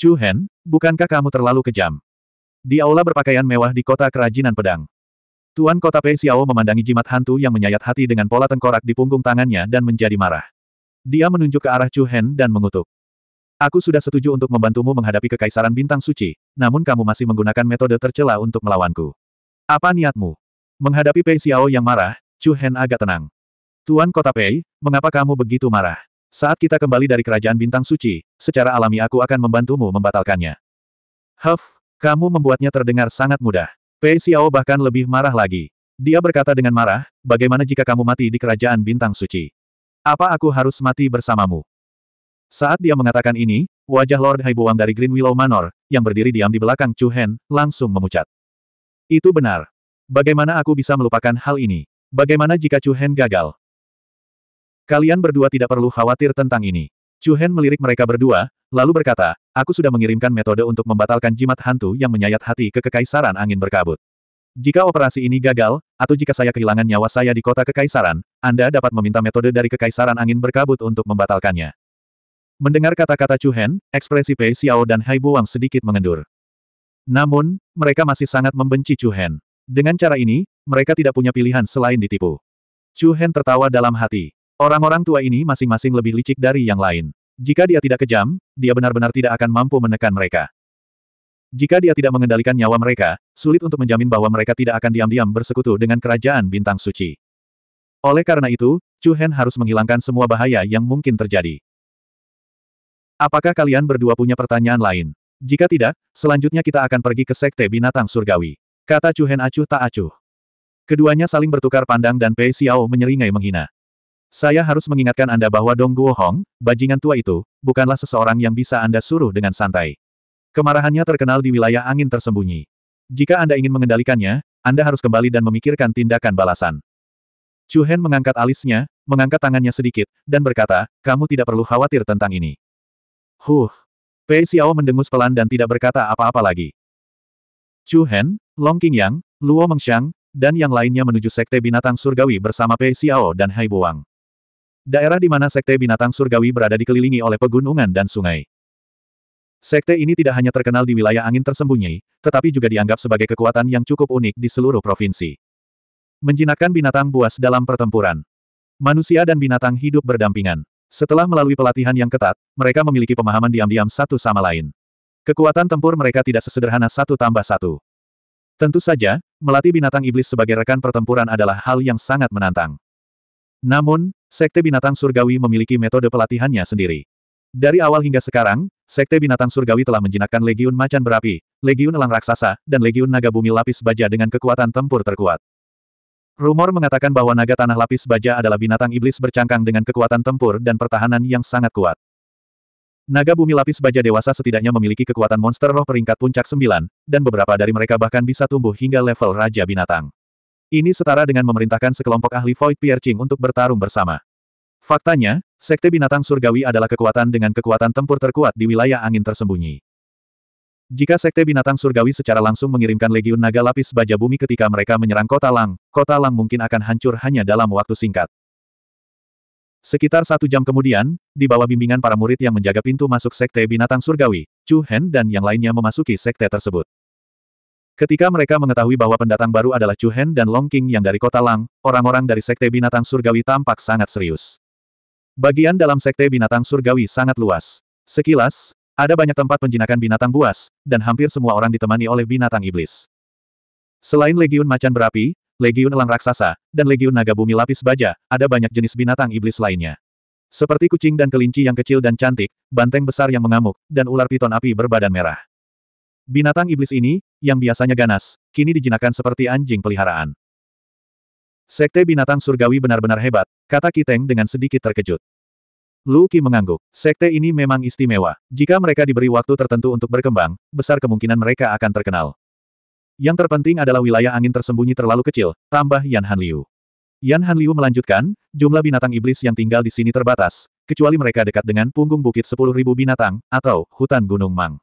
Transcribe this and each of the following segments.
Chu Hen, bukankah kamu terlalu kejam? Di aula berpakaian mewah di kota kerajinan pedang. Tuan kota Pei Xiao memandangi jimat hantu yang menyayat hati dengan pola tengkorak di punggung tangannya dan menjadi marah. Dia menunjuk ke arah Chu Hen dan mengutuk. Aku sudah setuju untuk membantumu menghadapi kekaisaran bintang suci, namun kamu masih menggunakan metode tercela untuk melawanku. Apa niatmu? Menghadapi Pei Xiao yang marah, Chu Hen agak tenang. Tuan Kota Pei, mengapa kamu begitu marah? Saat kita kembali dari kerajaan bintang suci, secara alami aku akan membantumu membatalkannya. Huff, kamu membuatnya terdengar sangat mudah. Pei Xiao bahkan lebih marah lagi. Dia berkata dengan marah, bagaimana jika kamu mati di kerajaan bintang suci? Apa aku harus mati bersamamu? Saat dia mengatakan ini, wajah Lord Haibuang dari Green Willow Manor, yang berdiri diam di belakang Chu Hen, langsung memucat. Itu benar. Bagaimana aku bisa melupakan hal ini? Bagaimana jika Chu Hen gagal? Kalian berdua tidak perlu khawatir tentang ini. Chu Hen melirik mereka berdua, lalu berkata, aku sudah mengirimkan metode untuk membatalkan jimat hantu yang menyayat hati ke Kekaisaran Angin Berkabut. Jika operasi ini gagal, atau jika saya kehilangan nyawa saya di kota Kekaisaran, Anda dapat meminta metode dari Kekaisaran Angin Berkabut untuk membatalkannya. Mendengar kata-kata Chu Hen, ekspresi Pei Xiao dan Hai Buang sedikit mengendur. Namun, mereka masih sangat membenci Chu Hen. Dengan cara ini, mereka tidak punya pilihan selain ditipu. Chu Hen tertawa dalam hati. Orang-orang tua ini masing-masing lebih licik dari yang lain. Jika dia tidak kejam, dia benar-benar tidak akan mampu menekan mereka. Jika dia tidak mengendalikan nyawa mereka, sulit untuk menjamin bahwa mereka tidak akan diam-diam bersekutu dengan kerajaan bintang suci. Oleh karena itu, Chu Hen harus menghilangkan semua bahaya yang mungkin terjadi. Apakah kalian berdua punya pertanyaan lain? Jika tidak, selanjutnya kita akan pergi ke Sekte Binatang Surgawi. Kata Chu Hen acuh tak acuh. Keduanya saling bertukar pandang dan Pei Xiao menyeringai menghina. Saya harus mengingatkan Anda bahwa Dong Hong, bajingan tua itu, bukanlah seseorang yang bisa Anda suruh dengan santai. Kemarahannya terkenal di wilayah angin tersembunyi. Jika Anda ingin mengendalikannya, Anda harus kembali dan memikirkan tindakan balasan. Chu Hen mengangkat alisnya, mengangkat tangannya sedikit, dan berkata, kamu tidak perlu khawatir tentang ini. Huh. Pei Xiao mendengus pelan dan tidak berkata apa-apa lagi. Chu Hen, Long Qingyang, Luo Mengxiang, dan yang lainnya menuju sekte binatang surgawi bersama Pei Xiao dan Hai Buang. Daerah di mana sekte binatang surgawi berada dikelilingi oleh pegunungan dan sungai. Sekte ini tidak hanya terkenal di wilayah angin tersembunyi, tetapi juga dianggap sebagai kekuatan yang cukup unik di seluruh provinsi. Menjinakkan binatang buas dalam pertempuran. Manusia dan binatang hidup berdampingan. Setelah melalui pelatihan yang ketat, mereka memiliki pemahaman diam-diam satu sama lain. Kekuatan tempur mereka tidak sesederhana satu tambah satu. Tentu saja, melatih binatang iblis sebagai rekan pertempuran adalah hal yang sangat menantang. Namun, Sekte Binatang Surgawi memiliki metode pelatihannya sendiri. Dari awal hingga sekarang, Sekte Binatang Surgawi telah menjinakkan Legiun Macan Berapi, Legiun Elang Raksasa, dan Legiun Naga Bumi Lapis Baja dengan kekuatan tempur terkuat. Rumor mengatakan bahwa naga tanah lapis baja adalah binatang iblis bercangkang dengan kekuatan tempur dan pertahanan yang sangat kuat. Naga bumi lapis baja dewasa setidaknya memiliki kekuatan monster roh peringkat puncak 9, dan beberapa dari mereka bahkan bisa tumbuh hingga level Raja Binatang. Ini setara dengan memerintahkan sekelompok ahli Void Piercing untuk bertarung bersama. Faktanya, Sekte Binatang Surgawi adalah kekuatan dengan kekuatan tempur terkuat di wilayah angin tersembunyi. Jika Sekte Binatang Surgawi secara langsung mengirimkan Legiun Naga Lapis Baja Bumi ketika mereka menyerang Kota Lang, Kota Lang mungkin akan hancur hanya dalam waktu singkat. Sekitar satu jam kemudian, di bawah bimbingan para murid yang menjaga pintu masuk Sekte Binatang Surgawi, Chu Hen dan yang lainnya memasuki Sekte tersebut. Ketika mereka mengetahui bahwa pendatang baru adalah Chu Hen dan Long King yang dari kota Lang, orang-orang dari Sekte Binatang Surgawi tampak sangat serius. Bagian dalam Sekte Binatang Surgawi sangat luas. Sekilas, ada banyak tempat penjinakan binatang buas, dan hampir semua orang ditemani oleh binatang iblis. Selain Legiun Macan Berapi, Legiun Elang Raksasa, dan Legiun Naga Bumi Lapis Baja, ada banyak jenis binatang iblis lainnya. Seperti kucing dan kelinci yang kecil dan cantik, banteng besar yang mengamuk, dan ular piton api berbadan merah. Binatang iblis ini, yang biasanya ganas, kini dijinakan seperti anjing peliharaan. Sekte binatang surgawi benar-benar hebat, kata Kiteng dengan sedikit terkejut. Lu Qi mengangguk. Sekte ini memang istimewa. Jika mereka diberi waktu tertentu untuk berkembang, besar kemungkinan mereka akan terkenal. Yang terpenting adalah wilayah angin tersembunyi terlalu kecil, tambah Yan Han Liu. Yan Han Liu melanjutkan, jumlah binatang iblis yang tinggal di sini terbatas, kecuali mereka dekat dengan punggung bukit 10.000 binatang, atau hutan gunung Mang.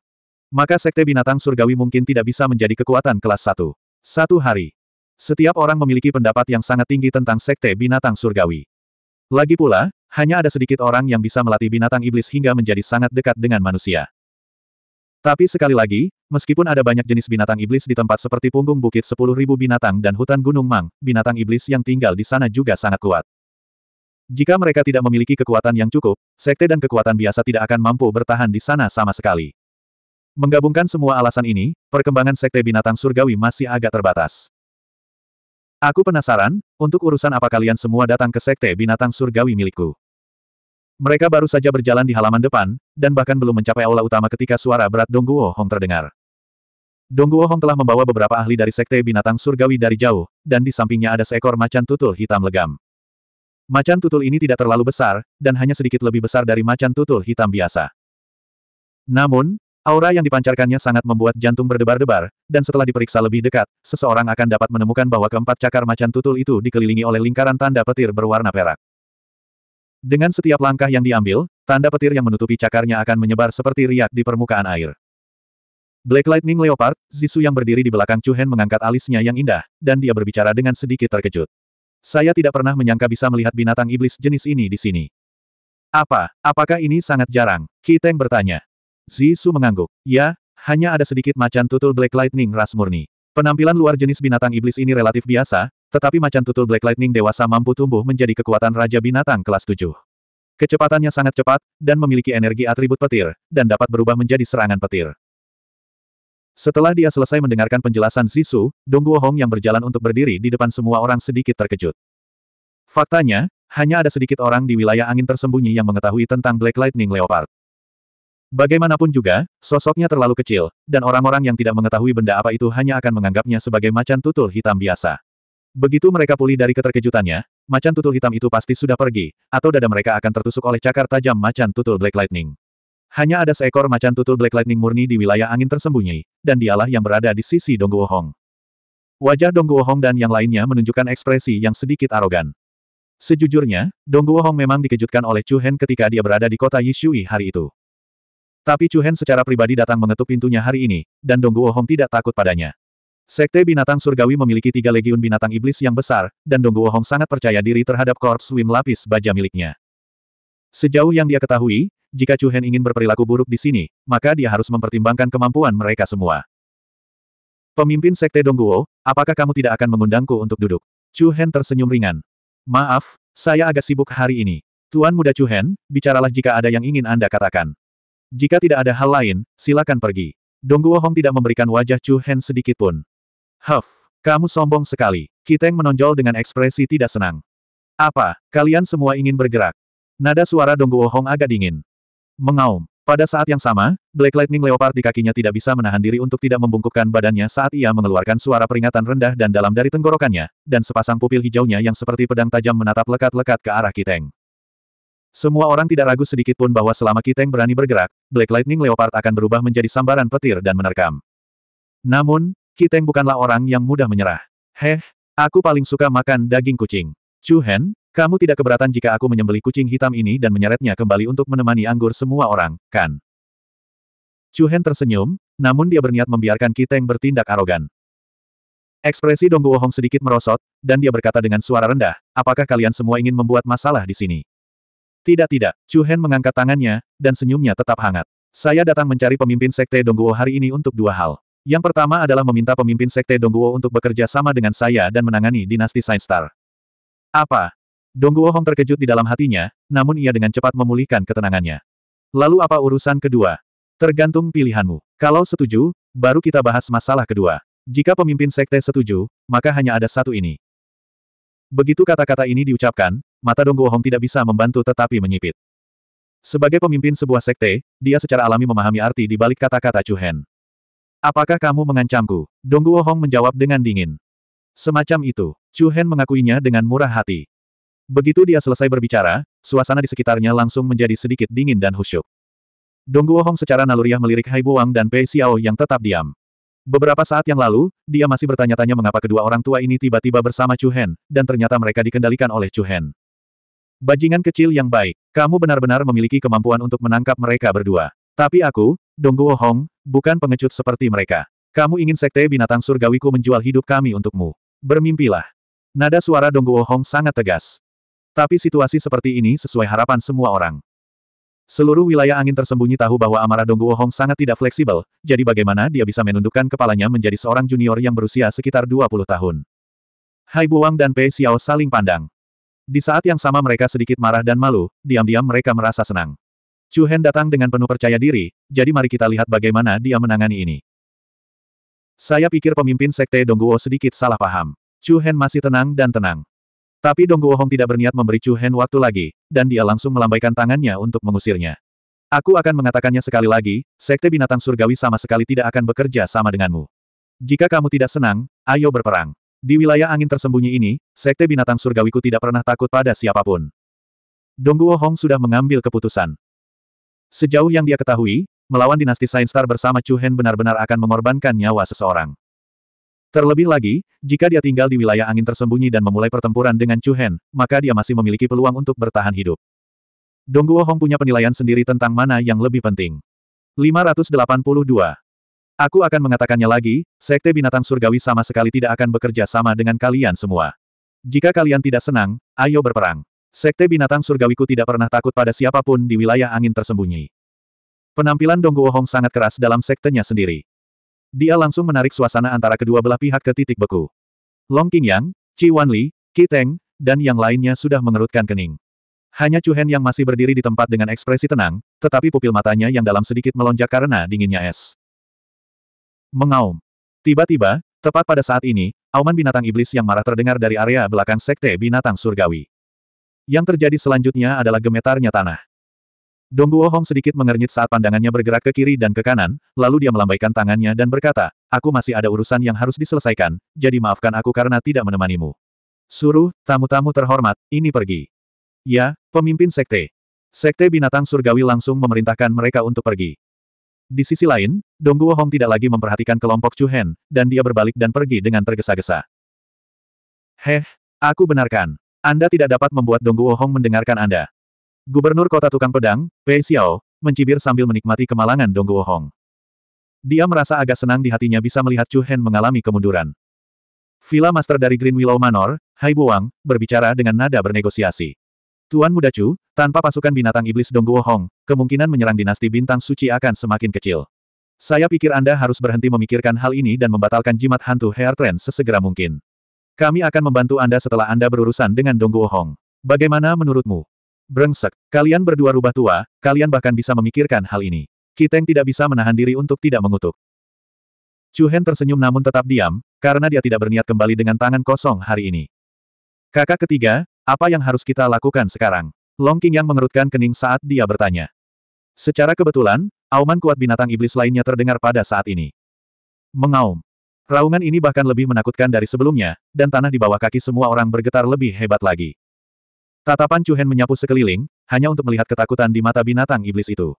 Maka sekte binatang surgawi mungkin tidak bisa menjadi kekuatan kelas satu. Satu hari. Setiap orang memiliki pendapat yang sangat tinggi tentang sekte binatang surgawi. Lagi pula, hanya ada sedikit orang yang bisa melatih binatang iblis hingga menjadi sangat dekat dengan manusia. Tapi sekali lagi, meskipun ada banyak jenis binatang iblis di tempat seperti punggung bukit 10.000 binatang dan hutan gunung Mang, binatang iblis yang tinggal di sana juga sangat kuat. Jika mereka tidak memiliki kekuatan yang cukup, sekte dan kekuatan biasa tidak akan mampu bertahan di sana sama sekali. Menggabungkan semua alasan ini, perkembangan Sekte Binatang Surgawi masih agak terbatas. Aku penasaran, untuk urusan apa kalian semua datang ke Sekte Binatang Surgawi milikku. Mereka baru saja berjalan di halaman depan, dan bahkan belum mencapai aula utama ketika suara berat Dongguo Hong terdengar. Dongguo Hong telah membawa beberapa ahli dari Sekte Binatang Surgawi dari jauh, dan di sampingnya ada seekor macan tutul hitam legam. Macan tutul ini tidak terlalu besar, dan hanya sedikit lebih besar dari macan tutul hitam biasa. Namun, Aura yang dipancarkannya sangat membuat jantung berdebar-debar, dan setelah diperiksa lebih dekat, seseorang akan dapat menemukan bahwa keempat cakar macan tutul itu dikelilingi oleh lingkaran tanda petir berwarna perak. Dengan setiap langkah yang diambil, tanda petir yang menutupi cakarnya akan menyebar seperti riak di permukaan air. Black Lightning Leopard, Zisu yang berdiri di belakang Chu Hen mengangkat alisnya yang indah, dan dia berbicara dengan sedikit terkejut. Saya tidak pernah menyangka bisa melihat binatang iblis jenis ini di sini. Apa, apakah ini sangat jarang? Kiteng bertanya. Zisu mengangguk. Ya, hanya ada sedikit macan tutul Black Lightning ras murni. Penampilan luar jenis binatang iblis ini relatif biasa, tetapi macan tutul Black Lightning dewasa mampu tumbuh menjadi kekuatan Raja Binatang kelas 7. Kecepatannya sangat cepat, dan memiliki energi atribut petir, dan dapat berubah menjadi serangan petir. Setelah dia selesai mendengarkan penjelasan Zisu, Dong Hong yang berjalan untuk berdiri di depan semua orang sedikit terkejut. Faktanya, hanya ada sedikit orang di wilayah angin tersembunyi yang mengetahui tentang Black Lightning Leopard. Bagaimanapun juga, sosoknya terlalu kecil, dan orang-orang yang tidak mengetahui benda apa itu hanya akan menganggapnya sebagai macan tutul hitam biasa. Begitu mereka pulih dari keterkejutannya, macan tutul hitam itu pasti sudah pergi, atau dada mereka akan tertusuk oleh cakar tajam macan tutul Black Lightning. Hanya ada seekor macan tutul Black Lightning murni di wilayah angin tersembunyi, dan dialah yang berada di sisi Dongguohong. Wajah Dongguohong dan yang lainnya menunjukkan ekspresi yang sedikit arogan. Sejujurnya, Dongguohong memang dikejutkan oleh Chu Hen ketika dia berada di kota Yishui hari itu. Tapi Chu Hen secara pribadi datang mengetuk pintunya hari ini, dan Guo Hong tidak takut padanya. Sekte binatang surgawi memiliki tiga legiun binatang iblis yang besar, dan Guo Hong sangat percaya diri terhadap korps Wim lapis baja miliknya. Sejauh yang dia ketahui, jika Chu Hen ingin berperilaku buruk di sini, maka dia harus mempertimbangkan kemampuan mereka semua. Pemimpin Sekte Dongguo, apakah kamu tidak akan mengundangku untuk duduk? Chu Hen tersenyum ringan. Maaf, saya agak sibuk hari ini. Tuan muda Chu Hen, bicaralah jika ada yang ingin Anda katakan. Jika tidak ada hal lain, silakan pergi. Dongguo Hong tidak memberikan wajah Chu Hen sedikitpun. Huff, kamu sombong sekali. Kiteng menonjol dengan ekspresi tidak senang. Apa, kalian semua ingin bergerak? Nada suara Dongguo Hong agak dingin. Mengaum. Pada saat yang sama, Black Lightning Leopard di kakinya tidak bisa menahan diri untuk tidak membungkukkan badannya saat ia mengeluarkan suara peringatan rendah dan dalam dari tenggorokannya, dan sepasang pupil hijaunya yang seperti pedang tajam menatap lekat-lekat ke arah Kiteng. Semua orang tidak ragu sedikit pun bahwa selama Kiteng berani bergerak, Black Lightning Leopard akan berubah menjadi sambaran petir dan menerkam. Namun, Kiteng bukanlah orang yang mudah menyerah. Heh, aku paling suka makan daging kucing. Chu Hen, kamu tidak keberatan jika aku menyembeli kucing hitam ini dan menyeretnya kembali untuk menemani anggur semua orang, kan? Chu Hen tersenyum, namun dia berniat membiarkan Kiteng bertindak arogan. Ekspresi Dongguo Hong sedikit merosot, dan dia berkata dengan suara rendah, apakah kalian semua ingin membuat masalah di sini? Tidak tidak, Chu Hen mengangkat tangannya, dan senyumnya tetap hangat. Saya datang mencari pemimpin Sekte Dongguo hari ini untuk dua hal. Yang pertama adalah meminta pemimpin Sekte Dongguo untuk bekerja sama dengan saya dan menangani dinasti Saint Star. Apa? Dongguo Hong terkejut di dalam hatinya, namun ia dengan cepat memulihkan ketenangannya. Lalu apa urusan kedua? Tergantung pilihanmu. Kalau setuju, baru kita bahas masalah kedua. Jika pemimpin sekte setuju, maka hanya ada satu ini. Begitu kata-kata ini diucapkan, mata Dong Guohong tidak bisa membantu tetapi menyipit. Sebagai pemimpin sebuah sekte, dia secara alami memahami arti di balik kata-kata Chu Hen. Apakah kamu mengancamku? Dong Guohong menjawab dengan dingin. Semacam itu, Chu Hen mengakuinya dengan murah hati. Begitu dia selesai berbicara, suasana di sekitarnya langsung menjadi sedikit dingin dan husyuk. Dong Guohong secara naluriah melirik Hai Buang dan Pei Xiao yang tetap diam. Beberapa saat yang lalu, dia masih bertanya-tanya mengapa kedua orang tua ini tiba-tiba bersama Chu Hen, dan ternyata mereka dikendalikan oleh Chu Hen. Bajingan kecil yang baik. Kamu benar-benar memiliki kemampuan untuk menangkap mereka berdua. Tapi aku, Dongguo Hong, bukan pengecut seperti mereka. Kamu ingin sekte binatang surgawiku menjual hidup kami untukmu. Bermimpilah. Nada suara Dongguo Hong sangat tegas. Tapi situasi seperti ini sesuai harapan semua orang. Seluruh wilayah angin tersembunyi tahu bahwa amarah Dongguo Hong sangat tidak fleksibel, jadi bagaimana dia bisa menundukkan kepalanya menjadi seorang junior yang berusia sekitar 20 tahun. Hai Buang dan Pei Xiao saling pandang. Di saat yang sama mereka sedikit marah dan malu, diam-diam mereka merasa senang. Chu Hen datang dengan penuh percaya diri, jadi mari kita lihat bagaimana dia menangani ini. Saya pikir pemimpin Sekte Dongguo sedikit salah paham. Chu Hen masih tenang dan tenang. Tapi Dongguo Hong tidak berniat memberi Chu Hen waktu lagi, dan dia langsung melambaikan tangannya untuk mengusirnya. Aku akan mengatakannya sekali lagi, Sekte Binatang Surgawi sama sekali tidak akan bekerja sama denganmu. Jika kamu tidak senang, ayo berperang. Di wilayah angin tersembunyi ini, Sekte Binatang Surgawiku tidak pernah takut pada siapapun. Dongguo Hong sudah mengambil keputusan. Sejauh yang dia ketahui, melawan dinasti Saint Star bersama Chu Hen benar-benar akan mengorbankan nyawa seseorang. Terlebih lagi, jika dia tinggal di wilayah angin tersembunyi dan memulai pertempuran dengan Chu Hen, maka dia masih memiliki peluang untuk bertahan hidup. Dongguo Hong punya penilaian sendiri tentang mana yang lebih penting. 582. Aku akan mengatakannya lagi, Sekte Binatang Surgawi sama sekali tidak akan bekerja sama dengan kalian semua. Jika kalian tidak senang, ayo berperang. Sekte Binatang Surgawiku tidak pernah takut pada siapapun di wilayah angin tersembunyi. Penampilan Dongguo Hong sangat keras dalam sektenya sendiri. Dia langsung menarik suasana antara kedua belah pihak ke titik beku. Long Qingyang, Qi Wanli, Qi Teng, dan yang lainnya sudah mengerutkan kening. Hanya Chu Hen yang masih berdiri di tempat dengan ekspresi tenang, tetapi pupil matanya yang dalam sedikit melonjak karena dinginnya es. Mengaum. Tiba-tiba, tepat pada saat ini, auman binatang iblis yang marah terdengar dari area belakang sekte binatang surgawi. Yang terjadi selanjutnya adalah gemetarnya tanah. Dongguo Hong sedikit mengernyit saat pandangannya bergerak ke kiri dan ke kanan, lalu dia melambaikan tangannya dan berkata, aku masih ada urusan yang harus diselesaikan, jadi maafkan aku karena tidak menemanimu. Suruh, tamu-tamu terhormat, ini pergi. Ya, pemimpin sekte. Sekte binatang surgawi langsung memerintahkan mereka untuk pergi. Di sisi lain, Dongguo Hong tidak lagi memperhatikan kelompok Chu Hen, dan dia berbalik dan pergi dengan tergesa-gesa. Heh, aku benarkan. Anda tidak dapat membuat Dongguo Hong mendengarkan Anda. Gubernur kota tukang pedang, Pei Xiao, mencibir sambil menikmati kemalangan Dongguo Hong. Dia merasa agak senang di hatinya bisa melihat Chu Hen mengalami kemunduran. Villa Master dari Green Willow Manor, Hai Buang, berbicara dengan nada bernegosiasi. Tuan Muda Chu, tanpa pasukan binatang iblis Dongguo Hong, kemungkinan menyerang dinasti bintang suci akan semakin kecil. Saya pikir Anda harus berhenti memikirkan hal ini dan membatalkan jimat hantu Hair Trend sesegera mungkin. Kami akan membantu Anda setelah Anda berurusan dengan Dongguo Hong. Bagaimana menurutmu? Brengsek, kalian berdua rubah tua, kalian bahkan bisa memikirkan hal ini. Kiteng tidak bisa menahan diri untuk tidak mengutuk. Chu Hen tersenyum namun tetap diam, karena dia tidak berniat kembali dengan tangan kosong hari ini. Kakak ketiga, apa yang harus kita lakukan sekarang? Long King yang mengerutkan kening saat dia bertanya. Secara kebetulan, auman kuat binatang iblis lainnya terdengar pada saat ini. Mengaum. Raungan ini bahkan lebih menakutkan dari sebelumnya, dan tanah di bawah kaki semua orang bergetar lebih hebat lagi. Tatapan Chuhen menyapu sekeliling, hanya untuk melihat ketakutan di mata binatang iblis itu.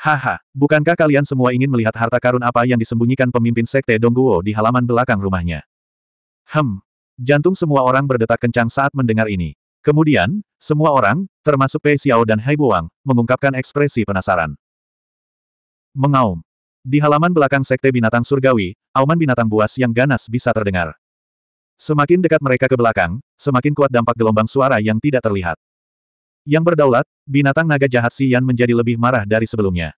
Haha, bukankah kalian semua ingin melihat harta karun apa yang disembunyikan pemimpin sekte Dongguo di halaman belakang rumahnya? Hem, Jantung semua orang berdetak kencang saat mendengar ini. Kemudian, semua orang, termasuk Pei Xiao dan Hai Buang, mengungkapkan ekspresi penasaran. Mengaum. Di halaman belakang Sekte Binatang Surgawi, auman binatang buas yang ganas bisa terdengar. Semakin dekat mereka ke belakang, semakin kuat dampak gelombang suara yang tidak terlihat. Yang berdaulat, binatang naga jahat Sian menjadi lebih marah dari sebelumnya.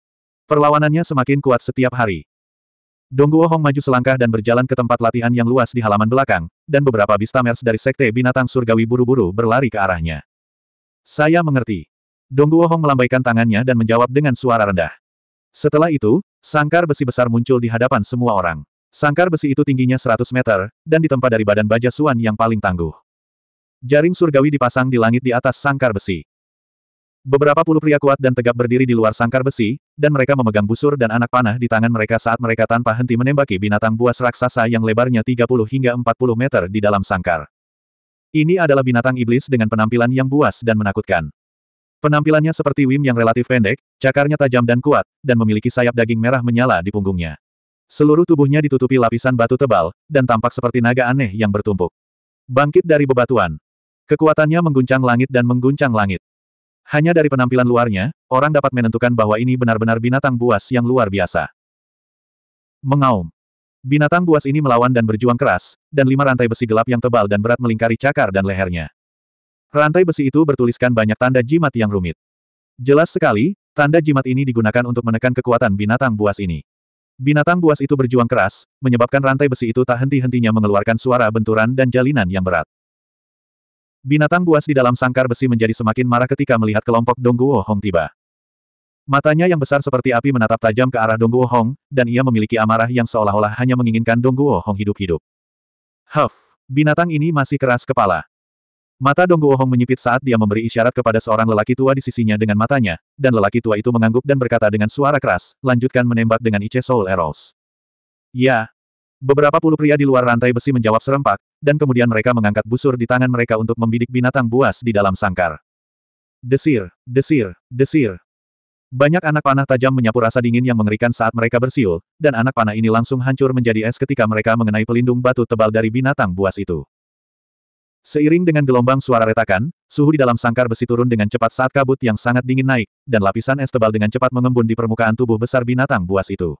Perlawanannya semakin kuat setiap hari. Dongguo Hong maju selangkah dan berjalan ke tempat latihan yang luas di halaman belakang, dan beberapa bistamers dari Sekte Binatang Surgawi buru-buru berlari ke arahnya. Saya mengerti. Dongguo Hong melambaikan tangannya dan menjawab dengan suara rendah. Setelah itu, sangkar besi besar muncul di hadapan semua orang. Sangkar besi itu tingginya 100 meter, dan ditempa dari badan baja Suan yang paling tangguh. Jaring surgawi dipasang di langit di atas sangkar besi. Beberapa puluh pria kuat dan tegap berdiri di luar sangkar besi, dan mereka memegang busur dan anak panah di tangan mereka saat mereka tanpa henti menembaki binatang buas raksasa yang lebarnya 30 hingga 40 meter di dalam sangkar. Ini adalah binatang iblis dengan penampilan yang buas dan menakutkan. Penampilannya seperti Wim yang relatif pendek, cakarnya tajam dan kuat, dan memiliki sayap daging merah menyala di punggungnya. Seluruh tubuhnya ditutupi lapisan batu tebal, dan tampak seperti naga aneh yang bertumpuk. Bangkit dari bebatuan. Kekuatannya mengguncang langit dan mengguncang langit. Hanya dari penampilan luarnya, orang dapat menentukan bahwa ini benar-benar binatang buas yang luar biasa. Mengaum. Binatang buas ini melawan dan berjuang keras, dan lima rantai besi gelap yang tebal dan berat melingkari cakar dan lehernya. Rantai besi itu bertuliskan banyak tanda jimat yang rumit. Jelas sekali, tanda jimat ini digunakan untuk menekan kekuatan binatang buas ini. Binatang buas itu berjuang keras, menyebabkan rantai besi itu tak henti-hentinya mengeluarkan suara benturan dan jalinan yang berat. Binatang buas di dalam sangkar besi menjadi semakin marah ketika melihat kelompok Dongguo Hong tiba. Matanya yang besar seperti api menatap tajam ke arah Dongguo Hong, dan ia memiliki amarah yang seolah-olah hanya menginginkan Dongguo Hong hidup-hidup. Huff! Binatang ini masih keras kepala. Mata Dongguo Hong menyipit saat dia memberi isyarat kepada seorang lelaki tua di sisinya dengan matanya, dan lelaki tua itu mengangguk dan berkata dengan suara keras, lanjutkan menembak dengan Ice Soul Eros. Ya, Beberapa puluh pria di luar rantai besi menjawab serempak, dan kemudian mereka mengangkat busur di tangan mereka untuk membidik binatang buas di dalam sangkar. Desir, desir, desir. Banyak anak panah tajam menyapu rasa dingin yang mengerikan saat mereka bersiul, dan anak panah ini langsung hancur menjadi es ketika mereka mengenai pelindung batu tebal dari binatang buas itu. Seiring dengan gelombang suara retakan, suhu di dalam sangkar besi turun dengan cepat saat kabut yang sangat dingin naik, dan lapisan es tebal dengan cepat mengembun di permukaan tubuh besar binatang buas itu.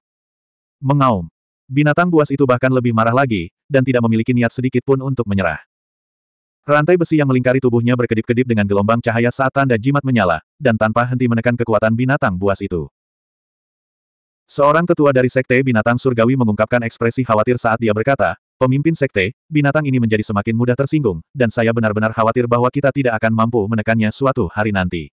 Mengaum. Binatang buas itu bahkan lebih marah lagi, dan tidak memiliki niat sedikit pun untuk menyerah. Rantai besi yang melingkari tubuhnya berkedip-kedip dengan gelombang cahaya saat tanda jimat menyala, dan tanpa henti menekan kekuatan binatang buas itu. Seorang tetua dari Sekte Binatang Surgawi mengungkapkan ekspresi khawatir saat dia berkata, Pemimpin Sekte, binatang ini menjadi semakin mudah tersinggung, dan saya benar-benar khawatir bahwa kita tidak akan mampu menekannya suatu hari nanti.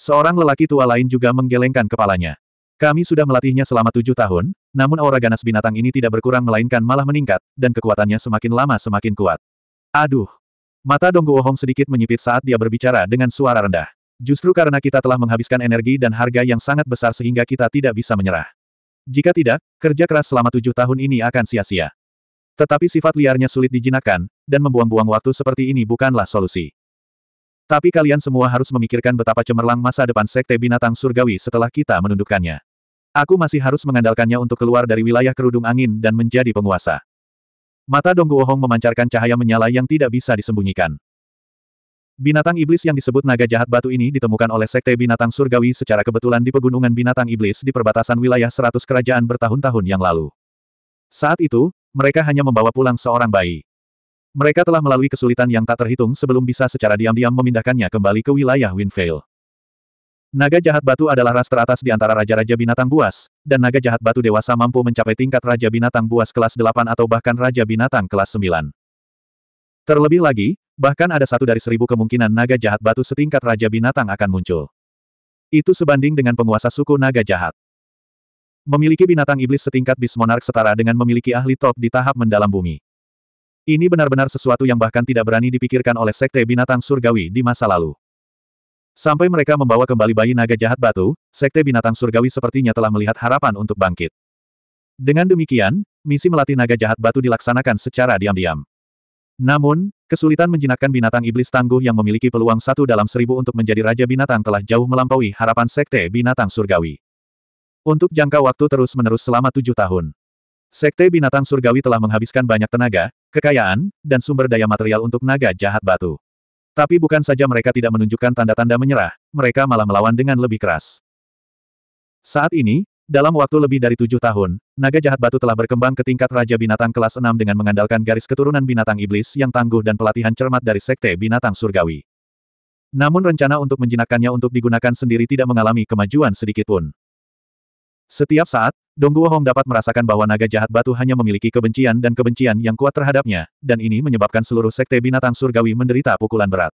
Seorang lelaki tua lain juga menggelengkan kepalanya. Kami sudah melatihnya selama tujuh tahun, namun aura ganas binatang ini tidak berkurang melainkan malah meningkat, dan kekuatannya semakin lama semakin kuat. Aduh! Mata Dong Guohong sedikit menyipit saat dia berbicara dengan suara rendah. Justru karena kita telah menghabiskan energi dan harga yang sangat besar sehingga kita tidak bisa menyerah. Jika tidak, kerja keras selama tujuh tahun ini akan sia-sia. Tetapi sifat liarnya sulit dijinakkan, dan membuang-buang waktu seperti ini bukanlah solusi. Tapi kalian semua harus memikirkan betapa cemerlang masa depan Sekte Binatang Surgawi setelah kita menundukkannya. Aku masih harus mengandalkannya untuk keluar dari wilayah kerudung angin dan menjadi penguasa. Mata Donggu Ohong memancarkan cahaya menyala yang tidak bisa disembunyikan. Binatang iblis yang disebut naga jahat batu ini ditemukan oleh Sekte Binatang Surgawi secara kebetulan di Pegunungan Binatang Iblis di perbatasan wilayah seratus kerajaan bertahun-tahun yang lalu. Saat itu, mereka hanya membawa pulang seorang bayi. Mereka telah melalui kesulitan yang tak terhitung sebelum bisa secara diam-diam memindahkannya kembali ke wilayah Winvale. Naga jahat batu adalah ras teratas di antara raja-raja binatang buas, dan naga jahat batu dewasa mampu mencapai tingkat raja binatang buas kelas 8 atau bahkan raja binatang kelas 9. Terlebih lagi, bahkan ada satu dari seribu kemungkinan naga jahat batu setingkat raja binatang akan muncul. Itu sebanding dengan penguasa suku naga jahat. Memiliki binatang iblis setingkat bis monark setara dengan memiliki ahli top di tahap mendalam bumi. Ini benar-benar sesuatu yang bahkan tidak berani dipikirkan oleh sekte binatang surgawi di masa lalu. Sampai mereka membawa kembali bayi naga jahat batu, Sekte Binatang Surgawi sepertinya telah melihat harapan untuk bangkit. Dengan demikian, misi melatih naga jahat batu dilaksanakan secara diam-diam. Namun, kesulitan menjinakkan binatang iblis tangguh yang memiliki peluang satu dalam seribu untuk menjadi raja binatang telah jauh melampaui harapan Sekte Binatang Surgawi. Untuk jangka waktu terus-menerus selama tujuh tahun. Sekte Binatang Surgawi telah menghabiskan banyak tenaga, kekayaan, dan sumber daya material untuk naga jahat batu. Tapi bukan saja mereka tidak menunjukkan tanda-tanda menyerah, mereka malah melawan dengan lebih keras. Saat ini, dalam waktu lebih dari tujuh tahun, naga jahat batu telah berkembang ke tingkat Raja Binatang kelas Enam dengan mengandalkan garis keturunan binatang iblis yang tangguh dan pelatihan cermat dari Sekte Binatang Surgawi. Namun rencana untuk menjinakkannya untuk digunakan sendiri tidak mengalami kemajuan sedikitpun. Setiap saat, Dongguo Hong dapat merasakan bahwa naga jahat batu hanya memiliki kebencian dan kebencian yang kuat terhadapnya, dan ini menyebabkan seluruh sekte binatang surgawi menderita pukulan berat.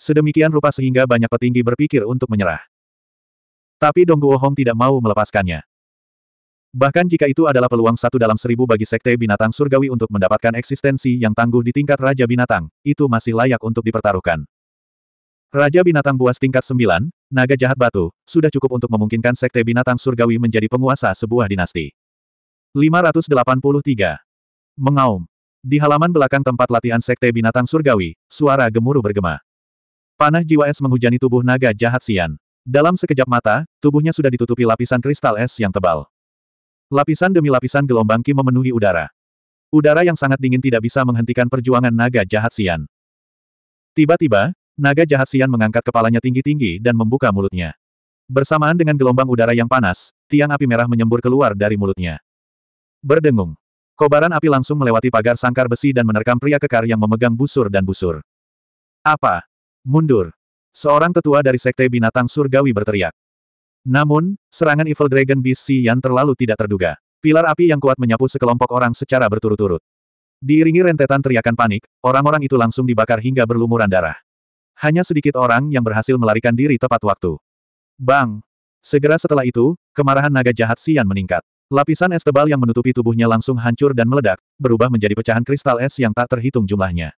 Sedemikian rupa sehingga banyak petinggi berpikir untuk menyerah. Tapi Dongguo Hong tidak mau melepaskannya. Bahkan jika itu adalah peluang satu dalam seribu bagi sekte binatang surgawi untuk mendapatkan eksistensi yang tangguh di tingkat Raja Binatang, itu masih layak untuk dipertaruhkan. Raja Binatang Buas tingkat 9, Naga jahat batu, sudah cukup untuk memungkinkan Sekte Binatang Surgawi menjadi penguasa sebuah dinasti. 583. Mengaum. Di halaman belakang tempat latihan Sekte Binatang Surgawi, suara gemuruh bergema. Panah jiwa es menghujani tubuh naga jahat Sian. Dalam sekejap mata, tubuhnya sudah ditutupi lapisan kristal es yang tebal. Lapisan demi lapisan gelombang Ki memenuhi udara. Udara yang sangat dingin tidak bisa menghentikan perjuangan naga jahat Sian. Tiba-tiba, Naga jahat Sian mengangkat kepalanya tinggi-tinggi dan membuka mulutnya. Bersamaan dengan gelombang udara yang panas, tiang api merah menyembur keluar dari mulutnya. Berdengung. Kobaran api langsung melewati pagar sangkar besi dan menerkam pria kekar yang memegang busur dan busur. Apa? Mundur. Seorang tetua dari sekte binatang surgawi berteriak. Namun, serangan Evil Dragon Beast yang terlalu tidak terduga. Pilar api yang kuat menyapu sekelompok orang secara berturut-turut. Diiringi rentetan teriakan panik, orang-orang itu langsung dibakar hingga berlumuran darah. Hanya sedikit orang yang berhasil melarikan diri tepat waktu. Bang! Segera setelah itu, kemarahan naga jahat Sian meningkat. Lapisan es tebal yang menutupi tubuhnya langsung hancur dan meledak, berubah menjadi pecahan kristal es yang tak terhitung jumlahnya.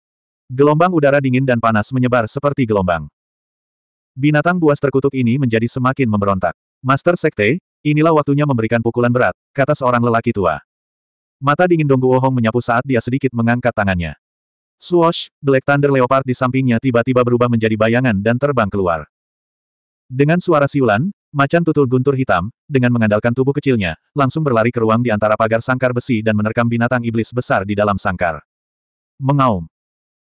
Gelombang udara dingin dan panas menyebar seperti gelombang. Binatang buas terkutuk ini menjadi semakin memberontak. Master Sekte, inilah waktunya memberikan pukulan berat, kata seorang lelaki tua. Mata dingin Dongguo Hong menyapu saat dia sedikit mengangkat tangannya. Swash Black Thunder Leopard di sampingnya tiba-tiba berubah menjadi bayangan dan terbang keluar. Dengan suara siulan, macan tutul guntur hitam, dengan mengandalkan tubuh kecilnya, langsung berlari ke ruang di antara pagar sangkar besi dan menerkam binatang iblis besar di dalam sangkar. Mengaum.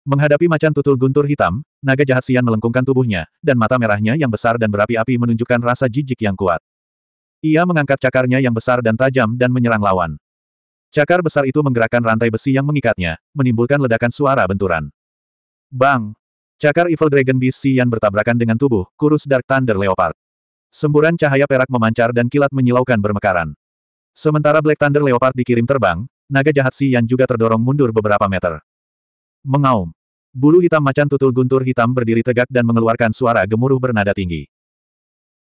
Menghadapi macan tutul guntur hitam, naga jahat Sian melengkungkan tubuhnya, dan mata merahnya yang besar dan berapi-api menunjukkan rasa jijik yang kuat. Ia mengangkat cakarnya yang besar dan tajam dan menyerang lawan. Cakar besar itu menggerakkan rantai besi yang mengikatnya, menimbulkan ledakan suara benturan. Bang! Cakar Evil Dragon Beast Xian bertabrakan dengan tubuh, kurus Dark Thunder Leopard. Semburan cahaya perak memancar dan kilat menyilaukan bermekaran. Sementara Black Thunder Leopard dikirim terbang, naga jahat Xian juga terdorong mundur beberapa meter. Mengaum. Bulu hitam macan tutul guntur hitam berdiri tegak dan mengeluarkan suara gemuruh bernada tinggi.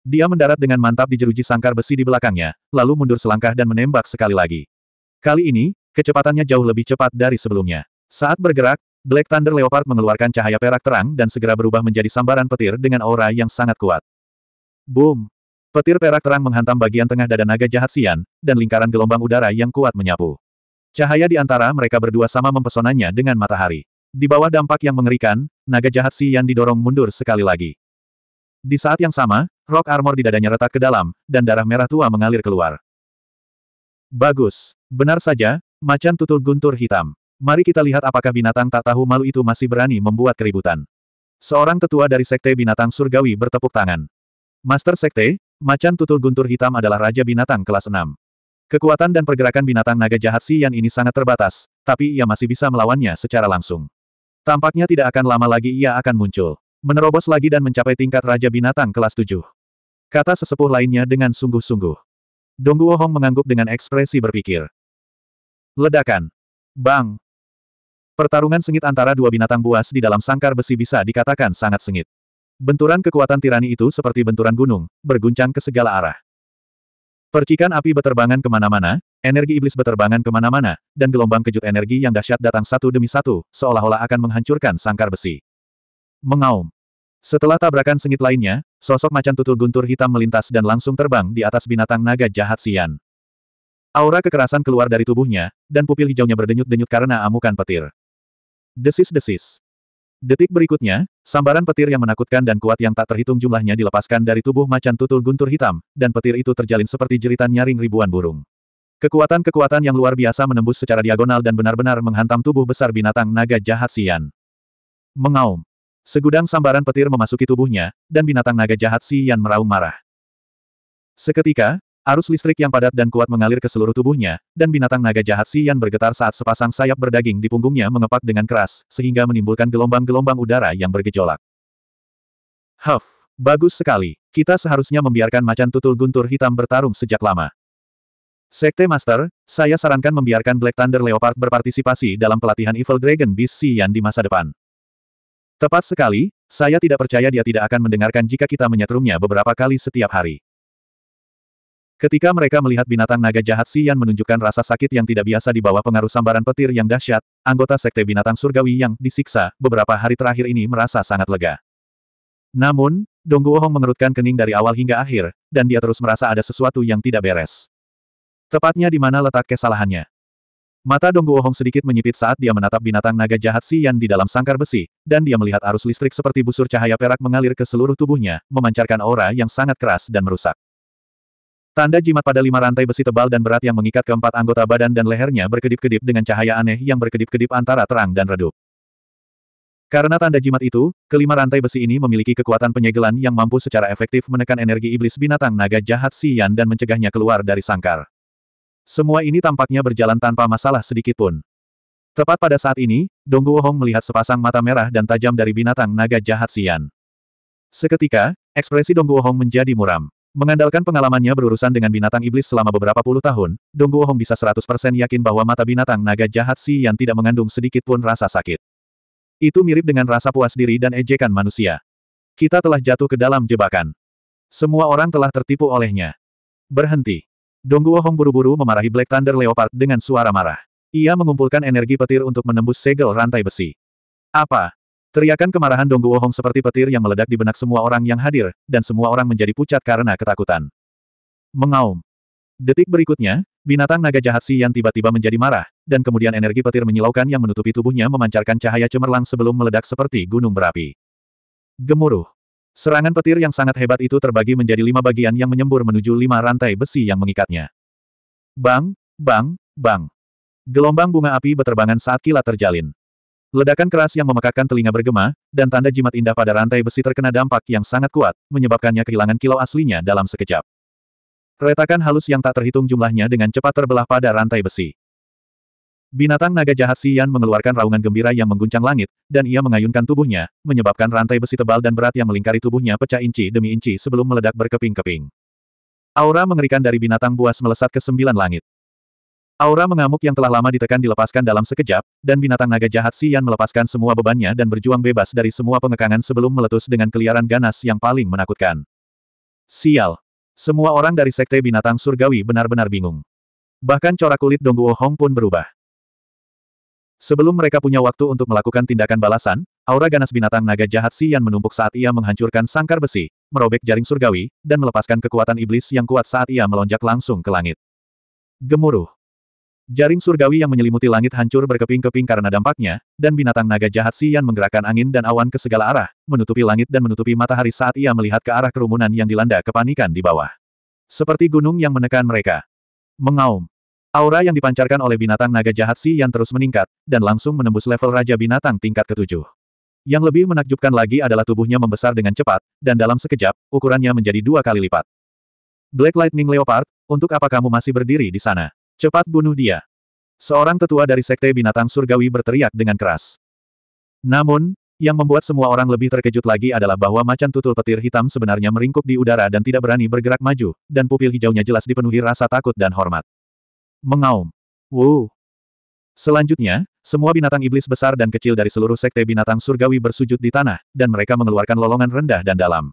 Dia mendarat dengan mantap di jeruji sangkar besi di belakangnya, lalu mundur selangkah dan menembak sekali lagi. Kali ini, kecepatannya jauh lebih cepat dari sebelumnya. Saat bergerak, Black Thunder Leopard mengeluarkan cahaya perak terang dan segera berubah menjadi sambaran petir dengan aura yang sangat kuat. Boom! Petir perak terang menghantam bagian tengah dada naga jahat Sian, dan lingkaran gelombang udara yang kuat menyapu. Cahaya di antara mereka berdua sama mempesonanya dengan matahari. Di bawah dampak yang mengerikan, naga jahat Sian didorong mundur sekali lagi. Di saat yang sama, rock armor di dadanya retak ke dalam, dan darah merah tua mengalir keluar. Bagus. Benar saja, macan tutul guntur hitam. Mari kita lihat apakah binatang tak tahu malu itu masih berani membuat keributan. Seorang tetua dari Sekte Binatang Surgawi bertepuk tangan. Master Sekte, macan tutul guntur hitam adalah Raja Binatang kelas 6. Kekuatan dan pergerakan binatang naga jahat Xian ini sangat terbatas, tapi ia masih bisa melawannya secara langsung. Tampaknya tidak akan lama lagi ia akan muncul. Menerobos lagi dan mencapai tingkat Raja Binatang kelas 7. Kata sesepuh lainnya dengan sungguh-sungguh. Dongguo Hong mengangguk dengan ekspresi berpikir. Ledakan. Bang. Pertarungan sengit antara dua binatang buas di dalam sangkar besi bisa dikatakan sangat sengit. Benturan kekuatan tirani itu seperti benturan gunung, berguncang ke segala arah. Percikan api beterbangan kemana-mana, energi iblis beterbangan kemana-mana, dan gelombang kejut energi yang dahsyat datang satu demi satu, seolah-olah akan menghancurkan sangkar besi. Mengaum. Setelah tabrakan sengit lainnya, Sosok macan tutul guntur hitam melintas dan langsung terbang di atas binatang naga jahat Sian. Aura kekerasan keluar dari tubuhnya, dan pupil hijaunya berdenyut-denyut karena amukan petir. Desis-desis. Detik berikutnya, sambaran petir yang menakutkan dan kuat yang tak terhitung jumlahnya dilepaskan dari tubuh macan tutul guntur hitam, dan petir itu terjalin seperti jeritan nyaring ribuan burung. Kekuatan-kekuatan yang luar biasa menembus secara diagonal dan benar-benar menghantam tubuh besar binatang naga jahat Sian. Mengaum. Segudang sambaran petir memasuki tubuhnya, dan binatang naga jahat Si Yan meraung marah. Seketika, arus listrik yang padat dan kuat mengalir ke seluruh tubuhnya, dan binatang naga jahat Si Yan bergetar saat sepasang sayap berdaging di punggungnya mengepak dengan keras, sehingga menimbulkan gelombang-gelombang udara yang bergejolak. Huff, bagus sekali. Kita seharusnya membiarkan macan tutul guntur hitam bertarung sejak lama. Sekte Master, saya sarankan membiarkan Black Thunder Leopard berpartisipasi dalam pelatihan Evil Dragon Beast Si Yan di masa depan. Tepat sekali, saya tidak percaya dia tidak akan mendengarkan jika kita menyetrumnya beberapa kali setiap hari. Ketika mereka melihat binatang naga jahat Si menunjukkan rasa sakit yang tidak biasa di bawah pengaruh sambaran petir yang dahsyat, anggota sekte binatang surgawi yang disiksa beberapa hari terakhir ini merasa sangat lega. Namun, Donggu Guohong mengerutkan kening dari awal hingga akhir, dan dia terus merasa ada sesuatu yang tidak beres. Tepatnya di mana letak kesalahannya. Mata Dongguo Hong sedikit menyipit saat dia menatap binatang naga jahat Yan di dalam sangkar besi, dan dia melihat arus listrik seperti busur cahaya perak mengalir ke seluruh tubuhnya, memancarkan aura yang sangat keras dan merusak. Tanda jimat pada lima rantai besi tebal dan berat yang mengikat keempat anggota badan dan lehernya berkedip-kedip dengan cahaya aneh yang berkedip-kedip antara terang dan redup. Karena tanda jimat itu, kelima rantai besi ini memiliki kekuatan penyegelan yang mampu secara efektif menekan energi iblis binatang naga jahat Yan dan mencegahnya keluar dari sangkar. Semua ini tampaknya berjalan tanpa masalah sedikitpun. Tepat pada saat ini, Dong Hong melihat sepasang mata merah dan tajam dari binatang naga jahat Sian. Seketika, ekspresi Dong Hong menjadi muram. Mengandalkan pengalamannya berurusan dengan binatang iblis selama beberapa puluh tahun, Dong Hong bisa 100% yakin bahwa mata binatang naga jahat Xian tidak mengandung sedikit pun rasa sakit. Itu mirip dengan rasa puas diri dan ejekan manusia. Kita telah jatuh ke dalam jebakan. Semua orang telah tertipu olehnya. Berhenti. Dongguo Hong buru-buru memarahi Black Thunder Leopard dengan suara marah. Ia mengumpulkan energi petir untuk menembus segel rantai besi. Apa? Teriakan kemarahan Dongguo Hong seperti petir yang meledak di benak semua orang yang hadir, dan semua orang menjadi pucat karena ketakutan. Mengaum. Detik berikutnya, binatang naga jahat Si Yan tiba-tiba menjadi marah, dan kemudian energi petir menyilaukan yang menutupi tubuhnya memancarkan cahaya cemerlang sebelum meledak seperti gunung berapi. Gemuruh. Serangan petir yang sangat hebat itu terbagi menjadi lima bagian yang menyembur menuju lima rantai besi yang mengikatnya. Bang, bang, bang. Gelombang bunga api beterbangan saat kilat terjalin. Ledakan keras yang memekakkan telinga bergema, dan tanda jimat indah pada rantai besi terkena dampak yang sangat kuat, menyebabkannya kehilangan kilau aslinya dalam sekejap. Retakan halus yang tak terhitung jumlahnya dengan cepat terbelah pada rantai besi. Binatang naga jahat Xian mengeluarkan raungan gembira yang mengguncang langit, dan ia mengayunkan tubuhnya, menyebabkan rantai besi tebal dan berat yang melingkari tubuhnya pecah inci demi inci sebelum meledak berkeping-keping. Aura mengerikan dari binatang buas melesat ke sembilan langit. Aura mengamuk yang telah lama ditekan dilepaskan dalam sekejap, dan binatang naga jahat Xian melepaskan semua bebannya dan berjuang bebas dari semua pengekangan sebelum meletus dengan keliaran ganas yang paling menakutkan. Sial! Semua orang dari sekte binatang surgawi benar-benar bingung. Bahkan corak kulit Dongguo Hong pun berubah. Sebelum mereka punya waktu untuk melakukan tindakan balasan, aura ganas binatang naga jahat Xian menumpuk saat ia menghancurkan sangkar besi, merobek jaring surgawi, dan melepaskan kekuatan iblis yang kuat saat ia melonjak langsung ke langit. Gemuruh. Jaring surgawi yang menyelimuti langit hancur berkeping-keping karena dampaknya, dan binatang naga jahat Xian menggerakkan angin dan awan ke segala arah, menutupi langit dan menutupi matahari saat ia melihat ke arah kerumunan yang dilanda kepanikan di bawah. Seperti gunung yang menekan mereka. Mengaum. Aura yang dipancarkan oleh binatang naga jahat Si Yan terus meningkat, dan langsung menembus level Raja Binatang tingkat ketujuh. Yang lebih menakjubkan lagi adalah tubuhnya membesar dengan cepat, dan dalam sekejap, ukurannya menjadi dua kali lipat. Black Lightning Leopard, untuk apa kamu masih berdiri di sana? Cepat bunuh dia. Seorang tetua dari Sekte Binatang Surgawi berteriak dengan keras. Namun, yang membuat semua orang lebih terkejut lagi adalah bahwa macan tutul petir hitam sebenarnya meringkuk di udara dan tidak berani bergerak maju, dan pupil hijaunya jelas dipenuhi rasa takut dan hormat. Mengaum. Wow. Selanjutnya, semua binatang iblis besar dan kecil dari seluruh sekte binatang surgawi bersujud di tanah, dan mereka mengeluarkan lolongan rendah dan dalam.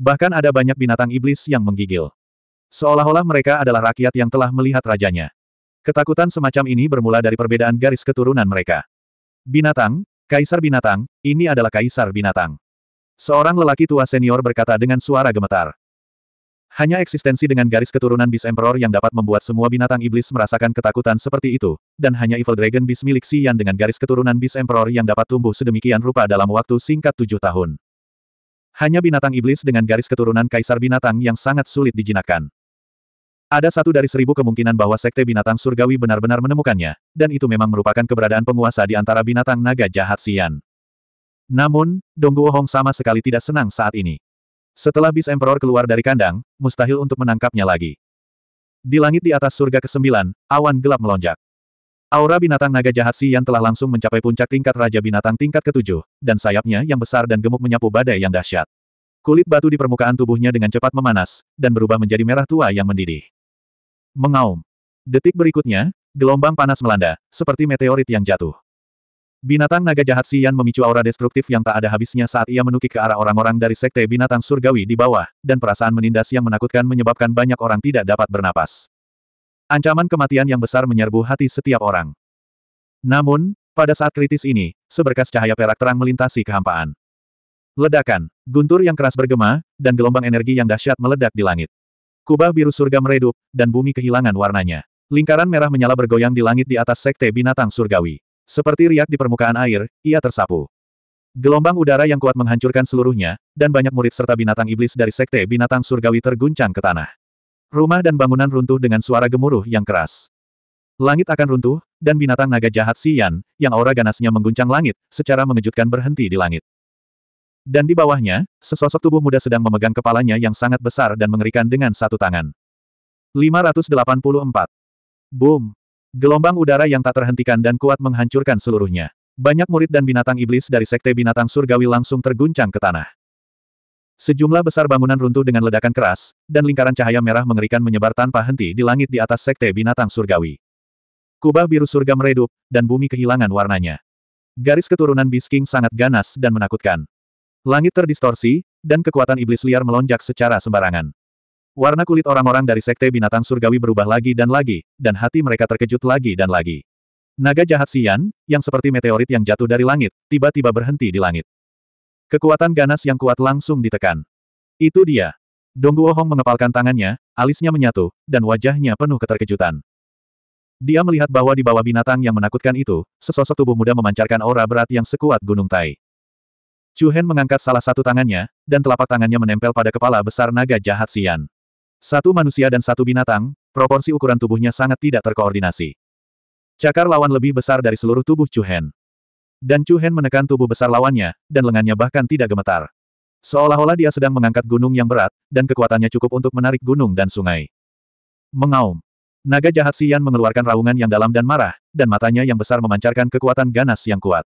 Bahkan ada banyak binatang iblis yang menggigil. Seolah-olah mereka adalah rakyat yang telah melihat rajanya. Ketakutan semacam ini bermula dari perbedaan garis keturunan mereka. Binatang, Kaisar Binatang, ini adalah Kaisar Binatang. Seorang lelaki tua senior berkata dengan suara gemetar. Hanya eksistensi dengan garis keturunan Beast Emperor yang dapat membuat semua binatang iblis merasakan ketakutan seperti itu, dan hanya Evil Dragon Beast milik Xian dengan garis keturunan Beast Emperor yang dapat tumbuh sedemikian rupa dalam waktu singkat tujuh tahun. Hanya binatang iblis dengan garis keturunan kaisar binatang yang sangat sulit dijinakkan. Ada satu dari seribu kemungkinan bahwa sekte binatang surgawi benar-benar menemukannya, dan itu memang merupakan keberadaan penguasa di antara binatang naga jahat Xian. Namun, Dongguo Hong sama sekali tidak senang saat ini. Setelah bis Emperor keluar dari kandang, mustahil untuk menangkapnya lagi. Di langit di atas surga ke-9, awan gelap melonjak. Aura binatang naga jahat Si yang telah langsung mencapai puncak tingkat Raja Binatang tingkat ketujuh, dan sayapnya yang besar dan gemuk menyapu badai yang dahsyat. Kulit batu di permukaan tubuhnya dengan cepat memanas, dan berubah menjadi merah tua yang mendidih. Mengaum. Detik berikutnya, gelombang panas melanda, seperti meteorit yang jatuh. Binatang naga jahat Sian memicu aura destruktif yang tak ada habisnya saat ia menukik ke arah orang-orang dari sekte binatang surgawi di bawah, dan perasaan menindas yang menakutkan menyebabkan banyak orang tidak dapat bernapas. Ancaman kematian yang besar menyerbu hati setiap orang. Namun, pada saat kritis ini, seberkas cahaya perak terang melintasi kehampaan. Ledakan, guntur yang keras bergema, dan gelombang energi yang dahsyat meledak di langit. Kubah biru surga meredup, dan bumi kehilangan warnanya. Lingkaran merah menyala bergoyang di langit di atas sekte binatang surgawi. Seperti riak di permukaan air, ia tersapu. Gelombang udara yang kuat menghancurkan seluruhnya, dan banyak murid serta binatang iblis dari sekte binatang surgawi terguncang ke tanah. Rumah dan bangunan runtuh dengan suara gemuruh yang keras. Langit akan runtuh, dan binatang naga jahat Xian, yang aura ganasnya mengguncang langit, secara mengejutkan berhenti di langit. Dan di bawahnya, sesosok tubuh muda sedang memegang kepalanya yang sangat besar dan mengerikan dengan satu tangan. 584. Boom! Gelombang udara yang tak terhentikan dan kuat menghancurkan seluruhnya. Banyak murid dan binatang iblis dari sekte binatang surgawi langsung terguncang ke tanah. Sejumlah besar bangunan runtuh dengan ledakan keras, dan lingkaran cahaya merah mengerikan menyebar tanpa henti di langit di atas sekte binatang surgawi. Kubah biru surga meredup, dan bumi kehilangan warnanya. Garis keturunan Bisking sangat ganas dan menakutkan. Langit terdistorsi, dan kekuatan iblis liar melonjak secara sembarangan. Warna kulit orang-orang dari Sekte Binatang Surgawi berubah lagi dan lagi, dan hati mereka terkejut lagi dan lagi. Naga jahat Sian, yang seperti meteorit yang jatuh dari langit, tiba-tiba berhenti di langit. Kekuatan ganas yang kuat langsung ditekan. Itu dia. Dongguo Hong mengepalkan tangannya, alisnya menyatu, dan wajahnya penuh keterkejutan. Dia melihat bahwa di bawah binatang yang menakutkan itu, sesosok tubuh muda memancarkan aura berat yang sekuat gunung Tai. Chu Hen mengangkat salah satu tangannya, dan telapak tangannya menempel pada kepala besar naga jahat Sian. Satu manusia dan satu binatang, proporsi ukuran tubuhnya sangat tidak terkoordinasi. Cakar lawan lebih besar dari seluruh tubuh Chu Hen. Dan Chu Hen menekan tubuh besar lawannya, dan lengannya bahkan tidak gemetar. Seolah-olah dia sedang mengangkat gunung yang berat, dan kekuatannya cukup untuk menarik gunung dan sungai. Mengaum. Naga jahat Sian mengeluarkan raungan yang dalam dan marah, dan matanya yang besar memancarkan kekuatan ganas yang kuat.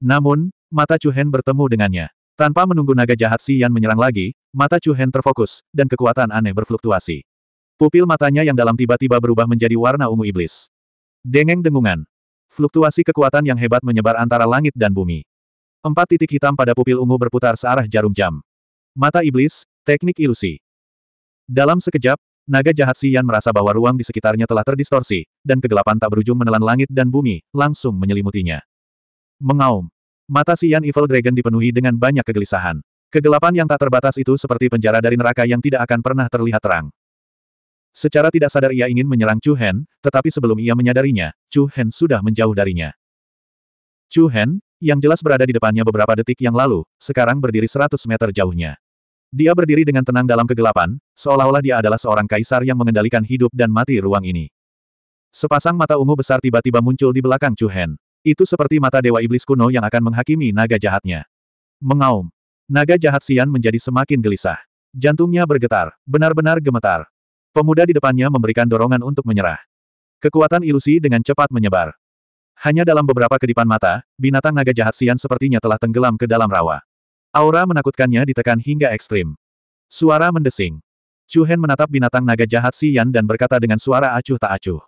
Namun, mata Chu Hen bertemu dengannya. Tanpa menunggu naga jahat Si Yan menyerang lagi, mata Chu Hen terfokus, dan kekuatan aneh berfluktuasi. Pupil matanya yang dalam tiba-tiba berubah menjadi warna ungu iblis. Dengeng dengungan. Fluktuasi kekuatan yang hebat menyebar antara langit dan bumi. Empat titik hitam pada pupil ungu berputar searah jarum jam. Mata iblis, teknik ilusi. Dalam sekejap, naga jahat Si Yan merasa bahwa ruang di sekitarnya telah terdistorsi, dan kegelapan tak berujung menelan langit dan bumi, langsung menyelimutinya. Mengaum. Mata Sian Evil Dragon dipenuhi dengan banyak kegelisahan. Kegelapan yang tak terbatas itu seperti penjara dari neraka yang tidak akan pernah terlihat terang. Secara tidak sadar ia ingin menyerang Chu Hen, tetapi sebelum ia menyadarinya, Chu Hen sudah menjauh darinya. Chu Hen, yang jelas berada di depannya beberapa detik yang lalu, sekarang berdiri 100 meter jauhnya. Dia berdiri dengan tenang dalam kegelapan, seolah-olah dia adalah seorang kaisar yang mengendalikan hidup dan mati ruang ini. Sepasang mata ungu besar tiba-tiba muncul di belakang Chu Hen. Itu seperti mata dewa iblis kuno yang akan menghakimi naga jahatnya. Mengaum. Naga jahat Sian menjadi semakin gelisah. Jantungnya bergetar, benar-benar gemetar. Pemuda di depannya memberikan dorongan untuk menyerah. Kekuatan ilusi dengan cepat menyebar. Hanya dalam beberapa kedipan mata, binatang naga jahat Sian sepertinya telah tenggelam ke dalam rawa. Aura menakutkannya ditekan hingga ekstrim. Suara mendesing. Chuhen menatap binatang naga jahat Sian dan berkata dengan suara acuh tak acuh.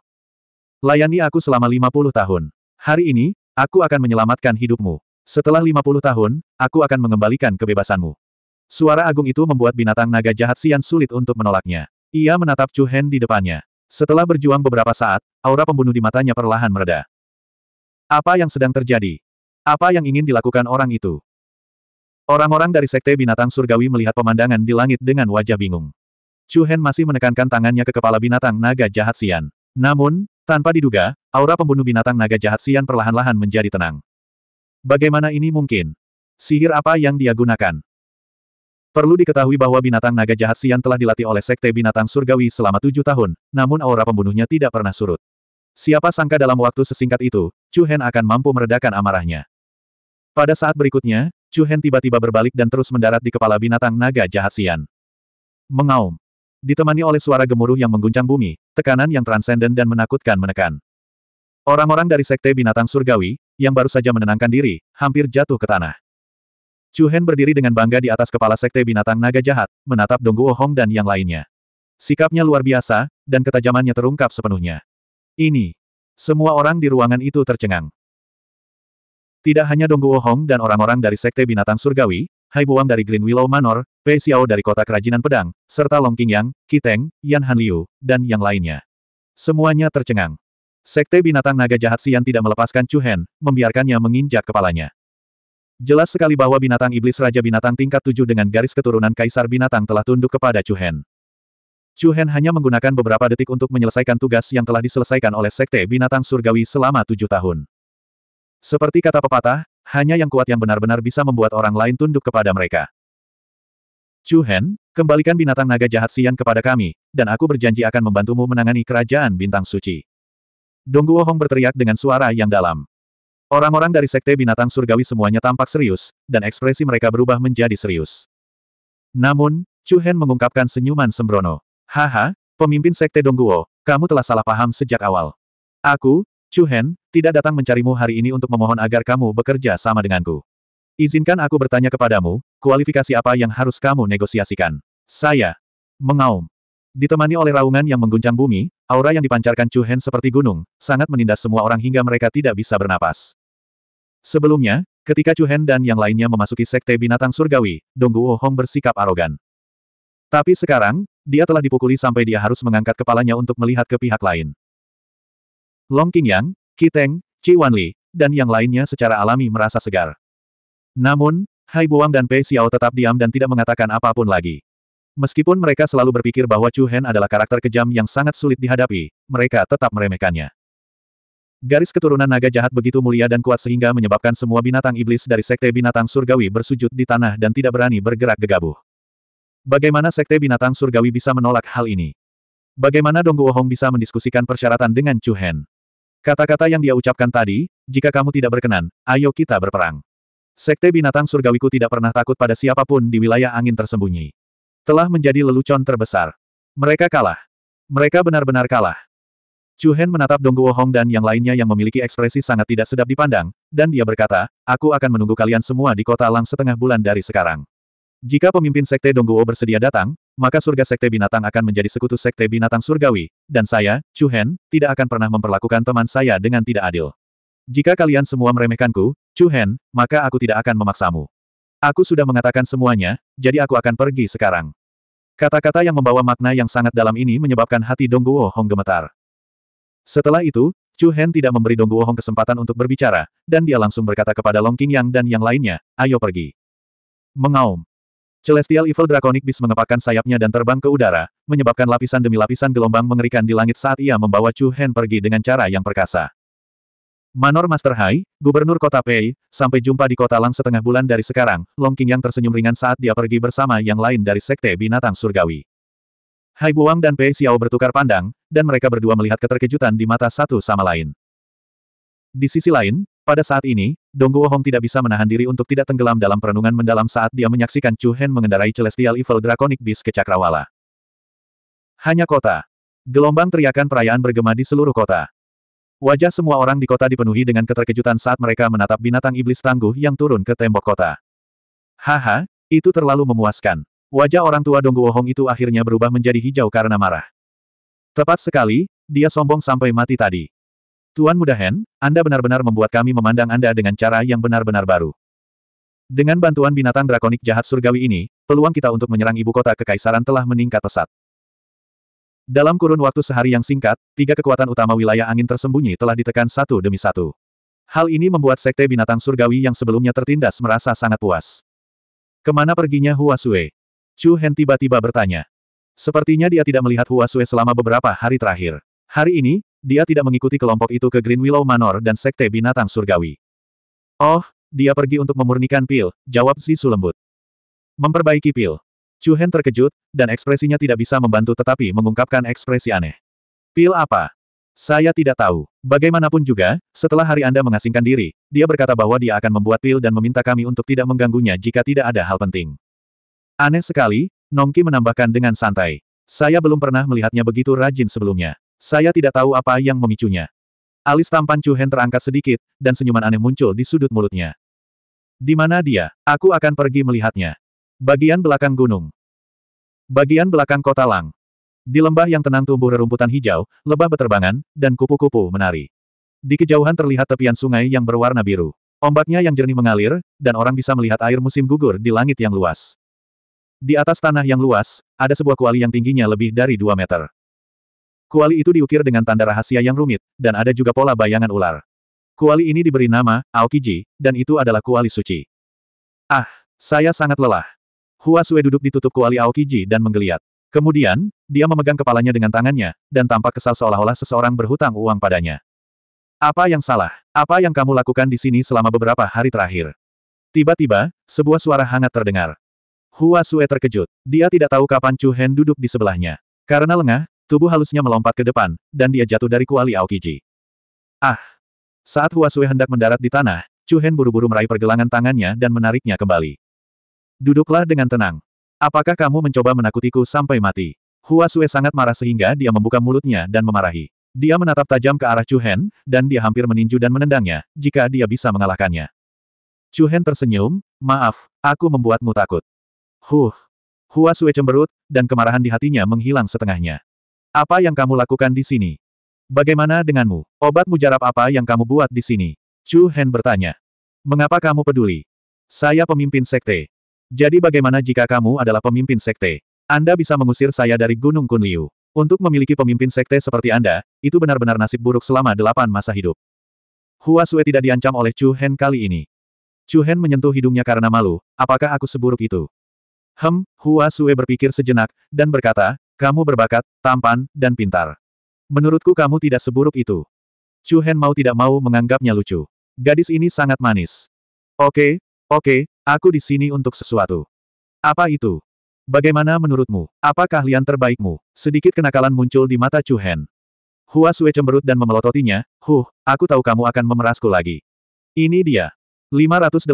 Layani aku selama 50 tahun. Hari ini, aku akan menyelamatkan hidupmu. Setelah 50 tahun, aku akan mengembalikan kebebasanmu. Suara agung itu membuat binatang naga jahat Sian sulit untuk menolaknya. Ia menatap Chu Hen di depannya. Setelah berjuang beberapa saat, aura pembunuh di matanya perlahan mereda. Apa yang sedang terjadi? Apa yang ingin dilakukan orang itu? Orang-orang dari Sekte Binatang Surgawi melihat pemandangan di langit dengan wajah bingung. Chu Hen masih menekankan tangannya ke kepala binatang naga jahat Sian. Namun, tanpa diduga, aura pembunuh binatang naga jahat Sian perlahan-lahan menjadi tenang. Bagaimana ini mungkin? Sihir apa yang dia gunakan? Perlu diketahui bahwa binatang naga jahat Sian telah dilatih oleh Sekte Binatang Surgawi selama tujuh tahun, namun aura pembunuhnya tidak pernah surut. Siapa sangka dalam waktu sesingkat itu, Chu Hen akan mampu meredakan amarahnya. Pada saat berikutnya, Chu Hen tiba-tiba berbalik dan terus mendarat di kepala binatang naga jahat Sian. Mengaum. Ditemani oleh suara gemuruh yang mengguncang bumi, tekanan yang transenden dan menakutkan menekan. Orang-orang dari Sekte Binatang Surgawi, yang baru saja menenangkan diri, hampir jatuh ke tanah. Chu Hen berdiri dengan bangga di atas kepala Sekte Binatang Naga Jahat, menatap Dongguo Hong dan yang lainnya. Sikapnya luar biasa, dan ketajamannya terungkap sepenuhnya. Ini. Semua orang di ruangan itu tercengang. Tidak hanya Dongguo Hong dan orang-orang dari Sekte Binatang Surgawi, Hai Buang dari Green Willow Manor, Pei Xiao dari Kota Kerajinan Pedang, serta Long Yang, Kiteng, Yan Han Liu, dan yang lainnya. Semuanya tercengang. Sekte binatang naga jahat Xian tidak melepaskan Chu Hen, membiarkannya menginjak kepalanya. Jelas sekali bahwa binatang iblis Raja Binatang tingkat tujuh dengan garis keturunan Kaisar Binatang telah tunduk kepada Chu Hen. Chu Hen hanya menggunakan beberapa detik untuk menyelesaikan tugas yang telah diselesaikan oleh Sekte Binatang Surgawi selama tujuh tahun. Seperti kata pepatah, hanya yang kuat yang benar-benar bisa membuat orang lain tunduk kepada mereka. Chu Hen, kembalikan binatang naga jahat Xian kepada kami, dan aku berjanji akan membantumu menangani kerajaan bintang suci. Dongguo Hong berteriak dengan suara yang dalam. Orang-orang dari sekte binatang surgawi semuanya tampak serius, dan ekspresi mereka berubah menjadi serius. Namun, Chu Hen mengungkapkan senyuman sembrono. Haha, pemimpin sekte Dongguo, kamu telah salah paham sejak awal. Aku, Chu Hen, tidak datang mencarimu hari ini untuk memohon agar kamu bekerja sama denganku. Izinkan aku bertanya kepadamu, kualifikasi apa yang harus kamu negosiasikan? Saya. Mengaum. Ditemani oleh raungan yang mengguncang bumi, aura yang dipancarkan Chu Hen seperti gunung, sangat menindas semua orang hingga mereka tidak bisa bernapas. Sebelumnya, ketika Chu Hen dan yang lainnya memasuki sekte binatang surgawi, Dong Guo oh Hong bersikap arogan. Tapi sekarang, dia telah dipukuli sampai dia harus mengangkat kepalanya untuk melihat ke pihak lain. Long Qingyang, Kiteng, Ci Wanli, dan yang lainnya secara alami merasa segar. Namun, Hai Buang dan Pei Xiao tetap diam dan tidak mengatakan apapun lagi. Meskipun mereka selalu berpikir bahwa Chu Hen adalah karakter kejam yang sangat sulit dihadapi, mereka tetap meremehkannya. Garis keturunan naga jahat begitu mulia dan kuat sehingga menyebabkan semua binatang iblis dari sekte binatang surgawi bersujud di tanah dan tidak berani bergerak gegabah. Bagaimana sekte binatang surgawi bisa menolak hal ini? Bagaimana Dong Hong bisa mendiskusikan persyaratan dengan Chu Hen? Kata-kata yang dia ucapkan tadi, jika kamu tidak berkenan, ayo kita berperang. Sekte binatang surgawiku tidak pernah takut pada siapapun di wilayah angin tersembunyi. Telah menjadi lelucon terbesar. Mereka kalah. Mereka benar-benar kalah. Chu Hen menatap Dongguo Hong dan yang lainnya yang memiliki ekspresi sangat tidak sedap dipandang, dan dia berkata, aku akan menunggu kalian semua di kota Lang setengah bulan dari sekarang. Jika pemimpin sekte Dongguo bersedia datang, maka surga sekte binatang akan menjadi sekutu sekte binatang surgawi, dan saya, Chu Hen, tidak akan pernah memperlakukan teman saya dengan tidak adil. Jika kalian semua meremehkanku, Chu Hen, maka aku tidak akan memaksamu. Aku sudah mengatakan semuanya, jadi aku akan pergi sekarang. Kata-kata yang membawa makna yang sangat dalam ini menyebabkan hati Dongguo Hong gemetar. Setelah itu, Chu Hen tidak memberi Dongguo Hong kesempatan untuk berbicara, dan dia langsung berkata kepada Long Yang dan yang lainnya, ayo pergi. Mengaum. Celestial Evil Draconic Beast mengepakkan sayapnya dan terbang ke udara, menyebabkan lapisan demi lapisan gelombang mengerikan di langit saat ia membawa Chu Hen pergi dengan cara yang perkasa. Manor Master Hai, Gubernur Kota Pei, sampai jumpa di kota Lang setengah bulan dari sekarang, Long King yang tersenyum ringan saat dia pergi bersama yang lain dari Sekte Binatang Surgawi. Hai Buang dan Pei Xiao bertukar pandang, dan mereka berdua melihat keterkejutan di mata satu sama lain. Di sisi lain, pada saat ini, Dongguo Hong tidak bisa menahan diri untuk tidak tenggelam dalam perenungan mendalam saat dia menyaksikan Chu Hen mengendarai Celestial Evil Draconic Beast ke Cakrawala. Hanya kota. Gelombang teriakan perayaan bergema di seluruh kota. Wajah semua orang di kota dipenuhi dengan keterkejutan saat mereka menatap binatang iblis tangguh yang turun ke tembok kota. Haha, itu terlalu memuaskan. Wajah orang tua Dongguo Hong itu akhirnya berubah menjadi hijau karena marah. Tepat sekali, dia sombong sampai mati tadi. Tuan Muda Hen, Anda benar-benar membuat kami memandang Anda dengan cara yang benar-benar baru. Dengan bantuan binatang drakonik jahat surgawi ini, peluang kita untuk menyerang ibu kota kekaisaran telah meningkat pesat. Dalam kurun waktu sehari yang singkat, tiga kekuatan utama wilayah angin tersembunyi telah ditekan satu demi satu. Hal ini membuat sekte binatang surgawi yang sebelumnya tertindas merasa sangat puas. Kemana perginya Hua Sui? Chu Hen tiba-tiba bertanya. Sepertinya dia tidak melihat Hua Sui selama beberapa hari terakhir. Hari ini, dia tidak mengikuti kelompok itu ke Green Willow Manor dan Sekte Binatang Surgawi. Oh, dia pergi untuk memurnikan pil, jawab Zisu lembut. Memperbaiki pil. Chu Hen terkejut, dan ekspresinya tidak bisa membantu tetapi mengungkapkan ekspresi aneh. Pil apa? Saya tidak tahu. Bagaimanapun juga, setelah hari Anda mengasingkan diri, dia berkata bahwa dia akan membuat pil dan meminta kami untuk tidak mengganggunya jika tidak ada hal penting. Aneh sekali, Nongki menambahkan dengan santai. Saya belum pernah melihatnya begitu rajin sebelumnya. Saya tidak tahu apa yang memicunya. Alis tampan Chu Hen terangkat sedikit, dan senyuman aneh muncul di sudut mulutnya. Di mana dia? Aku akan pergi melihatnya. Bagian belakang gunung. Bagian belakang kota Lang. Di lembah yang tenang tumbuh rerumputan hijau, lebah beterbangan, dan kupu-kupu menari. Di kejauhan terlihat tepian sungai yang berwarna biru. Ombaknya yang jernih mengalir, dan orang bisa melihat air musim gugur di langit yang luas. Di atas tanah yang luas, ada sebuah kuali yang tingginya lebih dari 2 meter. Kuali itu diukir dengan tanda rahasia yang rumit, dan ada juga pola bayangan ular. Kuali ini diberi nama, Aokiji, dan itu adalah kuali suci. Ah, saya sangat lelah. Hua Sue duduk tutup kuali Aokiji dan menggeliat. Kemudian, dia memegang kepalanya dengan tangannya, dan tampak kesal seolah-olah seseorang berhutang uang padanya. Apa yang salah? Apa yang kamu lakukan di sini selama beberapa hari terakhir? Tiba-tiba, sebuah suara hangat terdengar. Hua Sue terkejut. Dia tidak tahu kapan Chu Hen duduk di sebelahnya. Karena lengah, Tubuh halusnya melompat ke depan, dan dia jatuh dari kuali Aokiji. Ah! Saat Hua Sui hendak mendarat di tanah, Chu Hen buru-buru meraih pergelangan tangannya dan menariknya kembali. Duduklah dengan tenang. Apakah kamu mencoba menakutiku sampai mati? Hua Sui sangat marah sehingga dia membuka mulutnya dan memarahi. Dia menatap tajam ke arah Chu Hen, dan dia hampir meninju dan menendangnya, jika dia bisa mengalahkannya. Chu Hen tersenyum, maaf, aku membuatmu takut. Huh. Hua Sui cemberut, dan kemarahan di hatinya menghilang setengahnya. Apa yang kamu lakukan di sini? Bagaimana denganmu? Obat mujarab apa yang kamu buat di sini? Chu Hen bertanya. Mengapa kamu peduli? Saya pemimpin sekte. Jadi bagaimana jika kamu adalah pemimpin sekte? Anda bisa mengusir saya dari Gunung Kunliu. Untuk memiliki pemimpin sekte seperti Anda, itu benar-benar nasib buruk selama delapan masa hidup. Hua Sue tidak diancam oleh Chu Hen kali ini. Chu Hen menyentuh hidungnya karena malu, apakah aku seburuk itu? Hem, Hua Sue berpikir sejenak, dan berkata, kamu berbakat, tampan, dan pintar. Menurutku kamu tidak seburuk itu. Chu Hen mau tidak mau menganggapnya lucu. Gadis ini sangat manis. Oke, oke, aku di sini untuk sesuatu. Apa itu? Bagaimana menurutmu? Apakah keahlian terbaikmu? Sedikit kenakalan muncul di mata Chu Hen. Hua Sui cemberut dan memelototinya, Huh, aku tahu kamu akan memerasku lagi. Ini dia. 585.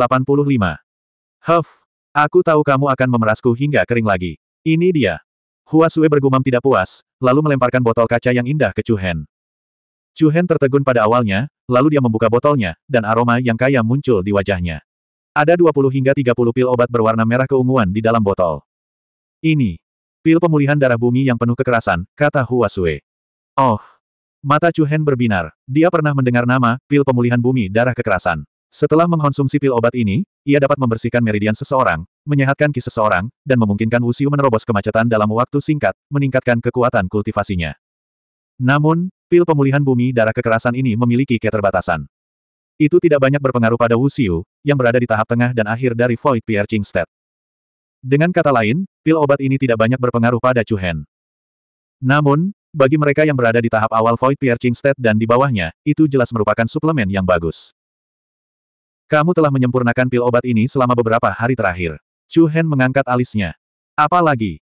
Huff, aku tahu kamu akan memerasku hingga kering lagi. Ini dia. Hua Sui bergumam tidak puas, lalu melemparkan botol kaca yang indah ke Chu Hen. Chu Hen tertegun pada awalnya, lalu dia membuka botolnya, dan aroma yang kaya muncul di wajahnya. Ada 20 hingga 30 pil obat berwarna merah keunguan di dalam botol. Ini, pil pemulihan darah bumi yang penuh kekerasan, kata Hua Sui. Oh, mata Chu Hen berbinar. Dia pernah mendengar nama, pil pemulihan bumi darah kekerasan. Setelah mengkonsumsi pil obat ini, ia dapat membersihkan meridian seseorang, menyehatkan ki seseorang, dan memungkinkan Wuxiu menerobos kemacetan dalam waktu singkat, meningkatkan kekuatan kultivasinya. Namun, pil pemulihan bumi darah kekerasan ini memiliki keterbatasan. Itu tidak banyak berpengaruh pada Wuxiu, yang berada di tahap tengah dan akhir dari Void Piercing Chingstead. Dengan kata lain, pil obat ini tidak banyak berpengaruh pada Chu Hen. Namun, bagi mereka yang berada di tahap awal Void Piercing Chingstead dan di bawahnya, itu jelas merupakan suplemen yang bagus. Kamu telah menyempurnakan pil obat ini selama beberapa hari terakhir. Chu Hen mengangkat alisnya. Apa lagi?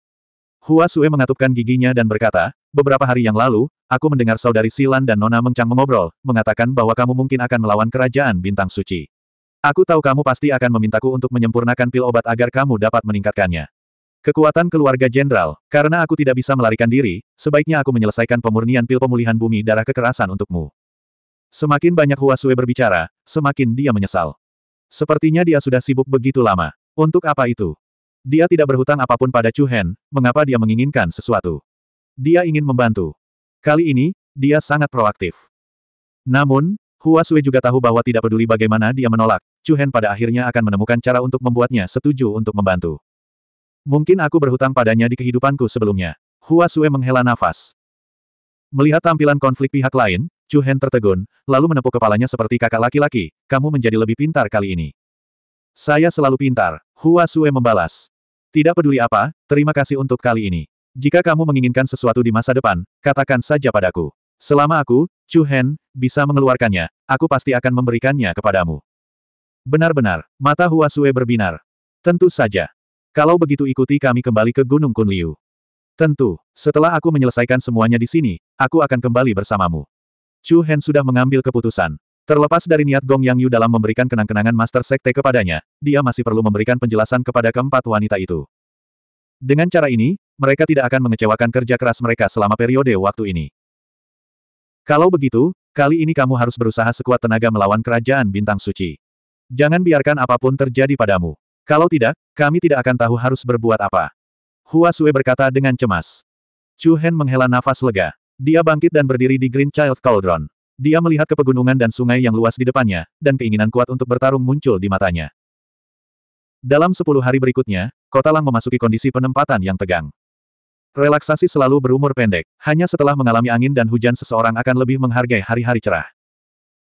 Hua Sue mengatupkan giginya dan berkata, beberapa hari yang lalu, aku mendengar saudari Silan dan Nona Mengcang mengobrol, mengatakan bahwa kamu mungkin akan melawan kerajaan bintang suci. Aku tahu kamu pasti akan memintaku untuk menyempurnakan pil obat agar kamu dapat meningkatkannya. Kekuatan keluarga jenderal, karena aku tidak bisa melarikan diri, sebaiknya aku menyelesaikan pemurnian pil pemulihan bumi darah kekerasan untukmu. Semakin banyak Huasue berbicara, semakin dia menyesal. Sepertinya dia sudah sibuk begitu lama. Untuk apa itu? Dia tidak berhutang apapun pada Chu Hen, mengapa dia menginginkan sesuatu? Dia ingin membantu. Kali ini, dia sangat proaktif. Namun, Hua Sui juga tahu bahwa tidak peduli bagaimana dia menolak, Chu Hen pada akhirnya akan menemukan cara untuk membuatnya setuju untuk membantu. Mungkin aku berhutang padanya di kehidupanku sebelumnya. Hua Sui menghela nafas. Melihat tampilan konflik pihak lain, Chu Hen tertegun, lalu menepuk kepalanya seperti kakak laki-laki, kamu menjadi lebih pintar kali ini. Saya selalu pintar, Hua Sue membalas. Tidak peduli apa, terima kasih untuk kali ini. Jika kamu menginginkan sesuatu di masa depan, katakan saja padaku. Selama aku, Chu Hen, bisa mengeluarkannya, aku pasti akan memberikannya kepadamu. Benar-benar, mata Hua Sue berbinar. Tentu saja. Kalau begitu ikuti kami kembali ke Gunung Kunliu. Tentu, setelah aku menyelesaikan semuanya di sini, aku akan kembali bersamamu. Chu Hen sudah mengambil keputusan. Terlepas dari niat Gong Yang Yu dalam memberikan kenang-kenangan Master Sekte kepadanya, dia masih perlu memberikan penjelasan kepada keempat wanita itu. Dengan cara ini, mereka tidak akan mengecewakan kerja keras mereka selama periode waktu ini. Kalau begitu, kali ini kamu harus berusaha sekuat tenaga melawan kerajaan bintang suci. Jangan biarkan apapun terjadi padamu. Kalau tidak, kami tidak akan tahu harus berbuat apa. Hua Sue berkata dengan cemas. Chu Hen menghela nafas lega. Dia bangkit dan berdiri di Green Child Cauldron. Dia melihat ke pegunungan dan sungai yang luas di depannya, dan keinginan kuat untuk bertarung muncul di matanya. Dalam sepuluh hari berikutnya, Kota Lang memasuki kondisi penempatan yang tegang. Relaksasi selalu berumur pendek, hanya setelah mengalami angin dan hujan seseorang akan lebih menghargai hari-hari cerah.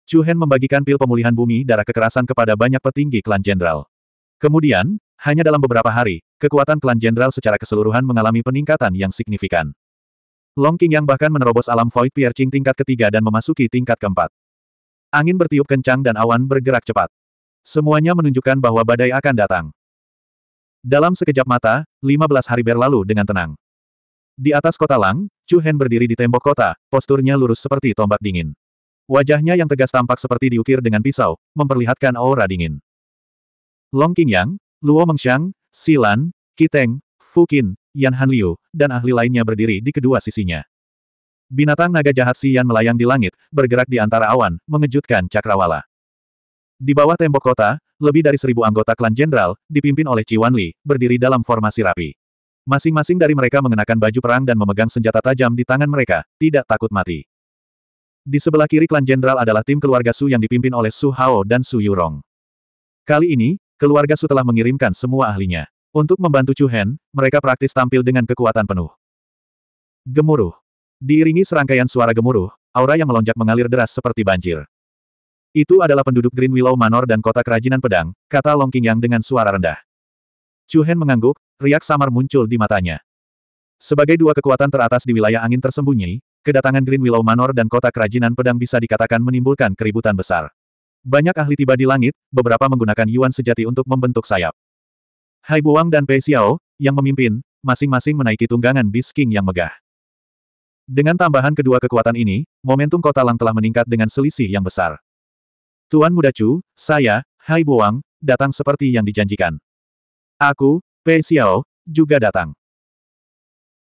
Chu Hen membagikan pil pemulihan bumi darah kekerasan kepada banyak petinggi klan jenderal. Kemudian, hanya dalam beberapa hari, kekuatan klan jenderal secara keseluruhan mengalami peningkatan yang signifikan. Long King yang bahkan menerobos alam void piercing tingkat ketiga dan memasuki tingkat keempat. Angin bertiup kencang dan awan bergerak cepat. Semuanya menunjukkan bahwa badai akan datang. Dalam sekejap mata, 15 hari berlalu dengan tenang. Di atas kota Lang, Chu Hen berdiri di tembok kota, posturnya lurus seperti tombak dingin. Wajahnya yang tegas tampak seperti diukir dengan pisau, memperlihatkan aura dingin. Long Qingyang, Luo Mengxiang, Silan, Kiteng, Fukin, Yan Hanliu, dan ahli lainnya berdiri di kedua sisinya. Binatang naga jahat Si Yan melayang di langit, bergerak di antara awan, mengejutkan cakrawala. Di bawah tembok kota, lebih dari seribu anggota klan jenderal, dipimpin oleh Wan Li, berdiri dalam formasi rapi. Masing-masing dari mereka mengenakan baju perang dan memegang senjata tajam di tangan mereka, tidak takut mati. Di sebelah kiri klan jenderal adalah tim keluarga Su yang dipimpin oleh Su Hao dan Su Yurong. Kali ini, keluarga Su telah mengirimkan semua ahlinya. Untuk membantu Chu Hen, mereka praktis tampil dengan kekuatan penuh. Gemuruh. Diiringi serangkaian suara gemuruh, aura yang melonjak mengalir deras seperti banjir. Itu adalah penduduk Green Willow Manor dan kota kerajinan pedang, kata Long Yang dengan suara rendah. Chu Hen mengangguk, riak samar muncul di matanya. Sebagai dua kekuatan teratas di wilayah angin tersembunyi, kedatangan Green Willow Manor dan kota kerajinan pedang bisa dikatakan menimbulkan keributan besar. Banyak ahli tiba di langit, beberapa menggunakan yuan sejati untuk membentuk sayap. Hai Buang dan Pei Xiao, yang memimpin, masing-masing menaiki tunggangan bis King yang megah. Dengan tambahan kedua kekuatan ini, momentum kota Lang telah meningkat dengan selisih yang besar. Tuan Muda Chu, saya, Hai Buang, datang seperti yang dijanjikan. Aku, Pei Xiao, juga datang.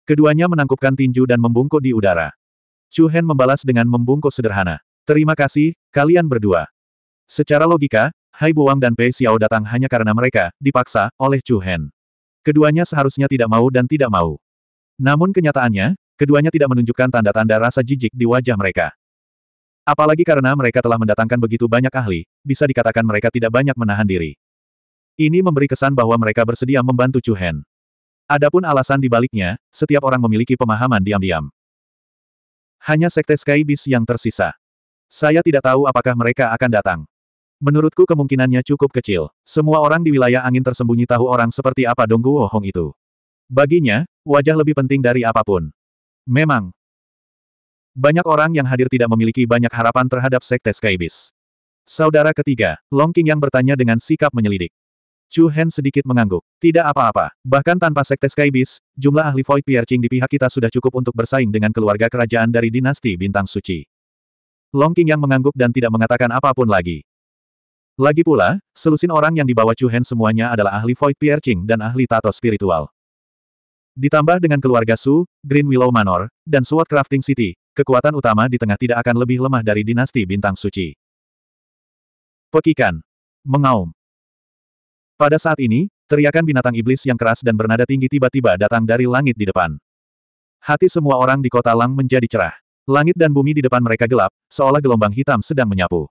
Keduanya menangkupkan tinju dan membungkuk di udara. Chu Hen membalas dengan membungkuk sederhana. Terima kasih, kalian berdua. Secara logika, Hai Buang dan Pei Xiao datang hanya karena mereka, dipaksa, oleh Chu Hen. Keduanya seharusnya tidak mau dan tidak mau. Namun kenyataannya, keduanya tidak menunjukkan tanda-tanda rasa jijik di wajah mereka. Apalagi karena mereka telah mendatangkan begitu banyak ahli, bisa dikatakan mereka tidak banyak menahan diri. Ini memberi kesan bahwa mereka bersedia membantu Chu Hen. Adapun alasan dibaliknya, setiap orang memiliki pemahaman diam-diam. Hanya Sekte Skybis yang tersisa. Saya tidak tahu apakah mereka akan datang. Menurutku kemungkinannya cukup kecil. Semua orang di wilayah angin tersembunyi tahu orang seperti apa Donggu Wohong itu. Baginya, wajah lebih penting dari apapun. Memang. Banyak orang yang hadir tidak memiliki banyak harapan terhadap Sekte Skybis. Saudara ketiga, Long King yang bertanya dengan sikap menyelidik. Chu Hen sedikit mengangguk. Tidak apa-apa. Bahkan tanpa sekte Skybis, jumlah ahli Void Piercing di pihak kita sudah cukup untuk bersaing dengan keluarga kerajaan dari dinasti Bintang Suci. Long King yang mengangguk dan tidak mengatakan apapun lagi. Lagi pula, selusin orang yang dibawa Chu Hen semuanya adalah ahli Void Piercing dan ahli tato spiritual. Ditambah dengan keluarga Su, Green Willow Manor, dan Sword Crafting City, kekuatan utama di tengah tidak akan lebih lemah dari dinasti bintang suci. Pekikan. Mengaum. Pada saat ini, teriakan binatang iblis yang keras dan bernada tinggi tiba-tiba datang dari langit di depan. Hati semua orang di kota Lang menjadi cerah. Langit dan bumi di depan mereka gelap, seolah gelombang hitam sedang menyapu.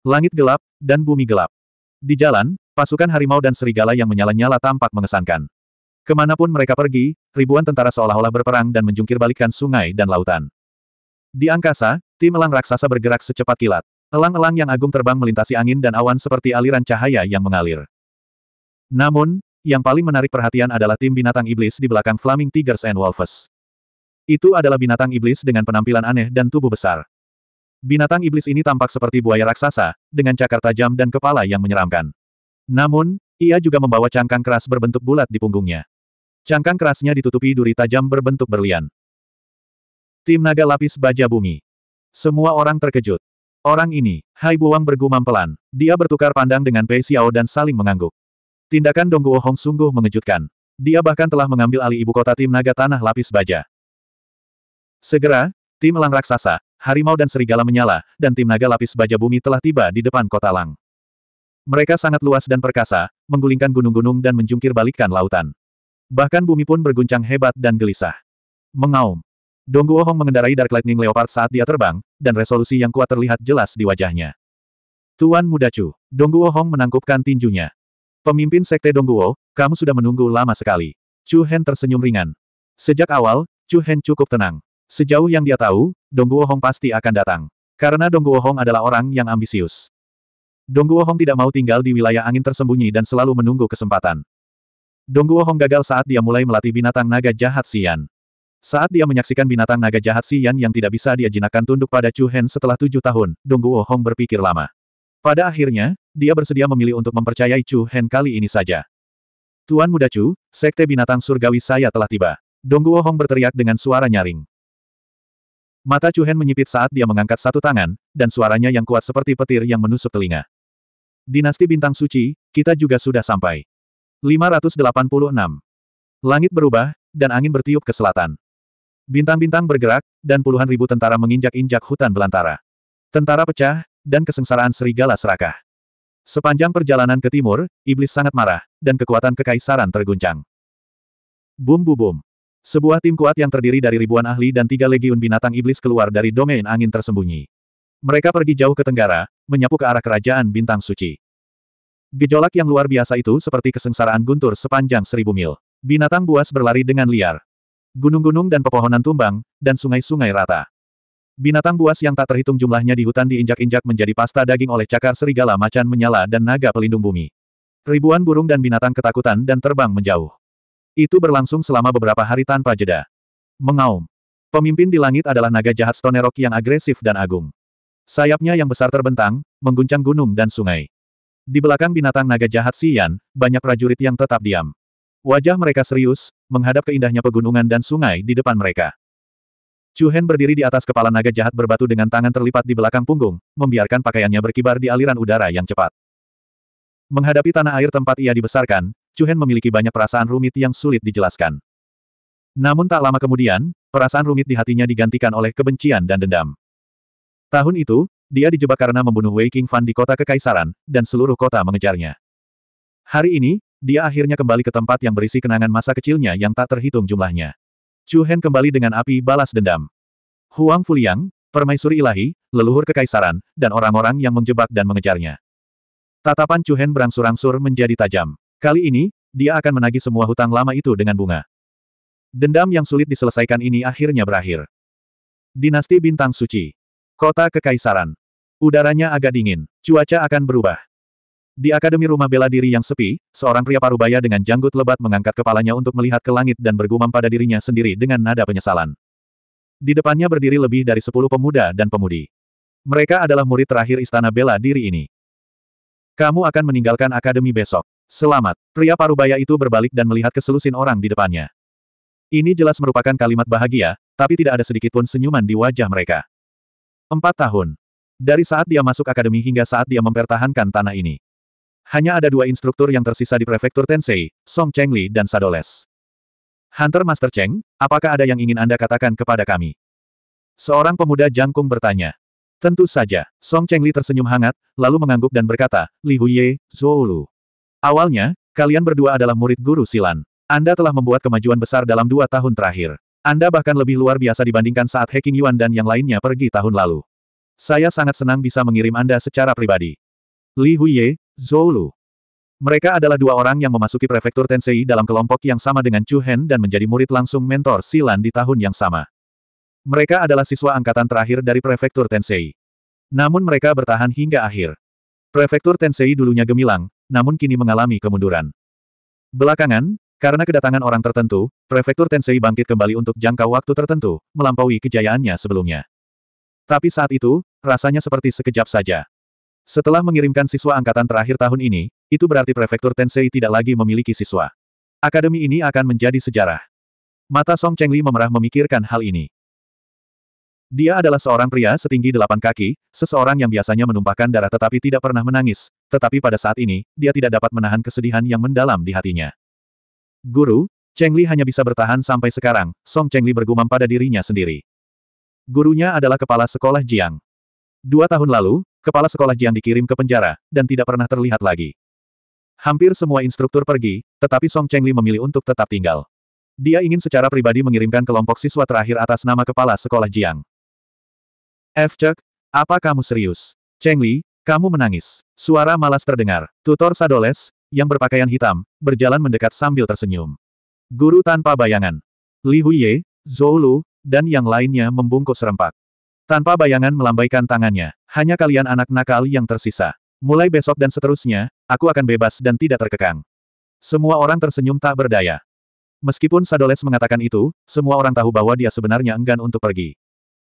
Langit gelap, dan bumi gelap. Di jalan, pasukan harimau dan serigala yang menyala-nyala tampak mengesankan. Kemanapun mereka pergi, ribuan tentara seolah-olah berperang dan menjungkir balikan sungai dan lautan. Di angkasa, tim elang raksasa bergerak secepat kilat. Elang-elang yang agung terbang melintasi angin dan awan seperti aliran cahaya yang mengalir. Namun, yang paling menarik perhatian adalah tim binatang iblis di belakang Flaming Tigers and Wolves. Itu adalah binatang iblis dengan penampilan aneh dan tubuh besar. Binatang iblis ini tampak seperti buaya raksasa, dengan cakar tajam dan kepala yang menyeramkan. Namun, ia juga membawa cangkang keras berbentuk bulat di punggungnya. Cangkang kerasnya ditutupi duri tajam berbentuk berlian. Tim naga lapis baja bumi. Semua orang terkejut. Orang ini, Hai Buang bergumam pelan. Dia bertukar pandang dengan Pei Xiao dan saling mengangguk. Tindakan Dongguo Hong sungguh mengejutkan. Dia bahkan telah mengambil alih ibu kota tim naga tanah lapis baja. Segera, tim elang raksasa, harimau dan serigala menyala, dan tim naga lapis baja bumi telah tiba di depan kota Lang. Mereka sangat luas dan perkasa, menggulingkan gunung-gunung dan menjungkir balikkan lautan. Bahkan bumi pun berguncang hebat dan gelisah. Mengaum. Dongguo Hong mengendarai Dark Lightning Leopard saat dia terbang, dan resolusi yang kuat terlihat jelas di wajahnya. Tuan Muda Chu, Dongguo Hong menangkupkan tinjunya. Pemimpin Sekte Dongguo, kamu sudah menunggu lama sekali. Chu Hen tersenyum ringan. Sejak awal, Chu Hen cukup tenang. Sejauh yang dia tahu, Dongguo Hong pasti akan datang. Karena Dongguo Hong adalah orang yang ambisius. Dongguo Hong tidak mau tinggal di wilayah angin tersembunyi dan selalu menunggu kesempatan. Dongguo Hong gagal saat dia mulai melatih binatang naga jahat Sian. Saat dia menyaksikan binatang naga jahat Sian yang tidak bisa dia jinakan tunduk pada Chu Hen setelah tujuh tahun, Dongguo Hong berpikir lama. Pada akhirnya, dia bersedia memilih untuk mempercayai Chu Hen kali ini saja. Tuan Muda Chu, Sekte Binatang Surgawi saya telah tiba. Dongguo Hong berteriak dengan suara nyaring. Mata Chuhen menyipit saat dia mengangkat satu tangan, dan suaranya yang kuat seperti petir yang menusuk telinga. Dinasti Bintang Suci, kita juga sudah sampai. 586. Langit berubah, dan angin bertiup ke selatan. Bintang-bintang bergerak, dan puluhan ribu tentara menginjak-injak hutan belantara. Tentara pecah, dan kesengsaraan serigala serakah. Sepanjang perjalanan ke timur, iblis sangat marah, dan kekuatan kekaisaran terguncang. Bum bum bum. Sebuah tim kuat yang terdiri dari ribuan ahli dan tiga legiun binatang iblis keluar dari domain angin tersembunyi. Mereka pergi jauh ke tenggara, menyapu ke arah kerajaan bintang suci. Gejolak yang luar biasa itu seperti kesengsaraan guntur sepanjang seribu mil. Binatang buas berlari dengan liar. Gunung-gunung dan pepohonan tumbang, dan sungai-sungai rata. Binatang buas yang tak terhitung jumlahnya di hutan diinjak-injak menjadi pasta daging oleh cakar serigala macan menyala dan naga pelindung bumi. Ribuan burung dan binatang ketakutan dan terbang menjauh. Itu berlangsung selama beberapa hari tanpa jeda. Mengaum. Pemimpin di langit adalah naga jahat Stone Rock yang agresif dan agung. Sayapnya yang besar terbentang, mengguncang gunung dan sungai. Di belakang binatang naga jahat Sian, banyak prajurit yang tetap diam. Wajah mereka serius, menghadap ke pegunungan dan sungai di depan mereka. Chu Hen berdiri di atas kepala naga jahat berbatu dengan tangan terlipat di belakang punggung, membiarkan pakaiannya berkibar di aliran udara yang cepat. Menghadapi tanah air tempat ia dibesarkan, Cuhen memiliki banyak perasaan rumit yang sulit dijelaskan. Namun tak lama kemudian, perasaan rumit di hatinya digantikan oleh kebencian dan dendam. Tahun itu, dia dijebak karena membunuh Wei King Fan di kota Kekaisaran, dan seluruh kota mengejarnya. Hari ini, dia akhirnya kembali ke tempat yang berisi kenangan masa kecilnya yang tak terhitung jumlahnya. Chu kembali dengan api balas dendam. Huang Fuliang, permaisuri ilahi, leluhur kekaisaran, dan orang-orang yang menjebak dan mengejarnya. Tatapan Chu berangsur-angsur menjadi tajam. Kali ini, dia akan menagih semua hutang lama itu dengan bunga. Dendam yang sulit diselesaikan ini akhirnya berakhir. Dinasti Bintang Suci. Kota Kekaisaran. Udaranya agak dingin. Cuaca akan berubah. Di Akademi Rumah Bela Diri yang sepi, seorang pria parubaya dengan janggut lebat mengangkat kepalanya untuk melihat ke langit dan bergumam pada dirinya sendiri dengan nada penyesalan. Di depannya berdiri lebih dari sepuluh pemuda dan pemudi. Mereka adalah murid terakhir Istana Bela Diri ini. Kamu akan meninggalkan Akademi besok. Selamat. Pria parubaya itu berbalik dan melihat keselusin orang di depannya. Ini jelas merupakan kalimat bahagia, tapi tidak ada sedikit pun senyuman di wajah mereka. Empat tahun. Dari saat dia masuk akademi hingga saat dia mempertahankan tanah ini. Hanya ada dua instruktur yang tersisa di prefektur Tensei, Song Chengli dan Sadoles. Hunter Master Cheng, apakah ada yang ingin Anda katakan kepada kami? Seorang pemuda jangkung bertanya. Tentu saja, Song Chengli tersenyum hangat, lalu mengangguk dan berkata, Li Huye, Zhou Lu. Awalnya, kalian berdua adalah murid guru Silan. Anda telah membuat kemajuan besar dalam dua tahun terakhir. Anda bahkan lebih luar biasa dibandingkan saat Heking Yuan dan yang lainnya pergi tahun lalu. Saya sangat senang bisa mengirim Anda secara pribadi. Li Huiye, Zoulu. Mereka adalah dua orang yang memasuki prefektur Tensei dalam kelompok yang sama dengan Chu Hen dan menjadi murid langsung mentor Silan di tahun yang sama. Mereka adalah siswa angkatan terakhir dari prefektur Tensei. Namun mereka bertahan hingga akhir. Prefektur Tensei dulunya gemilang, namun kini mengalami kemunduran. Belakangan, karena kedatangan orang tertentu, Prefektur Tensei bangkit kembali untuk jangka waktu tertentu, melampaui kejayaannya sebelumnya. Tapi saat itu, rasanya seperti sekejap saja. Setelah mengirimkan siswa angkatan terakhir tahun ini, itu berarti Prefektur Tensei tidak lagi memiliki siswa. Akademi ini akan menjadi sejarah. Mata Song Chengli memerah memikirkan hal ini. Dia adalah seorang pria setinggi delapan kaki, seseorang yang biasanya menumpahkan darah tetapi tidak pernah menangis, tetapi pada saat ini, dia tidak dapat menahan kesedihan yang mendalam di hatinya. Guru, Cheng Li hanya bisa bertahan sampai sekarang, Song Cheng Li bergumam pada dirinya sendiri. Gurunya adalah kepala sekolah Jiang. Dua tahun lalu, kepala sekolah Jiang dikirim ke penjara, dan tidak pernah terlihat lagi. Hampir semua instruktur pergi, tetapi Song Cheng Li memilih untuk tetap tinggal. Dia ingin secara pribadi mengirimkan kelompok siswa terakhir atas nama kepala sekolah Jiang. Fcek, apa kamu serius? Cheng Li, kamu menangis. Suara malas terdengar. Tutor Sadoles, yang berpakaian hitam, berjalan mendekat sambil tersenyum. Guru tanpa bayangan. Li Huiye, Zhou Lu, dan yang lainnya membungkuk serempak. Tanpa bayangan melambaikan tangannya, hanya kalian anak nakal yang tersisa. Mulai besok dan seterusnya, aku akan bebas dan tidak terkekang. Semua orang tersenyum tak berdaya. Meskipun Sadoles mengatakan itu, semua orang tahu bahwa dia sebenarnya enggan untuk pergi.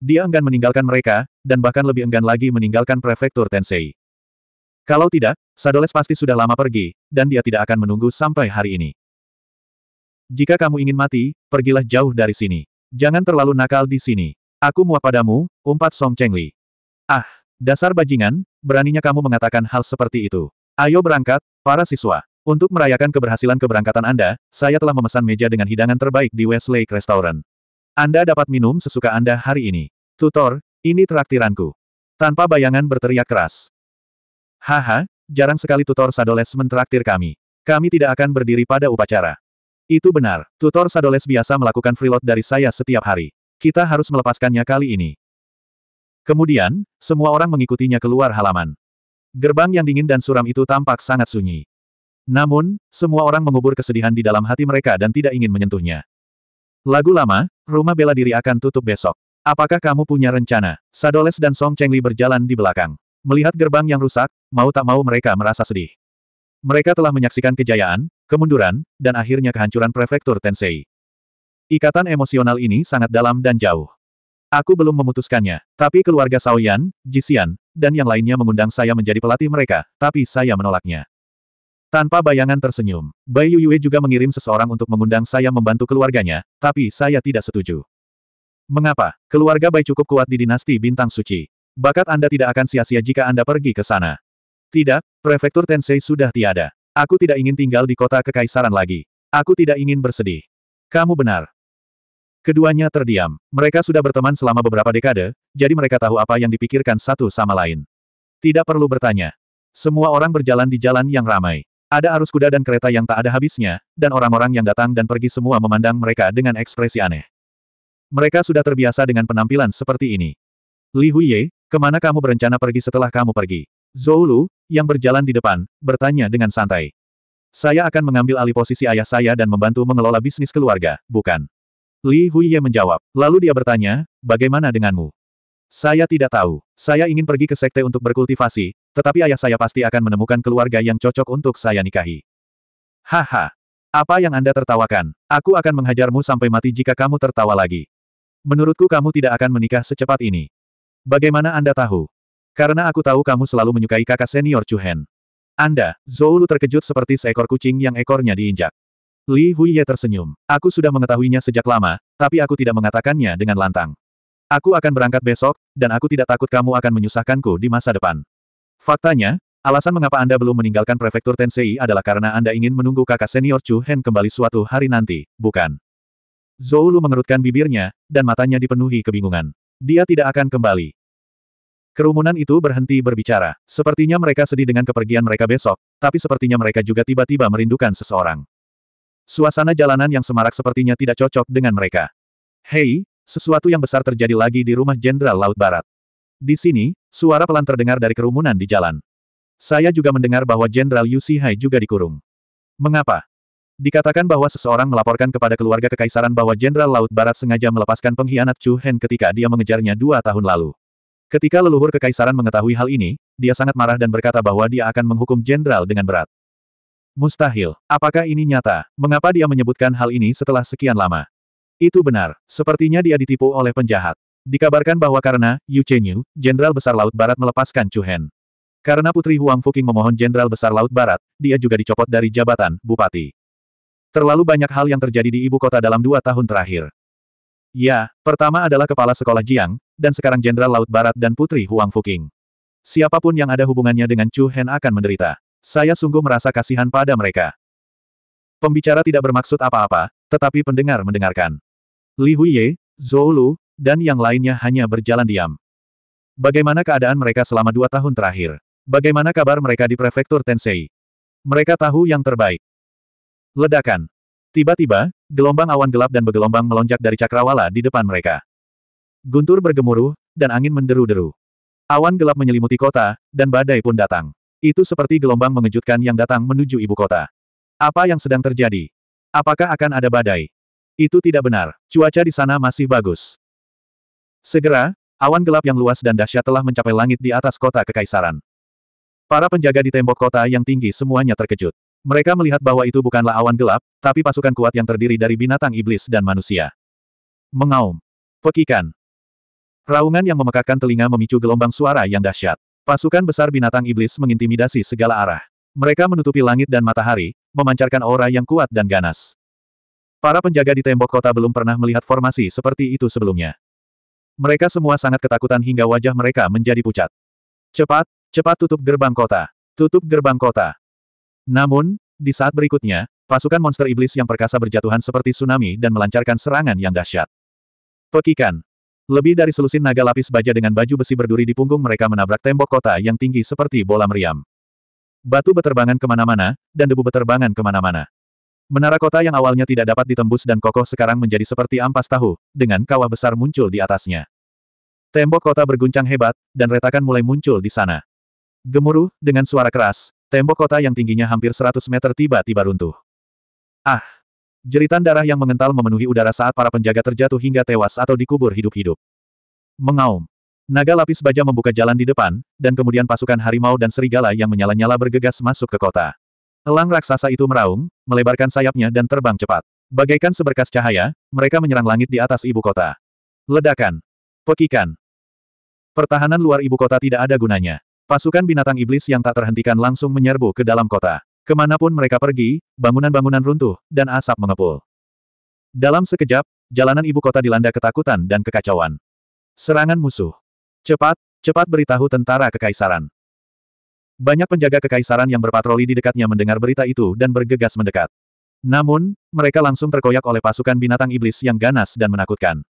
Dia enggan meninggalkan mereka, dan bahkan lebih enggan lagi meninggalkan prefektur Tensei. Kalau tidak, Sadoles pasti sudah lama pergi, dan dia tidak akan menunggu sampai hari ini. Jika kamu ingin mati, pergilah jauh dari sini. Jangan terlalu nakal di sini. Aku muak padamu, umpat Song Chengli. Ah, dasar bajingan, beraninya kamu mengatakan hal seperti itu. Ayo berangkat, para siswa. Untuk merayakan keberhasilan keberangkatan Anda, saya telah memesan meja dengan hidangan terbaik di Westlake Restaurant. Anda dapat minum sesuka Anda hari ini. Tutor, ini traktiranku. Tanpa bayangan berteriak keras. Haha, jarang sekali tutor Sadoles mentraktir kami. Kami tidak akan berdiri pada upacara. Itu benar, tutor Sadoles biasa melakukan freeload dari saya setiap hari. Kita harus melepaskannya kali ini. Kemudian, semua orang mengikutinya keluar halaman. Gerbang yang dingin dan suram itu tampak sangat sunyi. Namun, semua orang mengubur kesedihan di dalam hati mereka dan tidak ingin menyentuhnya. Lagu lama, Rumah bela diri akan tutup besok. Apakah kamu punya rencana? Sadoles dan Song Chengli berjalan di belakang. Melihat gerbang yang rusak, mau tak mau mereka merasa sedih. Mereka telah menyaksikan kejayaan, kemunduran, dan akhirnya kehancuran prefektur Tensei. Ikatan emosional ini sangat dalam dan jauh. Aku belum memutuskannya, tapi keluarga Saoyan, Jisian, dan yang lainnya mengundang saya menjadi pelatih mereka, tapi saya menolaknya. Tanpa bayangan tersenyum, Bai Yuyue juga mengirim seseorang untuk mengundang saya membantu keluarganya, tapi saya tidak setuju. Mengapa? Keluarga Bai cukup kuat di dinasti Bintang Suci. Bakat Anda tidak akan sia-sia jika Anda pergi ke sana. Tidak, prefektur Tensei sudah tiada. Aku tidak ingin tinggal di kota kekaisaran lagi. Aku tidak ingin bersedih. Kamu benar. Keduanya terdiam. Mereka sudah berteman selama beberapa dekade, jadi mereka tahu apa yang dipikirkan satu sama lain. Tidak perlu bertanya. Semua orang berjalan di jalan yang ramai. Ada arus kuda dan kereta yang tak ada habisnya, dan orang-orang yang datang dan pergi semua memandang mereka dengan ekspresi aneh. Mereka sudah terbiasa dengan penampilan seperti ini. Li Huiye, kemana kamu berencana pergi setelah kamu pergi? Zhou Lu, yang berjalan di depan, bertanya dengan santai. Saya akan mengambil alih posisi ayah saya dan membantu mengelola bisnis keluarga, bukan? Li Huiye menjawab. Lalu dia bertanya, bagaimana denganmu? Saya tidak tahu. Saya ingin pergi ke sekte untuk berkultivasi, tetapi ayah saya pasti akan menemukan keluarga yang cocok untuk saya nikahi. Haha. Apa yang Anda tertawakan? Aku akan menghajarmu sampai mati jika kamu tertawa lagi. Menurutku kamu tidak akan menikah secepat ini. Bagaimana Anda tahu? Karena aku tahu kamu selalu menyukai kakak senior Chuhen. Anda, Zoulu terkejut seperti seekor kucing yang ekornya diinjak. Li Huiye tersenyum. Aku sudah mengetahuinya sejak lama, tapi aku tidak mengatakannya dengan lantang. Aku akan berangkat besok, dan aku tidak takut kamu akan menyusahkanku di masa depan. Faktanya, alasan mengapa Anda belum meninggalkan prefektur Tensei adalah karena Anda ingin menunggu kakak senior Chu Hen kembali suatu hari nanti, bukan? Zhou Lu mengerutkan bibirnya, dan matanya dipenuhi kebingungan. Dia tidak akan kembali. Kerumunan itu berhenti berbicara. Sepertinya mereka sedih dengan kepergian mereka besok, tapi sepertinya mereka juga tiba-tiba merindukan seseorang. Suasana jalanan yang semarak sepertinya tidak cocok dengan mereka. Hei, sesuatu yang besar terjadi lagi di rumah Jenderal Laut Barat. Di sini, suara pelan terdengar dari kerumunan di jalan. Saya juga mendengar bahwa Jenderal Yu Hai juga dikurung. Mengapa? Dikatakan bahwa seseorang melaporkan kepada keluarga kekaisaran bahwa Jenderal Laut Barat sengaja melepaskan pengkhianat Chu Hen ketika dia mengejarnya dua tahun lalu. Ketika leluhur kekaisaran mengetahui hal ini, dia sangat marah dan berkata bahwa dia akan menghukum Jenderal dengan berat. Mustahil. Apakah ini nyata? Mengapa dia menyebutkan hal ini setelah sekian lama? Itu benar, sepertinya dia ditipu oleh penjahat. Dikabarkan bahwa karena, Yu Chenyu, Jenderal Besar Laut Barat melepaskan Chu Hen. Karena Putri Huang Fuking memohon Jenderal Besar Laut Barat, dia juga dicopot dari jabatan, Bupati. Terlalu banyak hal yang terjadi di ibu kota dalam dua tahun terakhir. Ya, pertama adalah kepala sekolah Jiang, dan sekarang Jenderal Laut Barat dan Putri Huang Fuking. Siapapun yang ada hubungannya dengan Chu Hen akan menderita. Saya sungguh merasa kasihan pada mereka. Pembicara tidak bermaksud apa-apa, tetapi pendengar mendengarkan. Li Huiye, Zhou Lu, dan yang lainnya hanya berjalan diam. Bagaimana keadaan mereka selama dua tahun terakhir? Bagaimana kabar mereka di prefektur Tensei? Mereka tahu yang terbaik. Ledakan. Tiba-tiba, gelombang awan gelap dan bergelombang melonjak dari cakrawala di depan mereka. Guntur bergemuruh, dan angin menderu-deru. Awan gelap menyelimuti kota, dan badai pun datang. Itu seperti gelombang mengejutkan yang datang menuju ibu kota. Apa yang sedang terjadi? Apakah akan ada badai? Itu tidak benar. Cuaca di sana masih bagus. Segera, awan gelap yang luas dan dahsyat telah mencapai langit di atas kota kekaisaran. Para penjaga di tembok kota yang tinggi semuanya terkejut. Mereka melihat bahwa itu bukanlah awan gelap, tapi pasukan kuat yang terdiri dari binatang iblis dan manusia. Mengaum. Pekikan. Raungan yang memekakkan telinga memicu gelombang suara yang dahsyat. Pasukan besar binatang iblis mengintimidasi segala arah. Mereka menutupi langit dan matahari, memancarkan aura yang kuat dan ganas. Para penjaga di tembok kota belum pernah melihat formasi seperti itu sebelumnya. Mereka semua sangat ketakutan hingga wajah mereka menjadi pucat. Cepat, cepat tutup gerbang kota. Tutup gerbang kota. Namun, di saat berikutnya, pasukan monster iblis yang perkasa berjatuhan seperti tsunami dan melancarkan serangan yang dahsyat. Pekikan. Lebih dari selusin naga lapis baja dengan baju besi berduri di punggung mereka menabrak tembok kota yang tinggi seperti bola meriam. Batu beterbangan kemana-mana, dan debu beterbangan kemana-mana. Menara kota yang awalnya tidak dapat ditembus dan kokoh sekarang menjadi seperti ampas tahu, dengan kawah besar muncul di atasnya. Tembok kota berguncang hebat, dan retakan mulai muncul di sana. Gemuruh, dengan suara keras, tembok kota yang tingginya hampir 100 meter tiba-tiba runtuh. Ah! Jeritan darah yang mengental memenuhi udara saat para penjaga terjatuh hingga tewas atau dikubur hidup-hidup. Mengaum. Naga lapis baja membuka jalan di depan, dan kemudian pasukan harimau dan serigala yang menyala-nyala bergegas masuk ke kota. Elang raksasa itu meraung, melebarkan sayapnya dan terbang cepat. Bagaikan seberkas cahaya, mereka menyerang langit di atas ibu kota. Ledakan. Pekikan. Pertahanan luar ibu kota tidak ada gunanya. Pasukan binatang iblis yang tak terhentikan langsung menyerbu ke dalam kota. Kemanapun mereka pergi, bangunan-bangunan runtuh, dan asap mengepul. Dalam sekejap, jalanan ibu kota dilanda ketakutan dan kekacauan. Serangan musuh. Cepat, cepat beritahu tentara kekaisaran. Banyak penjaga kekaisaran yang berpatroli di dekatnya mendengar berita itu dan bergegas mendekat. Namun, mereka langsung terkoyak oleh pasukan binatang iblis yang ganas dan menakutkan.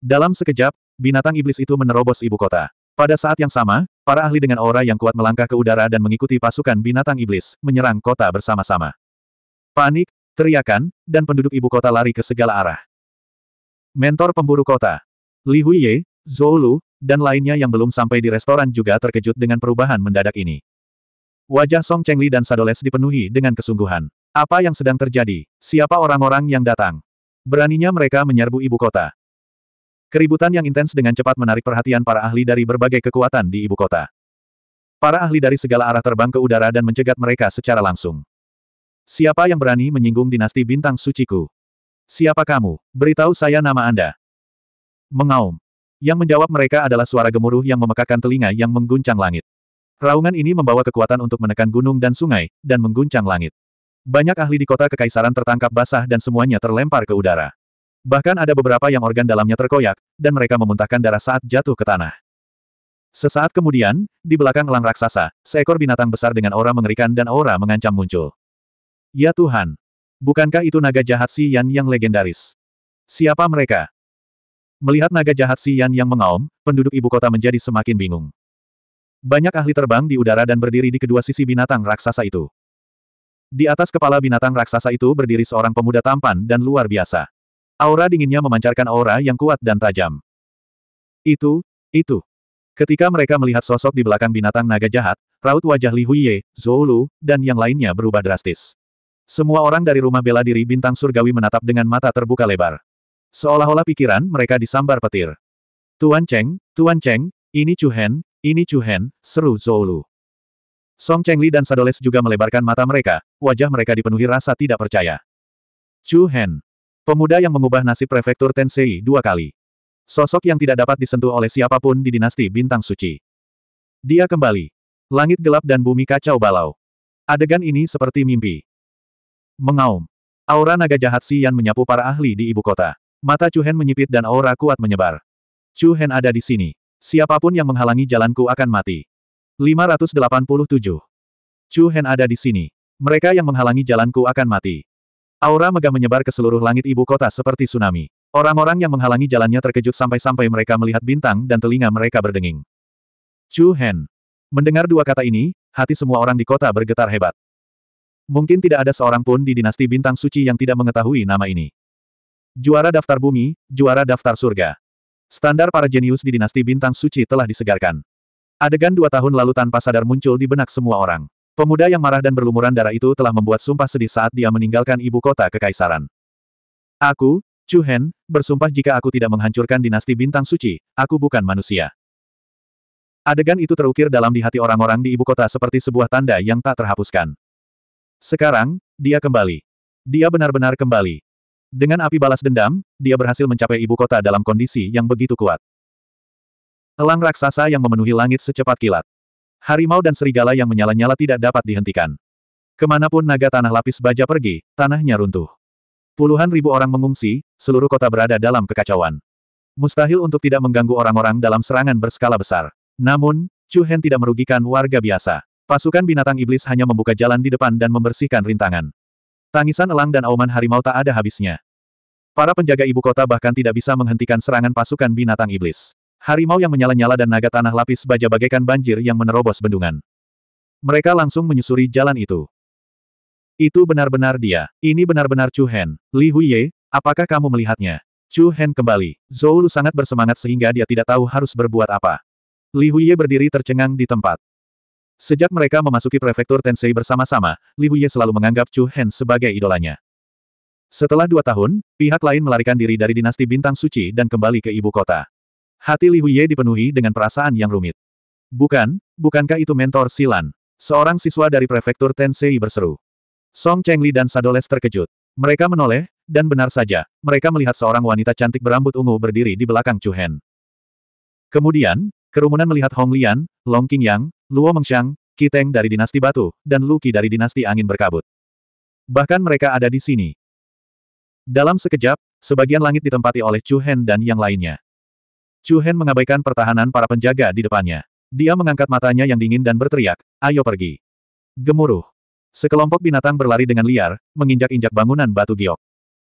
Dalam sekejap, binatang iblis itu menerobos ibu kota. Pada saat yang sama, para ahli dengan aura yang kuat melangkah ke udara dan mengikuti pasukan binatang iblis, menyerang kota bersama-sama. Panik, teriakan, dan penduduk ibu kota lari ke segala arah. Mentor pemburu kota. Li Huiye, Zhou Lu, dan lainnya yang belum sampai di restoran juga terkejut dengan perubahan mendadak ini. Wajah Song Chengli dan Sadoles dipenuhi dengan kesungguhan. Apa yang sedang terjadi? Siapa orang-orang yang datang? Beraninya mereka menyerbu ibu kota. Keributan yang intens dengan cepat menarik perhatian para ahli dari berbagai kekuatan di ibu kota. Para ahli dari segala arah terbang ke udara dan mencegat mereka secara langsung. Siapa yang berani menyinggung dinasti bintang suciku? Siapa kamu? Beritahu saya nama Anda. Mengaum. Yang menjawab mereka adalah suara gemuruh yang memekakan telinga yang mengguncang langit. Raungan ini membawa kekuatan untuk menekan gunung dan sungai, dan mengguncang langit. Banyak ahli di kota kekaisaran tertangkap basah dan semuanya terlempar ke udara. Bahkan ada beberapa yang organ dalamnya terkoyak, dan mereka memuntahkan darah saat jatuh ke tanah. Sesaat kemudian, di belakang elang raksasa, seekor binatang besar dengan aura mengerikan dan aura mengancam muncul. Ya Tuhan! Bukankah itu naga jahat Si Yan yang legendaris? Siapa mereka? Melihat naga jahat Yan yang mengaum, penduduk ibu kota menjadi semakin bingung. Banyak ahli terbang di udara dan berdiri di kedua sisi binatang raksasa itu. Di atas kepala binatang raksasa itu berdiri seorang pemuda tampan dan luar biasa. Aura dinginnya memancarkan aura yang kuat dan tajam. Itu, itu. Ketika mereka melihat sosok di belakang binatang naga jahat, raut wajah Li Huiye, Zhou Lu, dan yang lainnya berubah drastis. Semua orang dari rumah bela diri bintang surgawi menatap dengan mata terbuka lebar. Seolah-olah pikiran mereka disambar petir. Tuan Cheng, Tuan Cheng, ini Chu Hen, ini Chu Hen, seru Zhou Lu. Song Chengli dan Sadoles juga melebarkan mata mereka, wajah mereka dipenuhi rasa tidak percaya. Chu Hen. Pemuda yang mengubah nasib prefektur Tensei dua kali. Sosok yang tidak dapat disentuh oleh siapapun di dinasti Bintang Suci. Dia kembali. Langit gelap dan bumi kacau balau. Adegan ini seperti mimpi. Mengaum. Aura naga jahat Yan menyapu para ahli di ibu kota. Mata Chu Chuhen menyipit dan aura kuat menyebar. Chu Chuhen ada di sini. Siapapun yang menghalangi jalanku akan mati. 587. Chuhen ada di sini. Mereka yang menghalangi jalanku akan mati. Aura megah menyebar ke seluruh langit ibu kota seperti tsunami. Orang-orang yang menghalangi jalannya terkejut sampai-sampai mereka melihat bintang dan telinga mereka berdenging. Chu Hen. Mendengar dua kata ini, hati semua orang di kota bergetar hebat. Mungkin tidak ada seorang pun di dinasti bintang suci yang tidak mengetahui nama ini. Juara daftar bumi, juara daftar surga. Standar para jenius di dinasti bintang suci telah disegarkan. Adegan dua tahun lalu tanpa sadar muncul di benak semua orang. Pemuda yang marah dan berlumuran darah itu telah membuat sumpah sedih saat dia meninggalkan ibu kota kekaisaran. Aku, Chu Hen, bersumpah jika aku tidak menghancurkan dinasti bintang suci, aku bukan manusia. Adegan itu terukir dalam di hati orang-orang di ibu kota seperti sebuah tanda yang tak terhapuskan. Sekarang, dia kembali. Dia benar-benar kembali. Dengan api balas dendam, dia berhasil mencapai ibu kota dalam kondisi yang begitu kuat. Elang raksasa yang memenuhi langit secepat kilat. Harimau dan serigala yang menyala-nyala tidak dapat dihentikan. Kemanapun naga tanah lapis baja pergi, tanahnya runtuh. Puluhan ribu orang mengungsi, seluruh kota berada dalam kekacauan. Mustahil untuk tidak mengganggu orang-orang dalam serangan berskala besar. Namun, Chu Hen tidak merugikan warga biasa. Pasukan binatang iblis hanya membuka jalan di depan dan membersihkan rintangan. Tangisan elang dan auman harimau tak ada habisnya. Para penjaga ibu kota bahkan tidak bisa menghentikan serangan pasukan binatang iblis. Harimau yang menyala-nyala dan naga tanah lapis baja bagaikan banjir yang menerobos bendungan. Mereka langsung menyusuri jalan itu. Itu benar-benar dia. Ini benar-benar Chu Hen. Li Huiye, apakah kamu melihatnya? Chu Hen kembali. Zhou Lu sangat bersemangat sehingga dia tidak tahu harus berbuat apa. Li Huiye berdiri tercengang di tempat. Sejak mereka memasuki prefektur Tensei bersama-sama, Li Huye selalu menganggap Chu Hen sebagai idolanya. Setelah dua tahun, pihak lain melarikan diri dari dinasti Bintang Suci dan kembali ke ibu kota. Hati Li Huye dipenuhi dengan perasaan yang rumit. Bukan, bukankah itu mentor Silan? Seorang siswa dari prefektur Tensei berseru. Song Chengli dan Sadoles terkejut. Mereka menoleh, dan benar saja, mereka melihat seorang wanita cantik berambut ungu berdiri di belakang Chu Hen. Kemudian, kerumunan melihat Hong Lian, Long Qingyang, Luo Mengxiang, Kiteng dari dinasti batu, dan Luki dari dinasti angin berkabut. Bahkan mereka ada di sini. Dalam sekejap, sebagian langit ditempati oleh Chu Hen dan yang lainnya. Chu Hen mengabaikan pertahanan para penjaga di depannya. Dia mengangkat matanya yang dingin dan berteriak, ayo pergi. Gemuruh. Sekelompok binatang berlari dengan liar, menginjak-injak bangunan batu giok.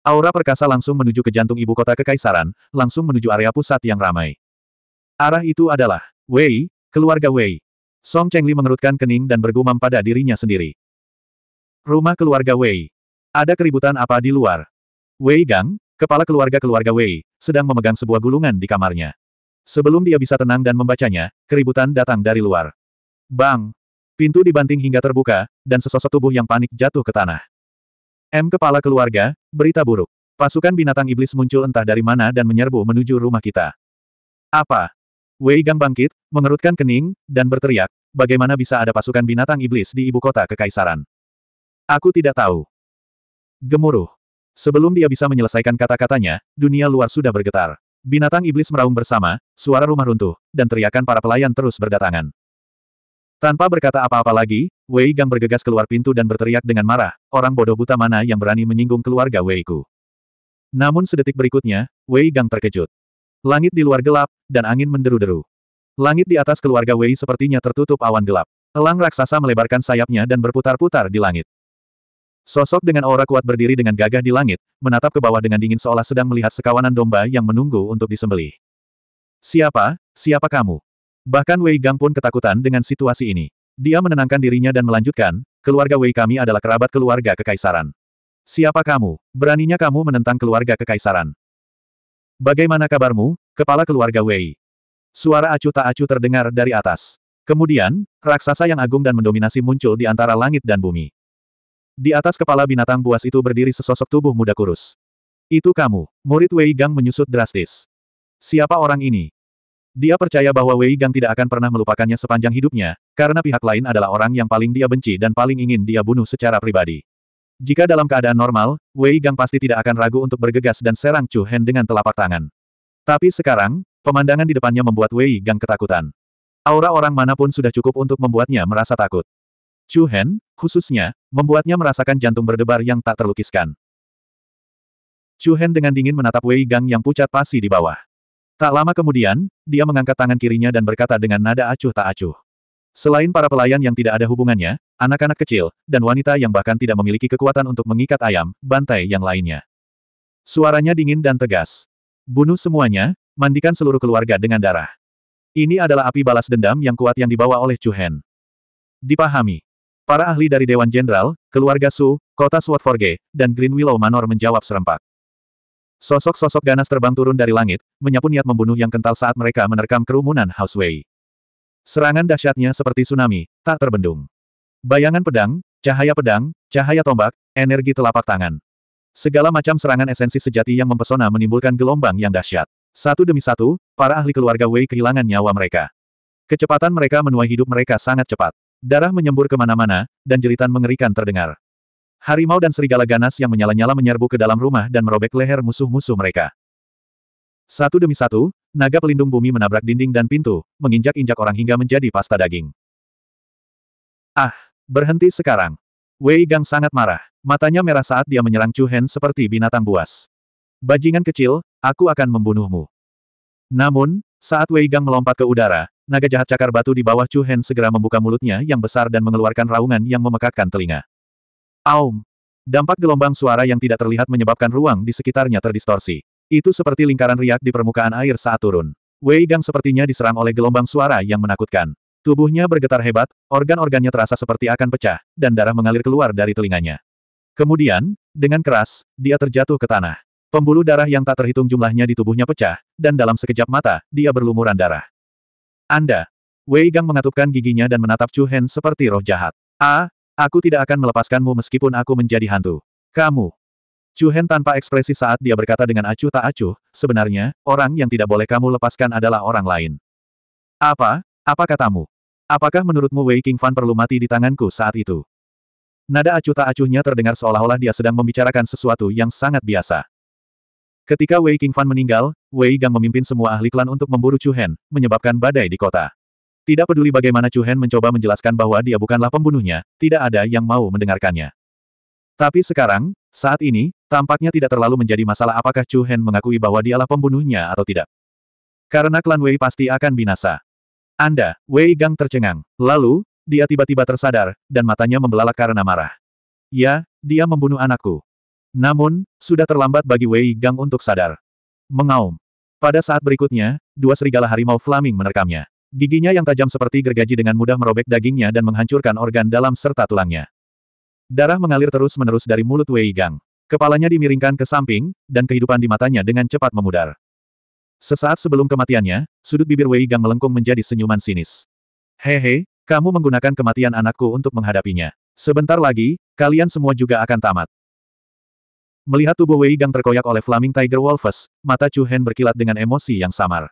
Aura perkasa langsung menuju ke jantung ibu kota kekaisaran, langsung menuju area pusat yang ramai. Arah itu adalah Wei, keluarga Wei. Song Chengli mengerutkan kening dan bergumam pada dirinya sendiri. Rumah keluarga Wei. Ada keributan apa di luar? Wei Gang, kepala keluarga-keluarga Wei, sedang memegang sebuah gulungan di kamarnya. Sebelum dia bisa tenang dan membacanya, keributan datang dari luar. Bang! Pintu dibanting hingga terbuka, dan sesosok tubuh yang panik jatuh ke tanah. M. Kepala keluarga, berita buruk. Pasukan binatang iblis muncul entah dari mana dan menyerbu menuju rumah kita. Apa? Wei Gang bangkit, mengerutkan kening, dan berteriak, bagaimana bisa ada pasukan binatang iblis di ibu kota kekaisaran? Aku tidak tahu. Gemuruh. Sebelum dia bisa menyelesaikan kata-katanya, dunia luar sudah bergetar. Binatang iblis meraung bersama, suara rumah runtuh, dan teriakan para pelayan terus berdatangan. Tanpa berkata apa-apa lagi, Wei Gang bergegas keluar pintu dan berteriak dengan marah, orang bodoh buta mana yang berani menyinggung keluarga Wei Ku. Namun sedetik berikutnya, Wei Gang terkejut. Langit di luar gelap, dan angin menderu-deru. Langit di atas keluarga Wei sepertinya tertutup awan gelap. Elang raksasa melebarkan sayapnya dan berputar-putar di langit. Sosok dengan aura kuat berdiri dengan gagah di langit, menatap ke bawah dengan dingin seolah sedang melihat sekawanan domba yang menunggu untuk disembelih. Siapa? Siapa kamu? Bahkan Wei Gang pun ketakutan dengan situasi ini. Dia menenangkan dirinya dan melanjutkan, keluarga Wei kami adalah kerabat keluarga kekaisaran. Siapa kamu? Beraninya kamu menentang keluarga kekaisaran. Bagaimana kabarmu, kepala keluarga Wei? Suara acuh tak acuh terdengar dari atas. Kemudian, raksasa yang agung dan mendominasi muncul di antara langit dan bumi. Di atas kepala binatang buas itu berdiri sesosok tubuh muda kurus. Itu kamu, murid Wei Gang menyusut drastis. Siapa orang ini? Dia percaya bahwa Wei Gang tidak akan pernah melupakannya sepanjang hidupnya, karena pihak lain adalah orang yang paling dia benci dan paling ingin dia bunuh secara pribadi. Jika dalam keadaan normal, Wei Gang pasti tidak akan ragu untuk bergegas dan serang Chu Hen dengan telapak tangan. Tapi sekarang, pemandangan di depannya membuat Wei Gang ketakutan. Aura orang manapun sudah cukup untuk membuatnya merasa takut. Chu Hen, khususnya, membuatnya merasakan jantung berdebar yang tak terlukiskan. Chu Hen dengan dingin menatap Wei Gang yang pucat pasi di bawah. Tak lama kemudian, dia mengangkat tangan kirinya dan berkata dengan nada acuh tak acuh. Selain para pelayan yang tidak ada hubungannya, anak-anak kecil, dan wanita yang bahkan tidak memiliki kekuatan untuk mengikat ayam, bantai yang lainnya. Suaranya dingin dan tegas. Bunuh semuanya, mandikan seluruh keluarga dengan darah. Ini adalah api balas dendam yang kuat yang dibawa oleh Chu Hen. Dipahami. Para ahli dari Dewan Jenderal, keluarga Su, kota Swatforge, dan Green Willow Manor menjawab serempak. Sosok-sosok ganas terbang turun dari langit, menyapu niat membunuh yang kental saat mereka menerkam kerumunan Houseway. Serangan dahsyatnya seperti tsunami, tak terbendung. Bayangan pedang, cahaya pedang, cahaya tombak, energi telapak tangan. Segala macam serangan esensi sejati yang mempesona menimbulkan gelombang yang dahsyat. Satu demi satu, para ahli keluarga Wei kehilangan nyawa mereka. Kecepatan mereka menuai hidup mereka sangat cepat. Darah menyembur kemana-mana, dan jeritan mengerikan terdengar. Harimau dan serigala ganas yang menyala-nyala menyerbu ke dalam rumah dan merobek leher musuh-musuh mereka. Satu demi satu, naga pelindung bumi menabrak dinding dan pintu, menginjak-injak orang hingga menjadi pasta daging. Ah! Berhenti sekarang. Wei Gang sangat marah. Matanya merah saat dia menyerang Chu Hen seperti binatang buas. Bajingan kecil, aku akan membunuhmu. Namun, saat Wei Gang melompat ke udara, naga jahat cakar batu di bawah Chu Hen segera membuka mulutnya yang besar dan mengeluarkan raungan yang memekakkan telinga. Aum! Dampak gelombang suara yang tidak terlihat menyebabkan ruang di sekitarnya terdistorsi. Itu seperti lingkaran riak di permukaan air saat turun. Wei Gang sepertinya diserang oleh gelombang suara yang menakutkan. Tubuhnya bergetar hebat, organ-organnya terasa seperti akan pecah, dan darah mengalir keluar dari telinganya. Kemudian, dengan keras, dia terjatuh ke tanah. Pembuluh darah yang tak terhitung jumlahnya di tubuhnya pecah, dan dalam sekejap mata, dia berlumuran darah. Anda! Wei Gang mengatupkan giginya dan menatap Chu Hen seperti roh jahat. A, ah, aku tidak akan melepaskanmu meskipun aku menjadi hantu. Kamu! Chu Hen tanpa ekspresi saat dia berkata dengan acuh tak acuh, sebenarnya, orang yang tidak boleh kamu lepaskan adalah orang lain. Apa? Apa katamu? Apakah menurutmu Wei King Fan perlu mati di tanganku saat itu? Nada acuh tak acuhnya terdengar seolah-olah dia sedang membicarakan sesuatu yang sangat biasa. Ketika Wei King Fan meninggal, Wei Gang memimpin semua ahli klan untuk memburu Chu Hen, menyebabkan badai di kota. Tidak peduli bagaimana Chu Hen mencoba menjelaskan bahwa dia bukanlah pembunuhnya, tidak ada yang mau mendengarkannya. Tapi sekarang, saat ini, tampaknya tidak terlalu menjadi masalah apakah Chu Hen mengakui bahwa dialah pembunuhnya atau tidak. Karena klan Wei pasti akan binasa. Anda, Wei Gang tercengang. Lalu, dia tiba-tiba tersadar, dan matanya membelalak karena marah. Ya, dia membunuh anakku. Namun, sudah terlambat bagi Wei Gang untuk sadar. Mengaum. Pada saat berikutnya, dua serigala harimau flaming menerkamnya. Giginya yang tajam seperti gergaji dengan mudah merobek dagingnya dan menghancurkan organ dalam serta tulangnya. Darah mengalir terus-menerus dari mulut Wei Gang. Kepalanya dimiringkan ke samping, dan kehidupan di matanya dengan cepat memudar. Sesaat sebelum kematiannya, sudut bibir Wei Gang melengkung menjadi senyuman sinis. Hehe, kamu menggunakan kematian anakku untuk menghadapinya. Sebentar lagi, kalian semua juga akan tamat. Melihat tubuh Wei Gang terkoyak oleh Flaming Tiger Wolves, mata Chu Hen berkilat dengan emosi yang samar.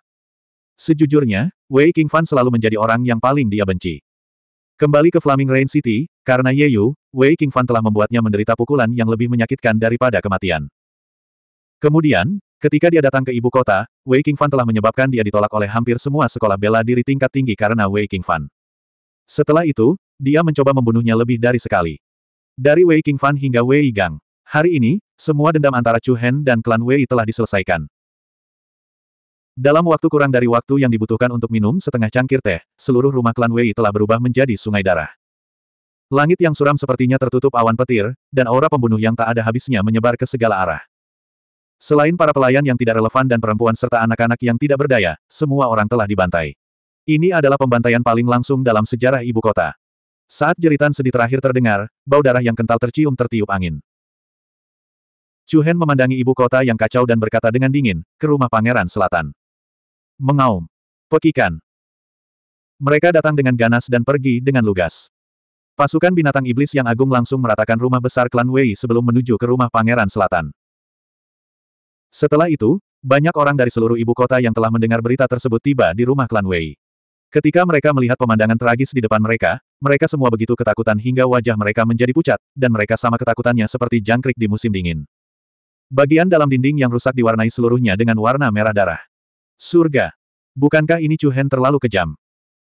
Sejujurnya, Wei King Fan selalu menjadi orang yang paling dia benci. Kembali ke Flaming Rain City, karena Ye Yu, Wei King Fan telah membuatnya menderita pukulan yang lebih menyakitkan daripada kematian. Kemudian, Ketika dia datang ke ibu kota, Wei Qingfan telah menyebabkan dia ditolak oleh hampir semua sekolah bela diri tingkat tinggi karena Wei Qingfan. Setelah itu, dia mencoba membunuhnya lebih dari sekali. Dari Wei Qingfan hingga Wei Gang. Hari ini, semua dendam antara Chu Hen dan klan Wei telah diselesaikan. Dalam waktu kurang dari waktu yang dibutuhkan untuk minum setengah cangkir teh, seluruh rumah klan Wei telah berubah menjadi sungai darah. Langit yang suram sepertinya tertutup awan petir, dan aura pembunuh yang tak ada habisnya menyebar ke segala arah. Selain para pelayan yang tidak relevan dan perempuan serta anak-anak yang tidak berdaya, semua orang telah dibantai. Ini adalah pembantaian paling langsung dalam sejarah ibu kota. Saat jeritan sedih terakhir terdengar, bau darah yang kental tercium tertiup angin. Chuhen memandangi ibu kota yang kacau dan berkata dengan dingin, ke rumah pangeran selatan. Mengaum. Pekikan. Mereka datang dengan ganas dan pergi dengan lugas. Pasukan binatang iblis yang agung langsung meratakan rumah besar klan Wei sebelum menuju ke rumah pangeran selatan. Setelah itu, banyak orang dari seluruh ibu kota yang telah mendengar berita tersebut tiba di rumah klan Wei. Ketika mereka melihat pemandangan tragis di depan mereka, mereka semua begitu ketakutan hingga wajah mereka menjadi pucat, dan mereka sama ketakutannya seperti jangkrik di musim dingin. Bagian dalam dinding yang rusak diwarnai seluruhnya dengan warna merah darah. Surga. Bukankah ini Chu Hen terlalu kejam?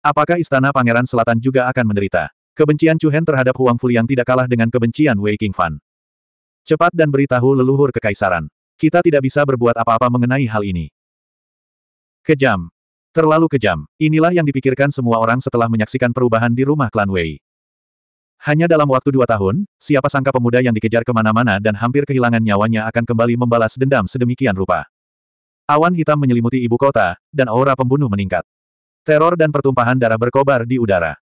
Apakah istana pangeran selatan juga akan menderita? Kebencian Chu Hen terhadap Huang Fuliang tidak kalah dengan kebencian Wei King Fan. Cepat dan beritahu leluhur kekaisaran. Kita tidak bisa berbuat apa-apa mengenai hal ini. Kejam. Terlalu kejam. Inilah yang dipikirkan semua orang setelah menyaksikan perubahan di rumah klan Wei. Hanya dalam waktu dua tahun, siapa sangka pemuda yang dikejar kemana-mana dan hampir kehilangan nyawanya akan kembali membalas dendam sedemikian rupa. Awan hitam menyelimuti ibu kota, dan aura pembunuh meningkat. Teror dan pertumpahan darah berkobar di udara.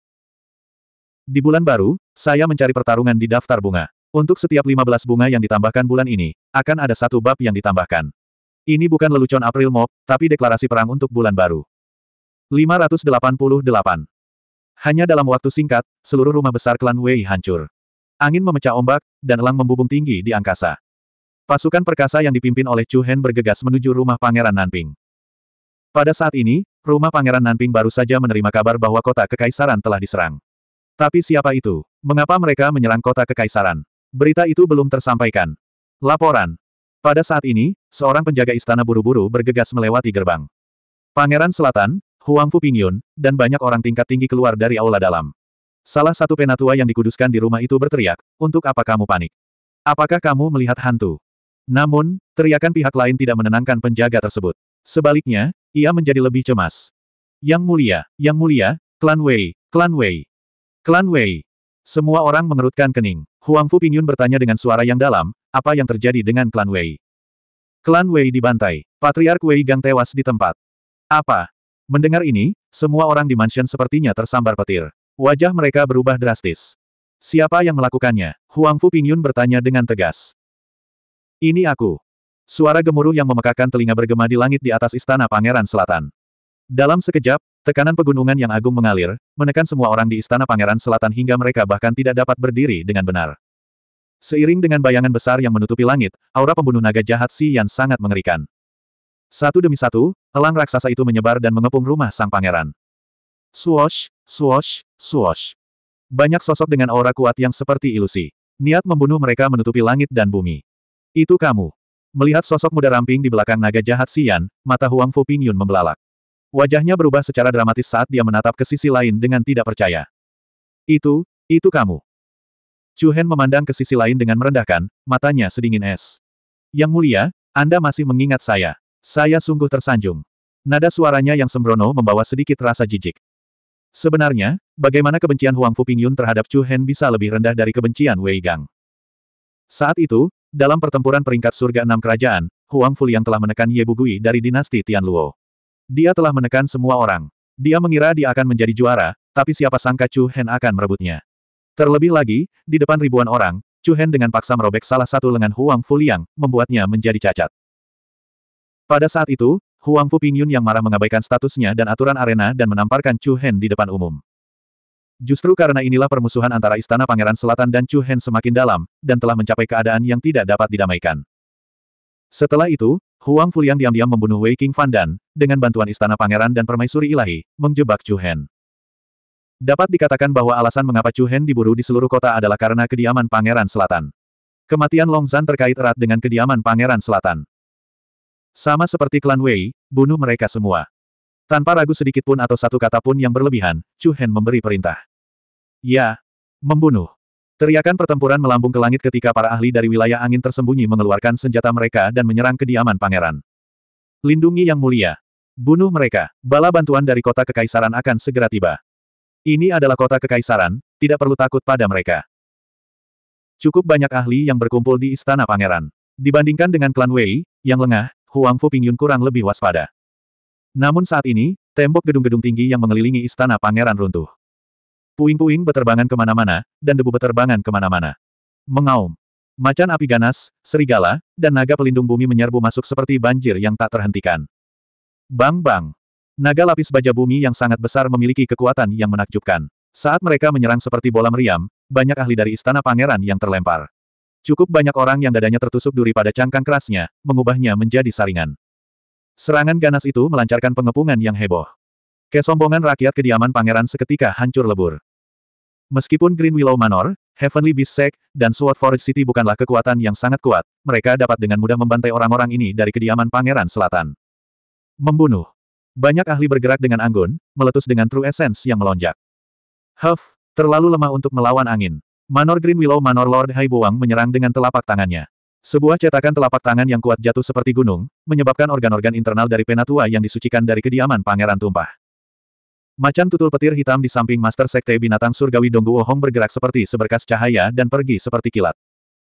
Di bulan baru, saya mencari pertarungan di daftar bunga. Untuk setiap 15 bunga yang ditambahkan bulan ini, akan ada satu bab yang ditambahkan. Ini bukan lelucon April Mop, tapi deklarasi perang untuk bulan baru. 588. Hanya dalam waktu singkat, seluruh rumah besar klan Wei hancur. Angin memecah ombak, dan elang membubung tinggi di angkasa. Pasukan perkasa yang dipimpin oleh Chu Hen bergegas menuju rumah Pangeran Nanping. Pada saat ini, rumah Pangeran Nanping baru saja menerima kabar bahwa kota kekaisaran telah diserang. Tapi siapa itu? Mengapa mereka menyerang kota kekaisaran? Berita itu belum tersampaikan. Laporan. Pada saat ini, seorang penjaga istana buru-buru bergegas melewati gerbang. Pangeran Selatan, Huang Fu Pingyun, dan banyak orang tingkat tinggi keluar dari aula dalam. Salah satu penatua yang dikuduskan di rumah itu berteriak, untuk apa kamu panik? Apakah kamu melihat hantu? Namun, teriakan pihak lain tidak menenangkan penjaga tersebut. Sebaliknya, ia menjadi lebih cemas. Yang mulia, yang mulia, klan Wei, klan Wei. Klan Wei. Semua orang mengerutkan kening. Huang Fu Pingyun bertanya dengan suara yang dalam, apa yang terjadi dengan klan Wei? Klan Wei dibantai. Patriark Wei Gang tewas di tempat. Apa? Mendengar ini, semua orang di mansion sepertinya tersambar petir. Wajah mereka berubah drastis. Siapa yang melakukannya? Huang Fu Pingyun bertanya dengan tegas. Ini aku. Suara gemuruh yang memekakan telinga bergema di langit di atas istana pangeran selatan. Dalam sekejap, Tekanan pegunungan yang agung mengalir, menekan semua orang di Istana Pangeran Selatan hingga mereka bahkan tidak dapat berdiri dengan benar. Seiring dengan bayangan besar yang menutupi langit, aura pembunuh naga jahat Si Yan sangat mengerikan. Satu demi satu, elang raksasa itu menyebar dan mengepung rumah sang pangeran. Swosh, swosh, swosh. Banyak sosok dengan aura kuat yang seperti ilusi. Niat membunuh mereka menutupi langit dan bumi. Itu kamu. Melihat sosok muda ramping di belakang naga jahat Sian, mata Huang Fu Pingyun membelalak. Wajahnya berubah secara dramatis saat dia menatap ke sisi lain dengan tidak percaya. Itu, itu kamu. Chu Hen memandang ke sisi lain dengan merendahkan, matanya sedingin es. Yang mulia, Anda masih mengingat saya. Saya sungguh tersanjung. Nada suaranya yang sembrono membawa sedikit rasa jijik. Sebenarnya, bagaimana kebencian Huang Fu Pingyun terhadap Chu Hen bisa lebih rendah dari kebencian Wei Gang. Saat itu, dalam pertempuran peringkat surga enam kerajaan, Huang Fu yang telah menekan Ye Bugui dari dinasti Tian Luo. Dia telah menekan semua orang. Dia mengira dia akan menjadi juara, tapi siapa sangka Chu Hen akan merebutnya. Terlebih lagi, di depan ribuan orang, Chu Hen dengan paksa merobek salah satu lengan Huang Fu Liang, membuatnya menjadi cacat. Pada saat itu, Huang Fu Pingyun yang marah mengabaikan statusnya dan aturan arena dan menamparkan Chu Hen di depan umum. Justru karena inilah permusuhan antara Istana Pangeran Selatan dan Chu Hen semakin dalam, dan telah mencapai keadaan yang tidak dapat didamaikan. Setelah itu, Huang Fulian diam-diam membunuh Wei King Fandan dengan bantuan istana pangeran dan permaisuri ilahi, menjebak Chu Hen. Dapat dikatakan bahwa alasan mengapa Chu Hen diburu di seluruh kota adalah karena kediaman pangeran selatan. Kematian Long Zan terkait erat dengan kediaman pangeran selatan. Sama seperti klan Wei, bunuh mereka semua. Tanpa ragu sedikit pun atau satu kata pun yang berlebihan, Chu Hen memberi perintah. Ya, membunuh. Teriakan pertempuran melambung ke langit ketika para ahli dari wilayah angin tersembunyi mengeluarkan senjata mereka dan menyerang kediaman pangeran. Lindungi yang mulia. Bunuh mereka. Bala bantuan dari kota kekaisaran akan segera tiba. Ini adalah kota kekaisaran, tidak perlu takut pada mereka. Cukup banyak ahli yang berkumpul di istana pangeran. Dibandingkan dengan klan Wei, yang lengah, Huang Fu Pingyun kurang lebih waspada. Namun saat ini, tembok gedung-gedung tinggi yang mengelilingi istana pangeran runtuh. Puing-puing beterbangan kemana-mana, dan debu beterbangan kemana-mana. Mengaum. Macan api ganas, serigala, dan naga pelindung bumi menyerbu masuk seperti banjir yang tak terhentikan. Bang-bang. Naga lapis baja bumi yang sangat besar memiliki kekuatan yang menakjubkan. Saat mereka menyerang seperti bola meriam, banyak ahli dari istana pangeran yang terlempar. Cukup banyak orang yang dadanya tertusuk duri pada cangkang kerasnya, mengubahnya menjadi saringan. Serangan ganas itu melancarkan pengepungan yang heboh. Kesombongan rakyat kediaman pangeran seketika hancur lebur. Meskipun Green Willow Manor, Heavenly Beast Sect, dan Sword Forest City bukanlah kekuatan yang sangat kuat, mereka dapat dengan mudah membantai orang-orang ini dari kediaman Pangeran Selatan. Membunuh. Banyak ahli bergerak dengan anggun, meletus dengan True Essence yang melonjak. Huff, terlalu lemah untuk melawan angin. Manor Green Willow Manor Lord Haibuang menyerang dengan telapak tangannya. Sebuah cetakan telapak tangan yang kuat jatuh seperti gunung, menyebabkan organ-organ internal dari penatua yang disucikan dari kediaman pangeran tumpah. Macan tutul petir hitam di samping Master Sekte Binatang Surgawi Dongguo Hong bergerak seperti seberkas cahaya dan pergi seperti kilat.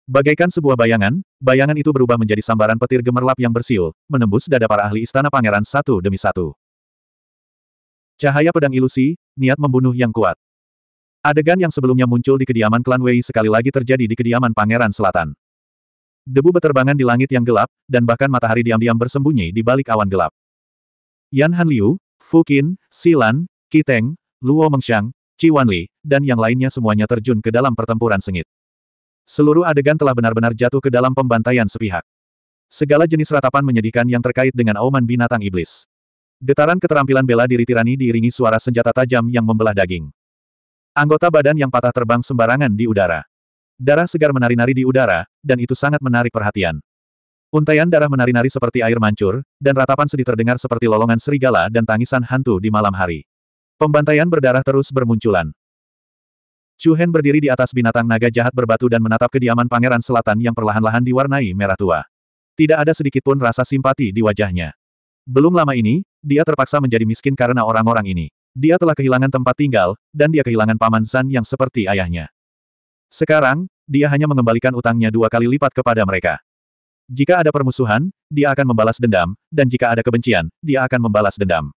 Bagaikan sebuah bayangan, bayangan itu berubah menjadi sambaran petir gemerlap yang bersiul, menembus dada para ahli istana pangeran satu demi satu. Cahaya pedang ilusi, niat membunuh yang kuat. Adegan yang sebelumnya muncul di kediaman klan Wei sekali lagi terjadi di kediaman pangeran selatan. Debu beterbangan di langit yang gelap, dan bahkan matahari diam-diam bersembunyi di balik awan gelap. Yan Han Liu, Fu Qin, Silan, Qi Teng, Luo Mengxiang, Qi Wanli, dan yang lainnya semuanya terjun ke dalam pertempuran sengit. Seluruh adegan telah benar-benar jatuh ke dalam pembantaian sepihak. Segala jenis ratapan menyedihkan yang terkait dengan auman binatang iblis. Getaran keterampilan bela diri tirani diiringi suara senjata tajam yang membelah daging. Anggota badan yang patah terbang sembarangan di udara. Darah segar menari-nari di udara, dan itu sangat menarik perhatian. Untaian darah menari-nari seperti air mancur, dan ratapan sedih terdengar seperti lolongan serigala dan tangisan hantu di malam hari. Pembantaian berdarah terus bermunculan. Chu Hen berdiri di atas binatang naga jahat berbatu dan menatap kediaman pangeran selatan yang perlahan-lahan diwarnai merah tua. Tidak ada sedikit pun rasa simpati di wajahnya. Belum lama ini, dia terpaksa menjadi miskin karena orang-orang ini. Dia telah kehilangan tempat tinggal, dan dia kehilangan paman San yang seperti ayahnya. Sekarang, dia hanya mengembalikan utangnya dua kali lipat kepada mereka. Jika ada permusuhan, dia akan membalas dendam, dan jika ada kebencian, dia akan membalas dendam.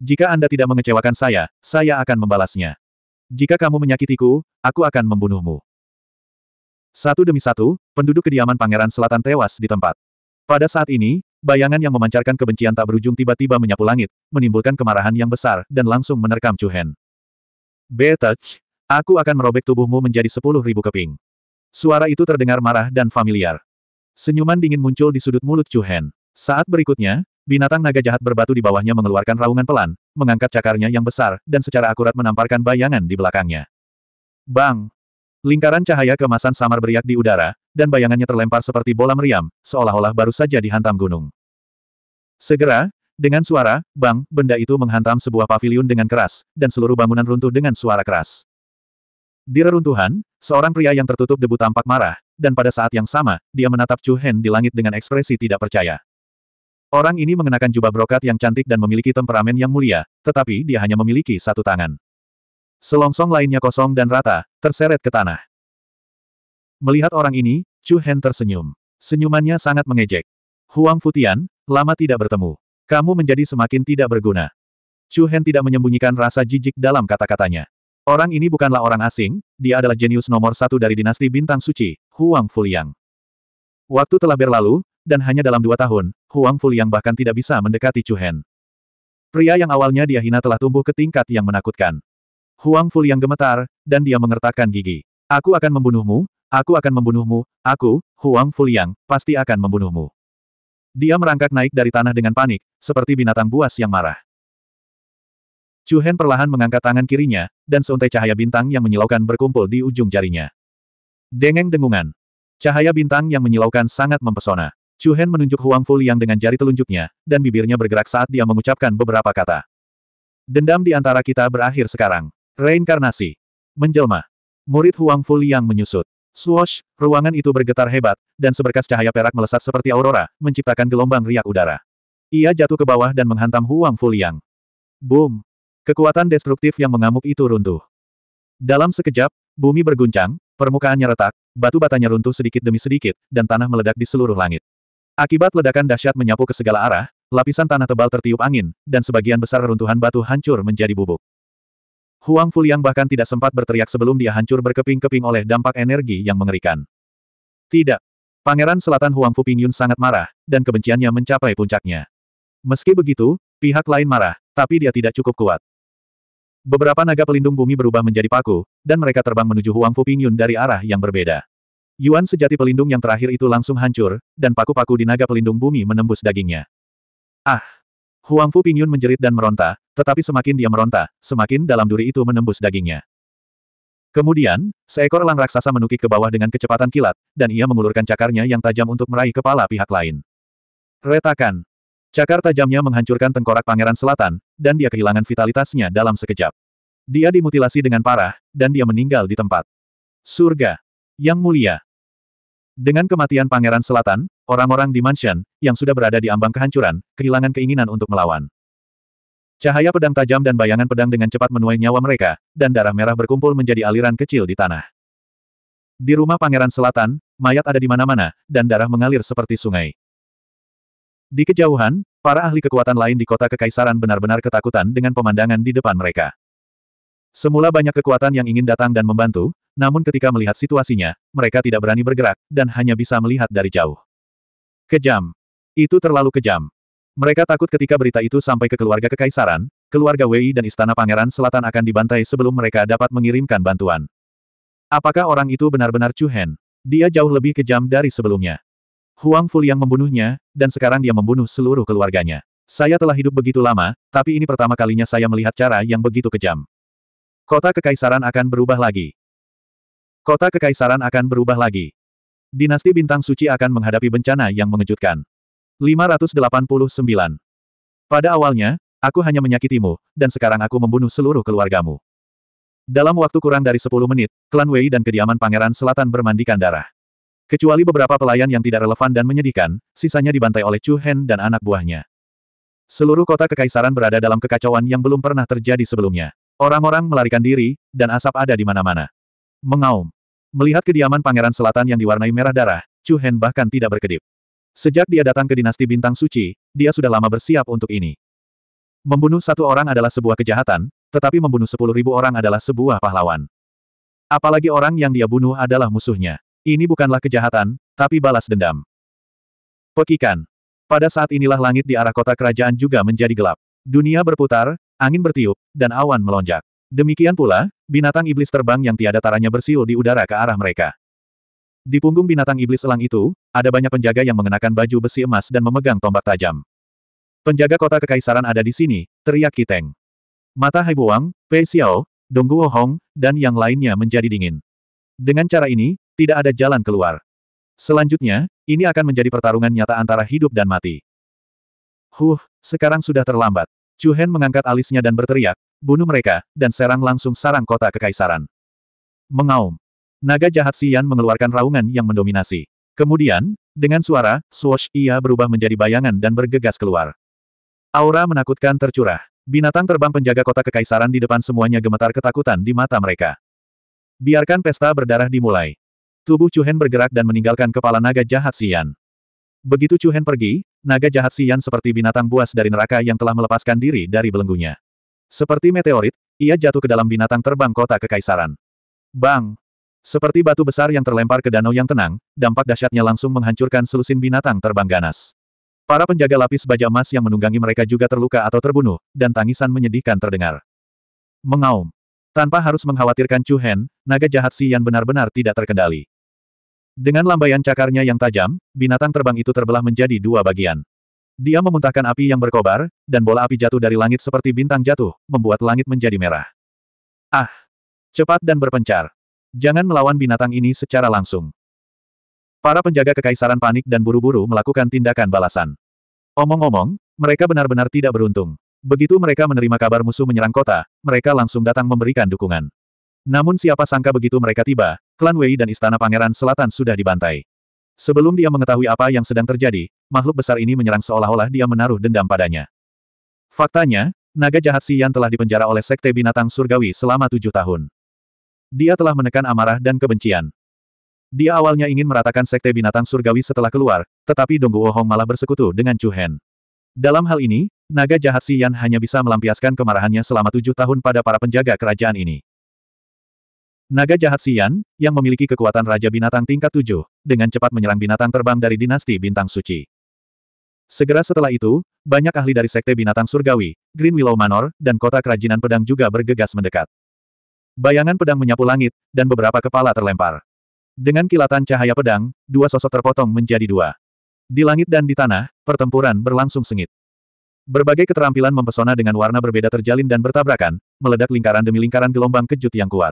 Jika Anda tidak mengecewakan saya, saya akan membalasnya. Jika kamu menyakitiku, aku akan membunuhmu. Satu demi satu, penduduk kediaman Pangeran Selatan tewas di tempat. Pada saat ini, bayangan yang memancarkan kebencian tak berujung tiba-tiba menyapu langit, menimbulkan kemarahan yang besar, dan langsung menerkam Cuhen. Betech, aku akan merobek tubuhmu menjadi sepuluh ribu keping. Suara itu terdengar marah dan familiar. Senyuman dingin muncul di sudut mulut Hen. Saat berikutnya, Binatang naga jahat berbatu di bawahnya mengeluarkan raungan pelan, mengangkat cakarnya yang besar, dan secara akurat menamparkan bayangan di belakangnya. Bang! Lingkaran cahaya kemasan samar beriak di udara, dan bayangannya terlempar seperti bola meriam, seolah-olah baru saja dihantam gunung. Segera, dengan suara, bang, benda itu menghantam sebuah pavilion dengan keras, dan seluruh bangunan runtuh dengan suara keras. Di reruntuhan, seorang pria yang tertutup debu tampak marah, dan pada saat yang sama, dia menatap Chu Hen di langit dengan ekspresi tidak percaya. Orang ini mengenakan jubah brokat yang cantik dan memiliki temperamen yang mulia, tetapi dia hanya memiliki satu tangan. Selongsong lainnya kosong dan rata, terseret ke tanah. Melihat orang ini, Chu Hen tersenyum. Senyumannya sangat mengejek. Huang Futian, lama tidak bertemu. Kamu menjadi semakin tidak berguna. Chu Hen tidak menyembunyikan rasa jijik dalam kata-katanya. Orang ini bukanlah orang asing, dia adalah jenius nomor satu dari dinasti Bintang Suci, Huang Fuliang. Waktu telah berlalu, dan hanya dalam dua tahun, Huang Fuliang bahkan tidak bisa mendekati Chu Hen. Pria yang awalnya dia hina telah tumbuh ke tingkat yang menakutkan. Huang Fuliang gemetar, dan dia mengertakkan gigi. Aku akan membunuhmu, aku akan membunuhmu, aku, Huang Fuliang, pasti akan membunuhmu. Dia merangkak naik dari tanah dengan panik, seperti binatang buas yang marah. Chu Hen perlahan mengangkat tangan kirinya, dan seuntai cahaya bintang yang menyilaukan berkumpul di ujung jarinya. Dengeng dengungan. Cahaya bintang yang menyilaukan sangat mempesona. Chu Hen menunjuk Huang Fu Liang dengan jari telunjuknya, dan bibirnya bergerak saat dia mengucapkan beberapa kata. Dendam di antara kita berakhir sekarang. Reinkarnasi. Menjelma. Murid Huang Fu Liang menyusut. Swoosh, ruangan itu bergetar hebat, dan seberkas cahaya perak melesat seperti aurora, menciptakan gelombang riak udara. Ia jatuh ke bawah dan menghantam Huang Fu Liang. Boom! Kekuatan destruktif yang mengamuk itu runtuh. Dalam sekejap, bumi berguncang, permukaannya retak, batu batanya runtuh sedikit demi sedikit, dan tanah meledak di seluruh langit. Akibat ledakan dahsyat menyapu ke segala arah, lapisan tanah tebal tertiup angin, dan sebagian besar reruntuhan batu hancur menjadi bubuk. Huang Fuliang bahkan tidak sempat berteriak sebelum dia hancur berkeping-keping oleh dampak energi yang mengerikan. Tidak. Pangeran Selatan Huang Fu Pingyun sangat marah, dan kebenciannya mencapai puncaknya. Meski begitu, pihak lain marah, tapi dia tidak cukup kuat. Beberapa naga pelindung bumi berubah menjadi paku, dan mereka terbang menuju Huang Fu Pingyun dari arah yang berbeda. Yuan sejati pelindung yang terakhir itu langsung hancur, dan paku-paku di naga pelindung bumi menembus dagingnya. Ah! Huang Fu Pingyun menjerit dan meronta, tetapi semakin dia meronta, semakin dalam duri itu menembus dagingnya. Kemudian, seekor elang raksasa menukik ke bawah dengan kecepatan kilat, dan ia mengulurkan cakarnya yang tajam untuk meraih kepala pihak lain. Retakan! Cakar tajamnya menghancurkan tengkorak pangeran selatan, dan dia kehilangan vitalitasnya dalam sekejap. Dia dimutilasi dengan parah, dan dia meninggal di tempat. Surga! Yang mulia, dengan kematian Pangeran Selatan, orang-orang di mansion, yang sudah berada di ambang kehancuran, kehilangan keinginan untuk melawan. Cahaya pedang tajam dan bayangan pedang dengan cepat menuai nyawa mereka, dan darah merah berkumpul menjadi aliran kecil di tanah. Di rumah Pangeran Selatan, mayat ada di mana-mana, dan darah mengalir seperti sungai. Di kejauhan, para ahli kekuatan lain di kota kekaisaran benar-benar ketakutan dengan pemandangan di depan mereka. Semula banyak kekuatan yang ingin datang dan membantu, namun ketika melihat situasinya, mereka tidak berani bergerak, dan hanya bisa melihat dari jauh. Kejam. Itu terlalu kejam. Mereka takut ketika berita itu sampai ke keluarga kekaisaran, keluarga Wei dan istana pangeran selatan akan dibantai sebelum mereka dapat mengirimkan bantuan. Apakah orang itu benar-benar Chu Hen? Dia jauh lebih kejam dari sebelumnya. Huang yang membunuhnya, dan sekarang dia membunuh seluruh keluarganya. Saya telah hidup begitu lama, tapi ini pertama kalinya saya melihat cara yang begitu kejam. Kota kekaisaran akan berubah lagi. Kota kekaisaran akan berubah lagi. Dinasti Bintang Suci akan menghadapi bencana yang mengejutkan. 589. Pada awalnya, aku hanya menyakitimu, dan sekarang aku membunuh seluruh keluargamu. Dalam waktu kurang dari 10 menit, klan Wei dan kediaman Pangeran Selatan bermandikan darah. Kecuali beberapa pelayan yang tidak relevan dan menyedihkan, sisanya dibantai oleh Chu Hen dan anak buahnya. Seluruh kota kekaisaran berada dalam kekacauan yang belum pernah terjadi sebelumnya. Orang-orang melarikan diri, dan asap ada di mana-mana. Mengaum. Melihat kediaman pangeran selatan yang diwarnai merah darah, Chu Hen bahkan tidak berkedip. Sejak dia datang ke dinasti bintang suci, dia sudah lama bersiap untuk ini. Membunuh satu orang adalah sebuah kejahatan, tetapi membunuh sepuluh ribu orang adalah sebuah pahlawan. Apalagi orang yang dia bunuh adalah musuhnya. Ini bukanlah kejahatan, tapi balas dendam. Pekikan. Pada saat inilah langit di arah kota kerajaan juga menjadi gelap. Dunia berputar, angin bertiup, dan awan melonjak. Demikian pula, binatang iblis terbang yang tiada taranya bersiul di udara ke arah mereka. Di punggung binatang iblis elang itu, ada banyak penjaga yang mengenakan baju besi emas dan memegang tombak tajam. Penjaga kota kekaisaran ada di sini, teriak Kiteng. Mata Haibuang, Pei Xiao, Dongguo Hong, dan yang lainnya menjadi dingin. Dengan cara ini, tidak ada jalan keluar. Selanjutnya, ini akan menjadi pertarungan nyata antara hidup dan mati. Huh, sekarang sudah terlambat. Chu mengangkat alisnya dan berteriak, bunuh mereka, dan serang langsung sarang kota kekaisaran. Mengaum. Naga jahat Sian mengeluarkan raungan yang mendominasi. Kemudian, dengan suara, swash, ia berubah menjadi bayangan dan bergegas keluar. Aura menakutkan tercurah. Binatang terbang penjaga kota kekaisaran di depan semuanya gemetar ketakutan di mata mereka. Biarkan pesta berdarah dimulai. Tubuh Chu bergerak dan meninggalkan kepala naga jahat Sian. Begitu Chu Hen pergi, naga jahat Xian seperti binatang buas dari neraka yang telah melepaskan diri dari belenggunya. Seperti meteorit, ia jatuh ke dalam binatang terbang kota kekaisaran. Bang! Seperti batu besar yang terlempar ke danau yang tenang, dampak dahsyatnya langsung menghancurkan selusin binatang terbang ganas. Para penjaga lapis baja emas yang menunggangi mereka juga terluka atau terbunuh, dan tangisan menyedihkan terdengar. Mengaum. Tanpa harus mengkhawatirkan Chu Hen, naga jahat Xian benar-benar tidak terkendali. Dengan lambaian cakarnya yang tajam, binatang terbang itu terbelah menjadi dua bagian. Dia memuntahkan api yang berkobar, dan bola api jatuh dari langit seperti bintang jatuh, membuat langit menjadi merah. Ah! Cepat dan berpencar. Jangan melawan binatang ini secara langsung. Para penjaga kekaisaran panik dan buru-buru melakukan tindakan balasan. Omong-omong, mereka benar-benar tidak beruntung. Begitu mereka menerima kabar musuh menyerang kota, mereka langsung datang memberikan dukungan. Namun siapa sangka begitu mereka tiba, klan Wei dan istana pangeran selatan sudah dibantai. Sebelum dia mengetahui apa yang sedang terjadi, makhluk besar ini menyerang seolah-olah dia menaruh dendam padanya. Faktanya, naga jahat Xian telah dipenjara oleh Sekte Binatang Surgawi selama tujuh tahun. Dia telah menekan amarah dan kebencian. Dia awalnya ingin meratakan Sekte Binatang Surgawi setelah keluar, tetapi Dongguo Hong malah bersekutu dengan Chu Hen. Dalam hal ini, naga jahat Xian hanya bisa melampiaskan kemarahannya selama tujuh tahun pada para penjaga kerajaan ini. Naga jahat Xian, yang memiliki kekuatan Raja Binatang tingkat 7, dengan cepat menyerang binatang terbang dari dinasti Bintang Suci. Segera setelah itu, banyak ahli dari Sekte Binatang Surgawi, Green Willow Manor, dan Kota Kerajinan Pedang juga bergegas mendekat. Bayangan pedang menyapu langit, dan beberapa kepala terlempar. Dengan kilatan cahaya pedang, dua sosok terpotong menjadi dua. Di langit dan di tanah, pertempuran berlangsung sengit. Berbagai keterampilan mempesona dengan warna berbeda terjalin dan bertabrakan, meledak lingkaran demi lingkaran gelombang kejut yang kuat.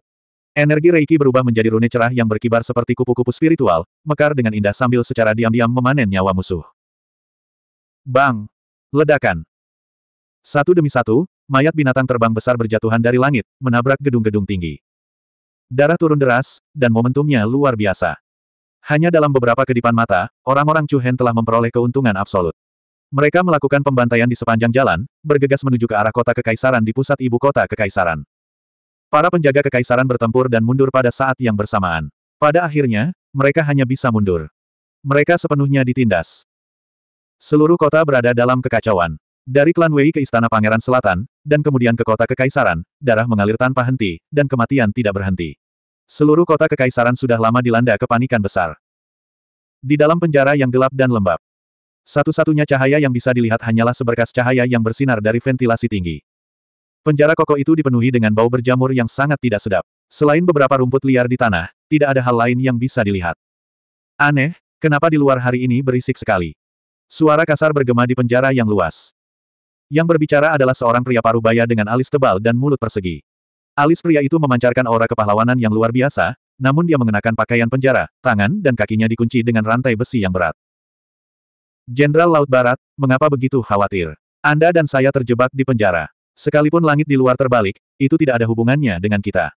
Energi Reiki berubah menjadi rune cerah yang berkibar seperti kupu-kupu spiritual, mekar dengan indah sambil secara diam-diam memanen nyawa musuh. Bang! Ledakan! Satu demi satu, mayat binatang terbang besar berjatuhan dari langit, menabrak gedung-gedung tinggi. Darah turun deras, dan momentumnya luar biasa. Hanya dalam beberapa kedipan mata, orang-orang Chu Hen telah memperoleh keuntungan absolut. Mereka melakukan pembantaian di sepanjang jalan, bergegas menuju ke arah kota kekaisaran di pusat ibu kota kekaisaran. Para penjaga kekaisaran bertempur dan mundur pada saat yang bersamaan. Pada akhirnya, mereka hanya bisa mundur. Mereka sepenuhnya ditindas. Seluruh kota berada dalam kekacauan. Dari klan Wei ke Istana Pangeran Selatan, dan kemudian ke kota kekaisaran, darah mengalir tanpa henti, dan kematian tidak berhenti. Seluruh kota kekaisaran sudah lama dilanda kepanikan besar. Di dalam penjara yang gelap dan lembab, satu-satunya cahaya yang bisa dilihat hanyalah seberkas cahaya yang bersinar dari ventilasi tinggi. Penjara koko itu dipenuhi dengan bau berjamur yang sangat tidak sedap. Selain beberapa rumput liar di tanah, tidak ada hal lain yang bisa dilihat. Aneh, kenapa di luar hari ini berisik sekali? Suara kasar bergema di penjara yang luas. Yang berbicara adalah seorang pria parubaya dengan alis tebal dan mulut persegi. Alis pria itu memancarkan aura kepahlawanan yang luar biasa, namun dia mengenakan pakaian penjara, tangan dan kakinya dikunci dengan rantai besi yang berat. Jenderal Laut Barat, mengapa begitu khawatir? Anda dan saya terjebak di penjara. Sekalipun langit di luar terbalik, itu tidak ada hubungannya dengan kita.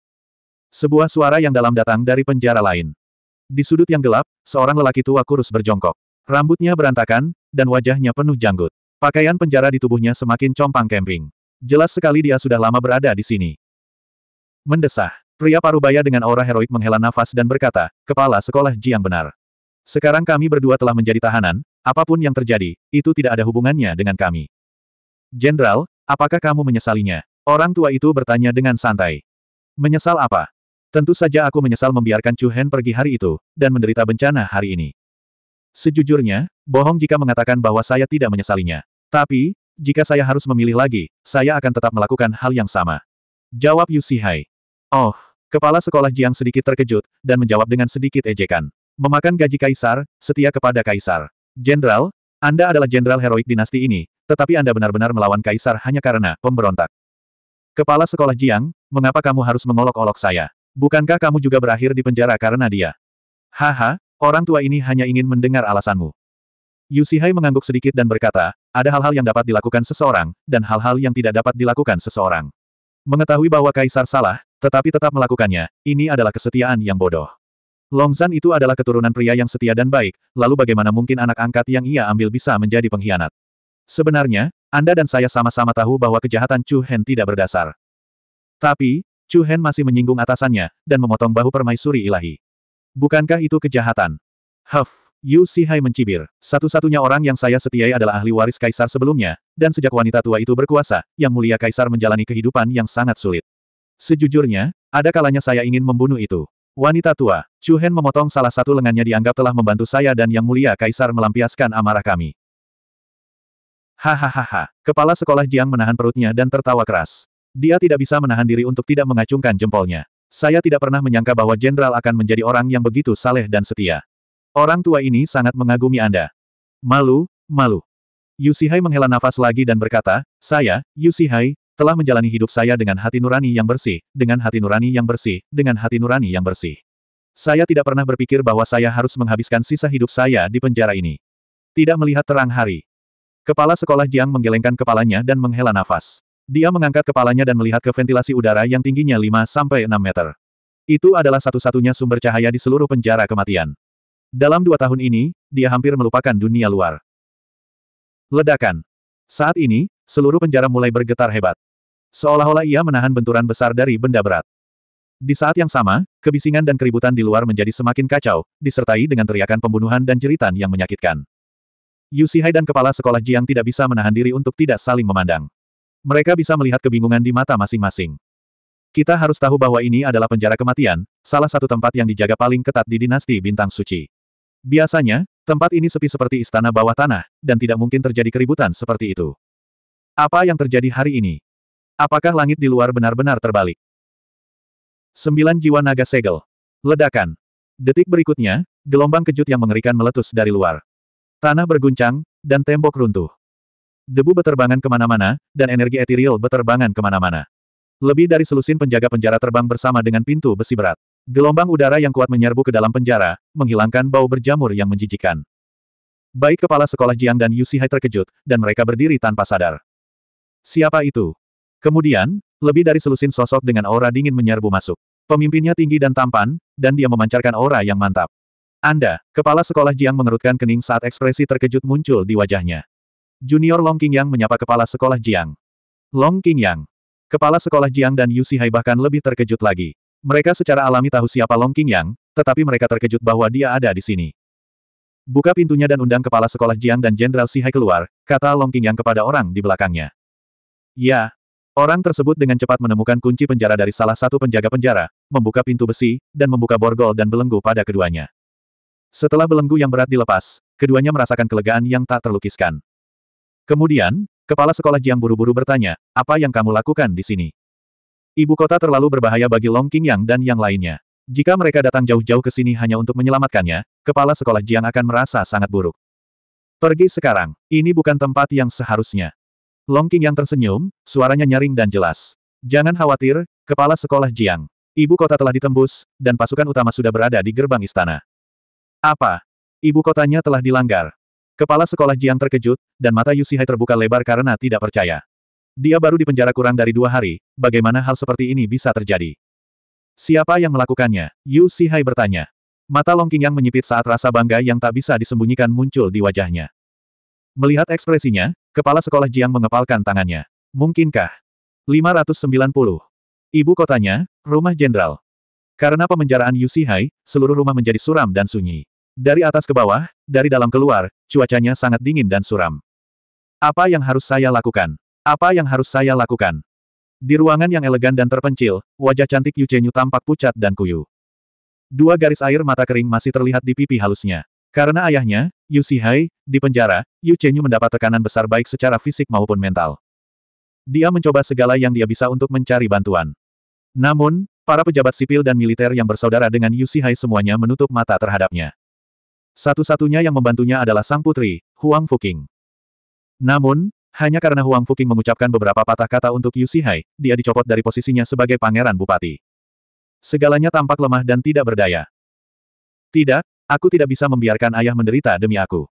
Sebuah suara yang dalam datang dari penjara lain. Di sudut yang gelap, seorang lelaki tua kurus berjongkok. Rambutnya berantakan, dan wajahnya penuh janggut. Pakaian penjara di tubuhnya semakin compang kemping. Jelas sekali dia sudah lama berada di sini. Mendesah. Pria parubaya dengan aura heroik menghela nafas dan berkata, kepala sekolah Ji yang benar. Sekarang kami berdua telah menjadi tahanan, apapun yang terjadi, itu tidak ada hubungannya dengan kami. Jenderal, Apakah kamu menyesalinya? Orang tua itu bertanya dengan santai. Menyesal apa? Tentu saja aku menyesal membiarkan Chu Hen pergi hari itu, dan menderita bencana hari ini. Sejujurnya, bohong jika mengatakan bahwa saya tidak menyesalinya. Tapi, jika saya harus memilih lagi, saya akan tetap melakukan hal yang sama. Jawab Yu Sihai. Oh, kepala sekolah Jiang sedikit terkejut, dan menjawab dengan sedikit ejekan. Memakan gaji kaisar, setia kepada kaisar. Jenderal, anda adalah jenderal heroik dinasti ini, tetapi Anda benar-benar melawan kaisar hanya karena pemberontak. Kepala sekolah Jiang, mengapa kamu harus mengolok-olok saya? Bukankah kamu juga berakhir di penjara karena dia? Haha, orang tua ini hanya ingin mendengar alasanmu. Yu Sihai mengangguk sedikit dan berkata, ada hal-hal yang dapat dilakukan seseorang, dan hal-hal yang tidak dapat dilakukan seseorang. Mengetahui bahwa kaisar salah, tetapi tetap melakukannya, ini adalah kesetiaan yang bodoh. Longzan itu adalah keturunan pria yang setia dan baik, lalu bagaimana mungkin anak angkat yang ia ambil bisa menjadi pengkhianat? Sebenarnya, Anda dan saya sama-sama tahu bahwa kejahatan Chu Hen tidak berdasar. Tapi, Chu Hen masih menyinggung atasannya, dan memotong bahu permaisuri ilahi. Bukankah itu kejahatan? Huff, Yu Sihai mencibir. Satu-satunya orang yang saya setiai adalah ahli waris kaisar sebelumnya, dan sejak wanita tua itu berkuasa, yang mulia kaisar menjalani kehidupan yang sangat sulit. Sejujurnya, ada kalanya saya ingin membunuh itu. Wanita tua, Chu Hen memotong salah satu lengannya dianggap telah membantu saya dan Yang Mulia Kaisar melampiaskan amarah kami. Hahaha, kepala sekolah Jiang menahan perutnya dan tertawa keras. Dia tidak bisa menahan diri untuk tidak mengacungkan jempolnya. Saya tidak pernah menyangka bahwa jenderal akan menjadi orang yang begitu saleh dan setia. Orang tua ini sangat mengagumi Anda. Malu, malu. Yu Sihai menghela nafas lagi dan berkata, saya, Yu Sihai, telah menjalani hidup saya dengan hati nurani yang bersih, dengan hati nurani yang bersih, dengan hati nurani yang bersih. Saya tidak pernah berpikir bahwa saya harus menghabiskan sisa hidup saya di penjara ini. Tidak melihat terang hari. Kepala sekolah Jiang menggelengkan kepalanya dan menghela nafas. Dia mengangkat kepalanya dan melihat ke ventilasi udara yang tingginya 5-6 meter. Itu adalah satu-satunya sumber cahaya di seluruh penjara kematian. Dalam dua tahun ini, dia hampir melupakan dunia luar. Ledakan. Saat ini, seluruh penjara mulai bergetar hebat. Seolah-olah ia menahan benturan besar dari benda berat. Di saat yang sama, kebisingan dan keributan di luar menjadi semakin kacau, disertai dengan teriakan pembunuhan dan jeritan yang menyakitkan. Yu Sihai dan kepala sekolah Jiang tidak bisa menahan diri untuk tidak saling memandang. Mereka bisa melihat kebingungan di mata masing-masing. Kita harus tahu bahwa ini adalah penjara kematian, salah satu tempat yang dijaga paling ketat di dinasti Bintang Suci. Biasanya, tempat ini sepi seperti istana bawah tanah, dan tidak mungkin terjadi keributan seperti itu. Apa yang terjadi hari ini? Apakah langit di luar benar-benar terbalik? Sembilan jiwa naga segel. Ledakan. Detik berikutnya, gelombang kejut yang mengerikan meletus dari luar. Tanah berguncang, dan tembok runtuh. Debu beterbangan kemana-mana, dan energi etiril beterbangan kemana-mana. Lebih dari selusin penjaga penjara terbang bersama dengan pintu besi berat. Gelombang udara yang kuat menyerbu ke dalam penjara, menghilangkan bau berjamur yang menjijikan. Baik kepala sekolah Jiang dan Yu Sihai terkejut, dan mereka berdiri tanpa sadar. Siapa itu? Kemudian, lebih dari selusin sosok dengan aura dingin menyerbu masuk. Pemimpinnya tinggi dan tampan, dan dia memancarkan aura yang mantap. Anda, kepala sekolah Jiang mengerutkan kening saat ekspresi terkejut muncul di wajahnya. Junior Long Qingyang menyapa kepala sekolah Jiang. Long Qingyang. Kepala sekolah Jiang dan Yu Sihai bahkan lebih terkejut lagi. Mereka secara alami tahu siapa Long Qingyang, tetapi mereka terkejut bahwa dia ada di sini. Buka pintunya dan undang kepala sekolah Jiang dan Jenderal Sihai keluar, kata Long Qingyang kepada orang di belakangnya. Ya, Orang tersebut dengan cepat menemukan kunci penjara dari salah satu penjaga penjara, membuka pintu besi, dan membuka borgol dan belenggu pada keduanya. Setelah belenggu yang berat dilepas, keduanya merasakan kelegaan yang tak terlukiskan. Kemudian, kepala sekolah Jiang buru-buru bertanya, apa yang kamu lakukan di sini? Ibu kota terlalu berbahaya bagi Long King Yang dan yang lainnya. Jika mereka datang jauh-jauh ke sini hanya untuk menyelamatkannya, kepala sekolah Jiang akan merasa sangat buruk. Pergi sekarang, ini bukan tempat yang seharusnya. Longking yang tersenyum, suaranya nyaring dan jelas. Jangan khawatir, kepala sekolah Jiang. Ibu kota telah ditembus, dan pasukan utama sudah berada di gerbang istana. Apa? Ibu kotanya telah dilanggar. Kepala sekolah Jiang terkejut, dan mata Yusihai terbuka lebar karena tidak percaya. Dia baru dipenjara kurang dari dua hari, bagaimana hal seperti ini bisa terjadi? Siapa yang melakukannya? Yu Sihai bertanya. Mata Longking yang menyipit saat rasa bangga yang tak bisa disembunyikan muncul di wajahnya. Melihat ekspresinya, Kepala sekolah Jiang mengepalkan tangannya. Mungkinkah? 590. Ibu kotanya, rumah jenderal. Karena pemenjaraan Yu Sihai, seluruh rumah menjadi suram dan sunyi. Dari atas ke bawah, dari dalam keluar, cuacanya sangat dingin dan suram. Apa yang harus saya lakukan? Apa yang harus saya lakukan? Di ruangan yang elegan dan terpencil, wajah cantik Yu Chenyu tampak pucat dan kuyu. Dua garis air mata kering masih terlihat di pipi halusnya. Karena ayahnya, Yu Sihai, di penjara, Yu Chenyu mendapat tekanan besar baik secara fisik maupun mental. Dia mencoba segala yang dia bisa untuk mencari bantuan. Namun, para pejabat sipil dan militer yang bersaudara dengan Yu Sihai semuanya menutup mata terhadapnya. Satu-satunya yang membantunya adalah sang putri, Huang Fuking. Namun, hanya karena Huang Fuking mengucapkan beberapa patah kata untuk Yu Sihai, dia dicopot dari posisinya sebagai pangeran bupati. Segalanya tampak lemah dan tidak berdaya. Tidak, Aku tidak bisa membiarkan ayah menderita demi aku.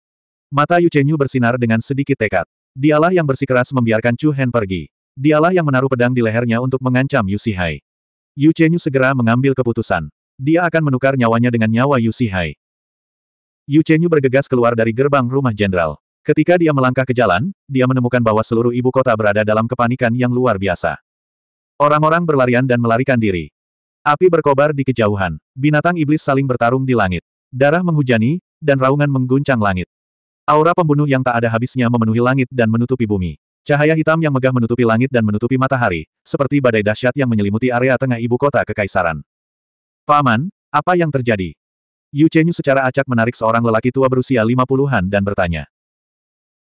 Mata Yu Chenyu bersinar dengan sedikit tekad. Dialah yang bersikeras membiarkan Chu Hen pergi. Dialah yang menaruh pedang di lehernya untuk mengancam Yu Sihai. Yu Chenyu segera mengambil keputusan. Dia akan menukar nyawanya dengan nyawa Yu Sihai. Yu Chenyu bergegas keluar dari gerbang rumah jenderal. Ketika dia melangkah ke jalan, dia menemukan bahwa seluruh ibu kota berada dalam kepanikan yang luar biasa. Orang-orang berlarian dan melarikan diri. Api berkobar di kejauhan. Binatang iblis saling bertarung di langit. Darah menghujani, dan raungan mengguncang langit. Aura pembunuh yang tak ada habisnya memenuhi langit dan menutupi bumi. Cahaya hitam yang megah menutupi langit dan menutupi matahari, seperti badai dahsyat yang menyelimuti area tengah ibu kota kekaisaran. Paman, apa yang terjadi? Yu Chenyu secara acak menarik seorang lelaki tua berusia lima puluhan dan bertanya.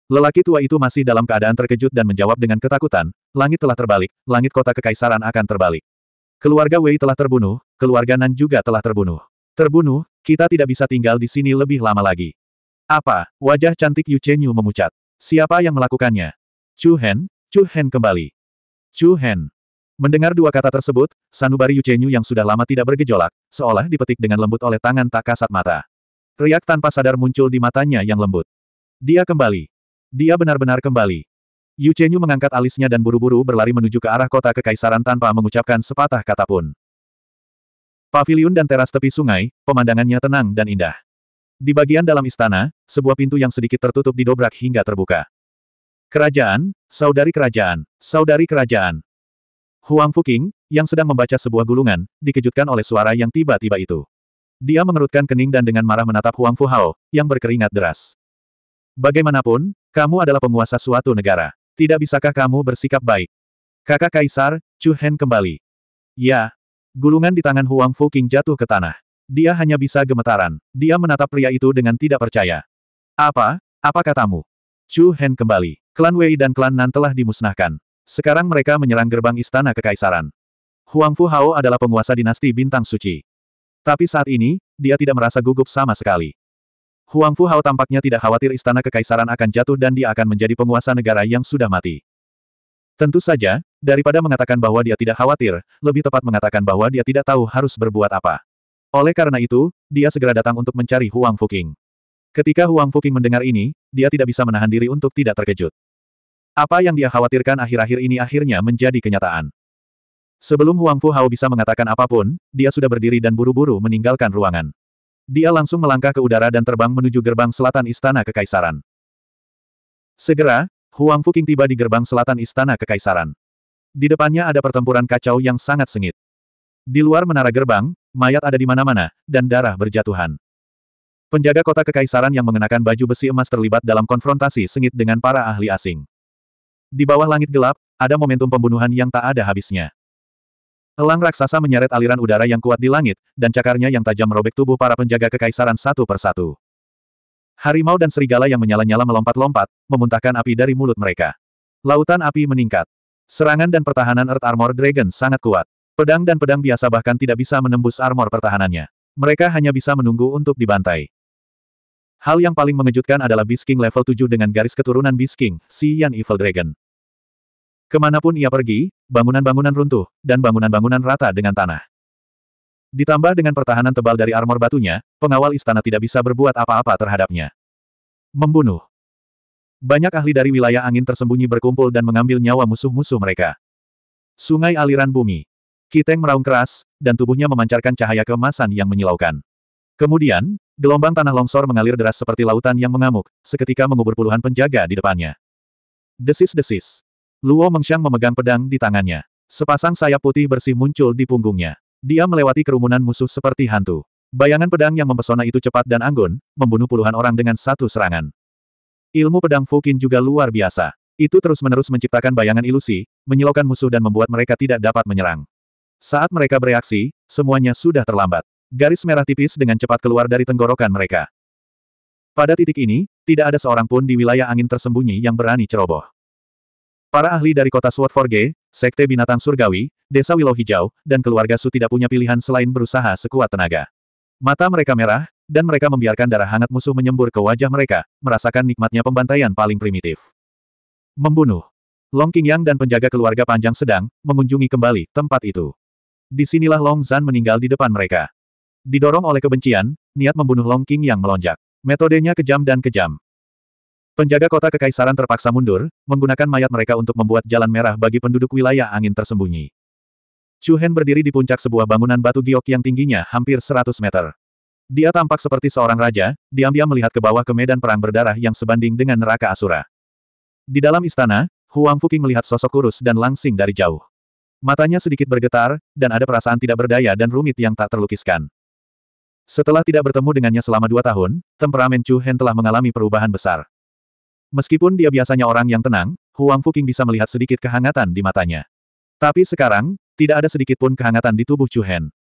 Lelaki tua itu masih dalam keadaan terkejut dan menjawab dengan ketakutan, langit telah terbalik, langit kota kekaisaran akan terbalik. Keluarga Wei telah terbunuh, keluarga Nan juga telah terbunuh. Terbunuh, kita tidak bisa tinggal di sini lebih lama lagi. Apa? Wajah cantik Yu Chenyu memucat. Siapa yang melakukannya? Chu Hen, Chu Hen kembali. Chu Hen. Mendengar dua kata tersebut, sanubari Yu Chenyu yang sudah lama tidak bergejolak, seolah dipetik dengan lembut oleh tangan tak kasat mata. Riak tanpa sadar muncul di matanya yang lembut. Dia kembali. Dia benar-benar kembali. Yu Chenyu mengangkat alisnya dan buru-buru berlari menuju ke arah kota kekaisaran tanpa mengucapkan sepatah kata pun. Paviliun dan teras tepi sungai, pemandangannya tenang dan indah. Di bagian dalam istana, sebuah pintu yang sedikit tertutup didobrak hingga terbuka. Kerajaan, saudari kerajaan, saudari kerajaan. Huang Fuqing, yang sedang membaca sebuah gulungan, dikejutkan oleh suara yang tiba-tiba itu. Dia mengerutkan kening dan dengan marah menatap Huang Fu Hao yang berkeringat deras. Bagaimanapun, kamu adalah penguasa suatu negara. Tidak bisakah kamu bersikap baik? Kakak Kaisar, Chu Hen kembali. Ya, Gulungan di tangan Huang Fu King jatuh ke tanah. Dia hanya bisa gemetaran. Dia menatap pria itu dengan tidak percaya. Apa? Apa katamu? Chu Hen kembali. Klan Wei dan klan Nan telah dimusnahkan. Sekarang mereka menyerang gerbang istana kekaisaran. Huang Fu Hao adalah penguasa dinasti bintang suci. Tapi saat ini, dia tidak merasa gugup sama sekali. Huang Fu Hao tampaknya tidak khawatir istana kekaisaran akan jatuh dan dia akan menjadi penguasa negara yang sudah mati. Tentu saja, Daripada mengatakan bahwa dia tidak khawatir, lebih tepat mengatakan bahwa dia tidak tahu harus berbuat apa. Oleh karena itu, dia segera datang untuk mencari Huang Fuqing. Ketika Huang Fuqing mendengar ini, dia tidak bisa menahan diri untuk tidak terkejut. Apa yang dia khawatirkan akhir-akhir ini akhirnya menjadi kenyataan. Sebelum Huang Fu Hao bisa mengatakan apapun, dia sudah berdiri dan buru-buru meninggalkan ruangan. Dia langsung melangkah ke udara dan terbang menuju gerbang selatan Istana Kekaisaran. Segera, Huang Fuqing tiba di gerbang selatan Istana Kekaisaran. Di depannya ada pertempuran kacau yang sangat sengit. Di luar menara gerbang, mayat ada di mana-mana, dan darah berjatuhan. Penjaga kota kekaisaran yang mengenakan baju besi emas terlibat dalam konfrontasi sengit dengan para ahli asing. Di bawah langit gelap, ada momentum pembunuhan yang tak ada habisnya. Elang raksasa menyeret aliran udara yang kuat di langit, dan cakarnya yang tajam merobek tubuh para penjaga kekaisaran satu persatu. Harimau dan serigala yang menyala-nyala melompat-lompat, memuntahkan api dari mulut mereka. Lautan api meningkat. Serangan dan pertahanan Earth Armor Dragon sangat kuat. Pedang dan pedang biasa bahkan tidak bisa menembus armor pertahanannya. Mereka hanya bisa menunggu untuk dibantai. Hal yang paling mengejutkan adalah Beast level 7 dengan garis keturunan Beast King, si Yan Evil Dragon. Kemanapun ia pergi, bangunan-bangunan runtuh, dan bangunan-bangunan rata dengan tanah. Ditambah dengan pertahanan tebal dari armor batunya, pengawal istana tidak bisa berbuat apa-apa terhadapnya. Membunuh. Banyak ahli dari wilayah angin tersembunyi berkumpul dan mengambil nyawa musuh-musuh mereka. Sungai aliran bumi. Kiteng meraung keras, dan tubuhnya memancarkan cahaya kemasan yang menyilaukan. Kemudian, gelombang tanah longsor mengalir deras seperti lautan yang mengamuk, seketika mengubur puluhan penjaga di depannya. Desis-desis. Luo Mengxiang memegang pedang di tangannya. Sepasang sayap putih bersih muncul di punggungnya. Dia melewati kerumunan musuh seperti hantu. Bayangan pedang yang mempesona itu cepat dan anggun, membunuh puluhan orang dengan satu serangan. Ilmu pedang Fukin juga luar biasa. Itu terus-menerus menciptakan bayangan ilusi, menyilaukan musuh dan membuat mereka tidak dapat menyerang. Saat mereka bereaksi, semuanya sudah terlambat. Garis merah tipis dengan cepat keluar dari tenggorokan mereka. Pada titik ini, tidak ada seorang pun di wilayah angin tersembunyi yang berani ceroboh. Para ahli dari kota Swordforge, Sekte Binatang Surgawi, Desa Willow Hijau, dan keluarga Su tidak punya pilihan selain berusaha sekuat tenaga. Mata mereka merah, dan mereka membiarkan darah hangat musuh menyembur ke wajah mereka, merasakan nikmatnya pembantaian paling primitif. Membunuh. Long Qingyang dan penjaga keluarga panjang sedang, mengunjungi kembali tempat itu. Disinilah Long Zan meninggal di depan mereka. Didorong oleh kebencian, niat membunuh Long Qingyang melonjak. Metodenya kejam dan kejam. Penjaga kota kekaisaran terpaksa mundur, menggunakan mayat mereka untuk membuat jalan merah bagi penduduk wilayah angin tersembunyi. Chu Hen berdiri di puncak sebuah bangunan batu giok yang tingginya hampir 100 meter. Dia tampak seperti seorang raja, diam-diam melihat ke bawah ke medan perang berdarah yang sebanding dengan neraka Asura. Di dalam istana, Huang Fuqing melihat sosok kurus dan langsing dari jauh. Matanya sedikit bergetar, dan ada perasaan tidak berdaya dan rumit yang tak terlukiskan. Setelah tidak bertemu dengannya selama dua tahun, temperamen Chu Hen telah mengalami perubahan besar. Meskipun dia biasanya orang yang tenang, Huang Fuqing bisa melihat sedikit kehangatan di matanya. Tapi sekarang, tidak ada sedikit pun kehangatan di tubuh Chu Hen.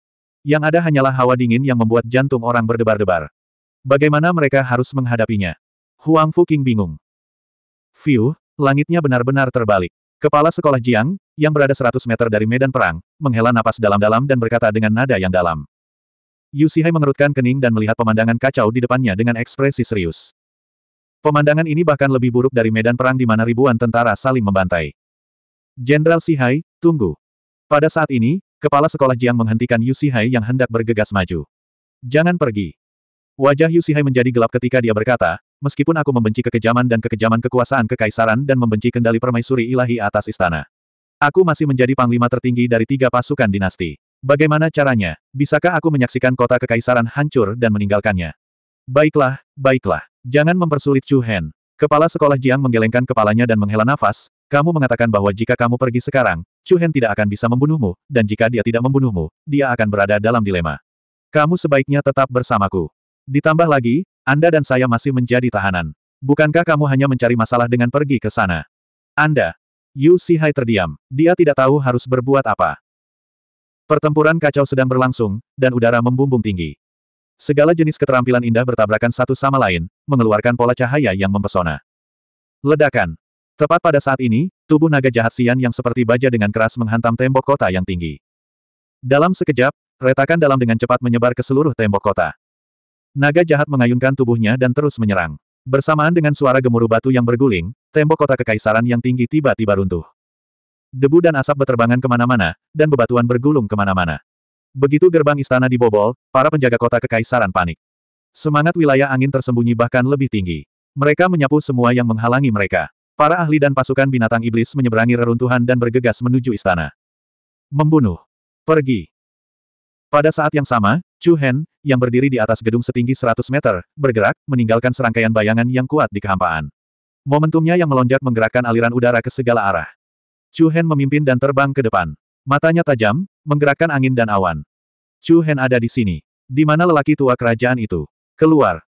Yang ada hanyalah hawa dingin yang membuat jantung orang berdebar-debar. Bagaimana mereka harus menghadapinya? Huang Fu King bingung. View, langitnya benar-benar terbalik. Kepala sekolah Jiang, yang berada 100 meter dari medan perang, menghela napas dalam-dalam dan berkata dengan nada yang dalam. Yu Sihai mengerutkan kening dan melihat pemandangan kacau di depannya dengan ekspresi serius. Pemandangan ini bahkan lebih buruk dari medan perang di mana ribuan tentara saling membantai. Jenderal Sihai, tunggu. Pada saat ini, Kepala sekolah Jiang menghentikan Yu Sihai yang hendak bergegas maju. Jangan pergi. Wajah Yu Sihai menjadi gelap ketika dia berkata, meskipun aku membenci kekejaman dan kekejaman kekuasaan kekaisaran dan membenci kendali permaisuri ilahi atas istana. Aku masih menjadi panglima tertinggi dari tiga pasukan dinasti. Bagaimana caranya? Bisakah aku menyaksikan kota kekaisaran hancur dan meninggalkannya? Baiklah, baiklah. Jangan mempersulit Chu Hen. Kepala sekolah Jiang menggelengkan kepalanya dan menghela nafas, kamu mengatakan bahwa jika kamu pergi sekarang, Chu Hen tidak akan bisa membunuhmu, dan jika dia tidak membunuhmu, dia akan berada dalam dilema. Kamu sebaiknya tetap bersamaku. Ditambah lagi, Anda dan saya masih menjadi tahanan. Bukankah kamu hanya mencari masalah dengan pergi ke sana? Anda. Yu Sihai terdiam. Dia tidak tahu harus berbuat apa. Pertempuran kacau sedang berlangsung, dan udara membumbung tinggi. Segala jenis keterampilan indah bertabrakan satu sama lain, mengeluarkan pola cahaya yang mempesona. Ledakan. Tepat pada saat ini, tubuh naga jahat Sian yang seperti baja dengan keras menghantam tembok kota yang tinggi. Dalam sekejap, retakan dalam dengan cepat menyebar ke seluruh tembok kota. Naga jahat mengayunkan tubuhnya dan terus menyerang. Bersamaan dengan suara gemuruh batu yang berguling, tembok kota kekaisaran yang tinggi tiba-tiba runtuh. Debu dan asap beterbangan kemana-mana, dan bebatuan bergulung kemana-mana. Begitu gerbang istana dibobol, para penjaga kota kekaisaran panik. Semangat wilayah angin tersembunyi bahkan lebih tinggi. Mereka menyapu semua yang menghalangi mereka. Para ahli dan pasukan binatang iblis menyeberangi reruntuhan dan bergegas menuju istana. Membunuh. Pergi. Pada saat yang sama, Chu Hen, yang berdiri di atas gedung setinggi 100 meter, bergerak, meninggalkan serangkaian bayangan yang kuat di kehampaan. Momentumnya yang melonjak menggerakkan aliran udara ke segala arah. Chu Hen memimpin dan terbang ke depan. Matanya tajam, menggerakkan angin dan awan. Chu Hen ada di sini. Di mana lelaki tua kerajaan itu? Keluar.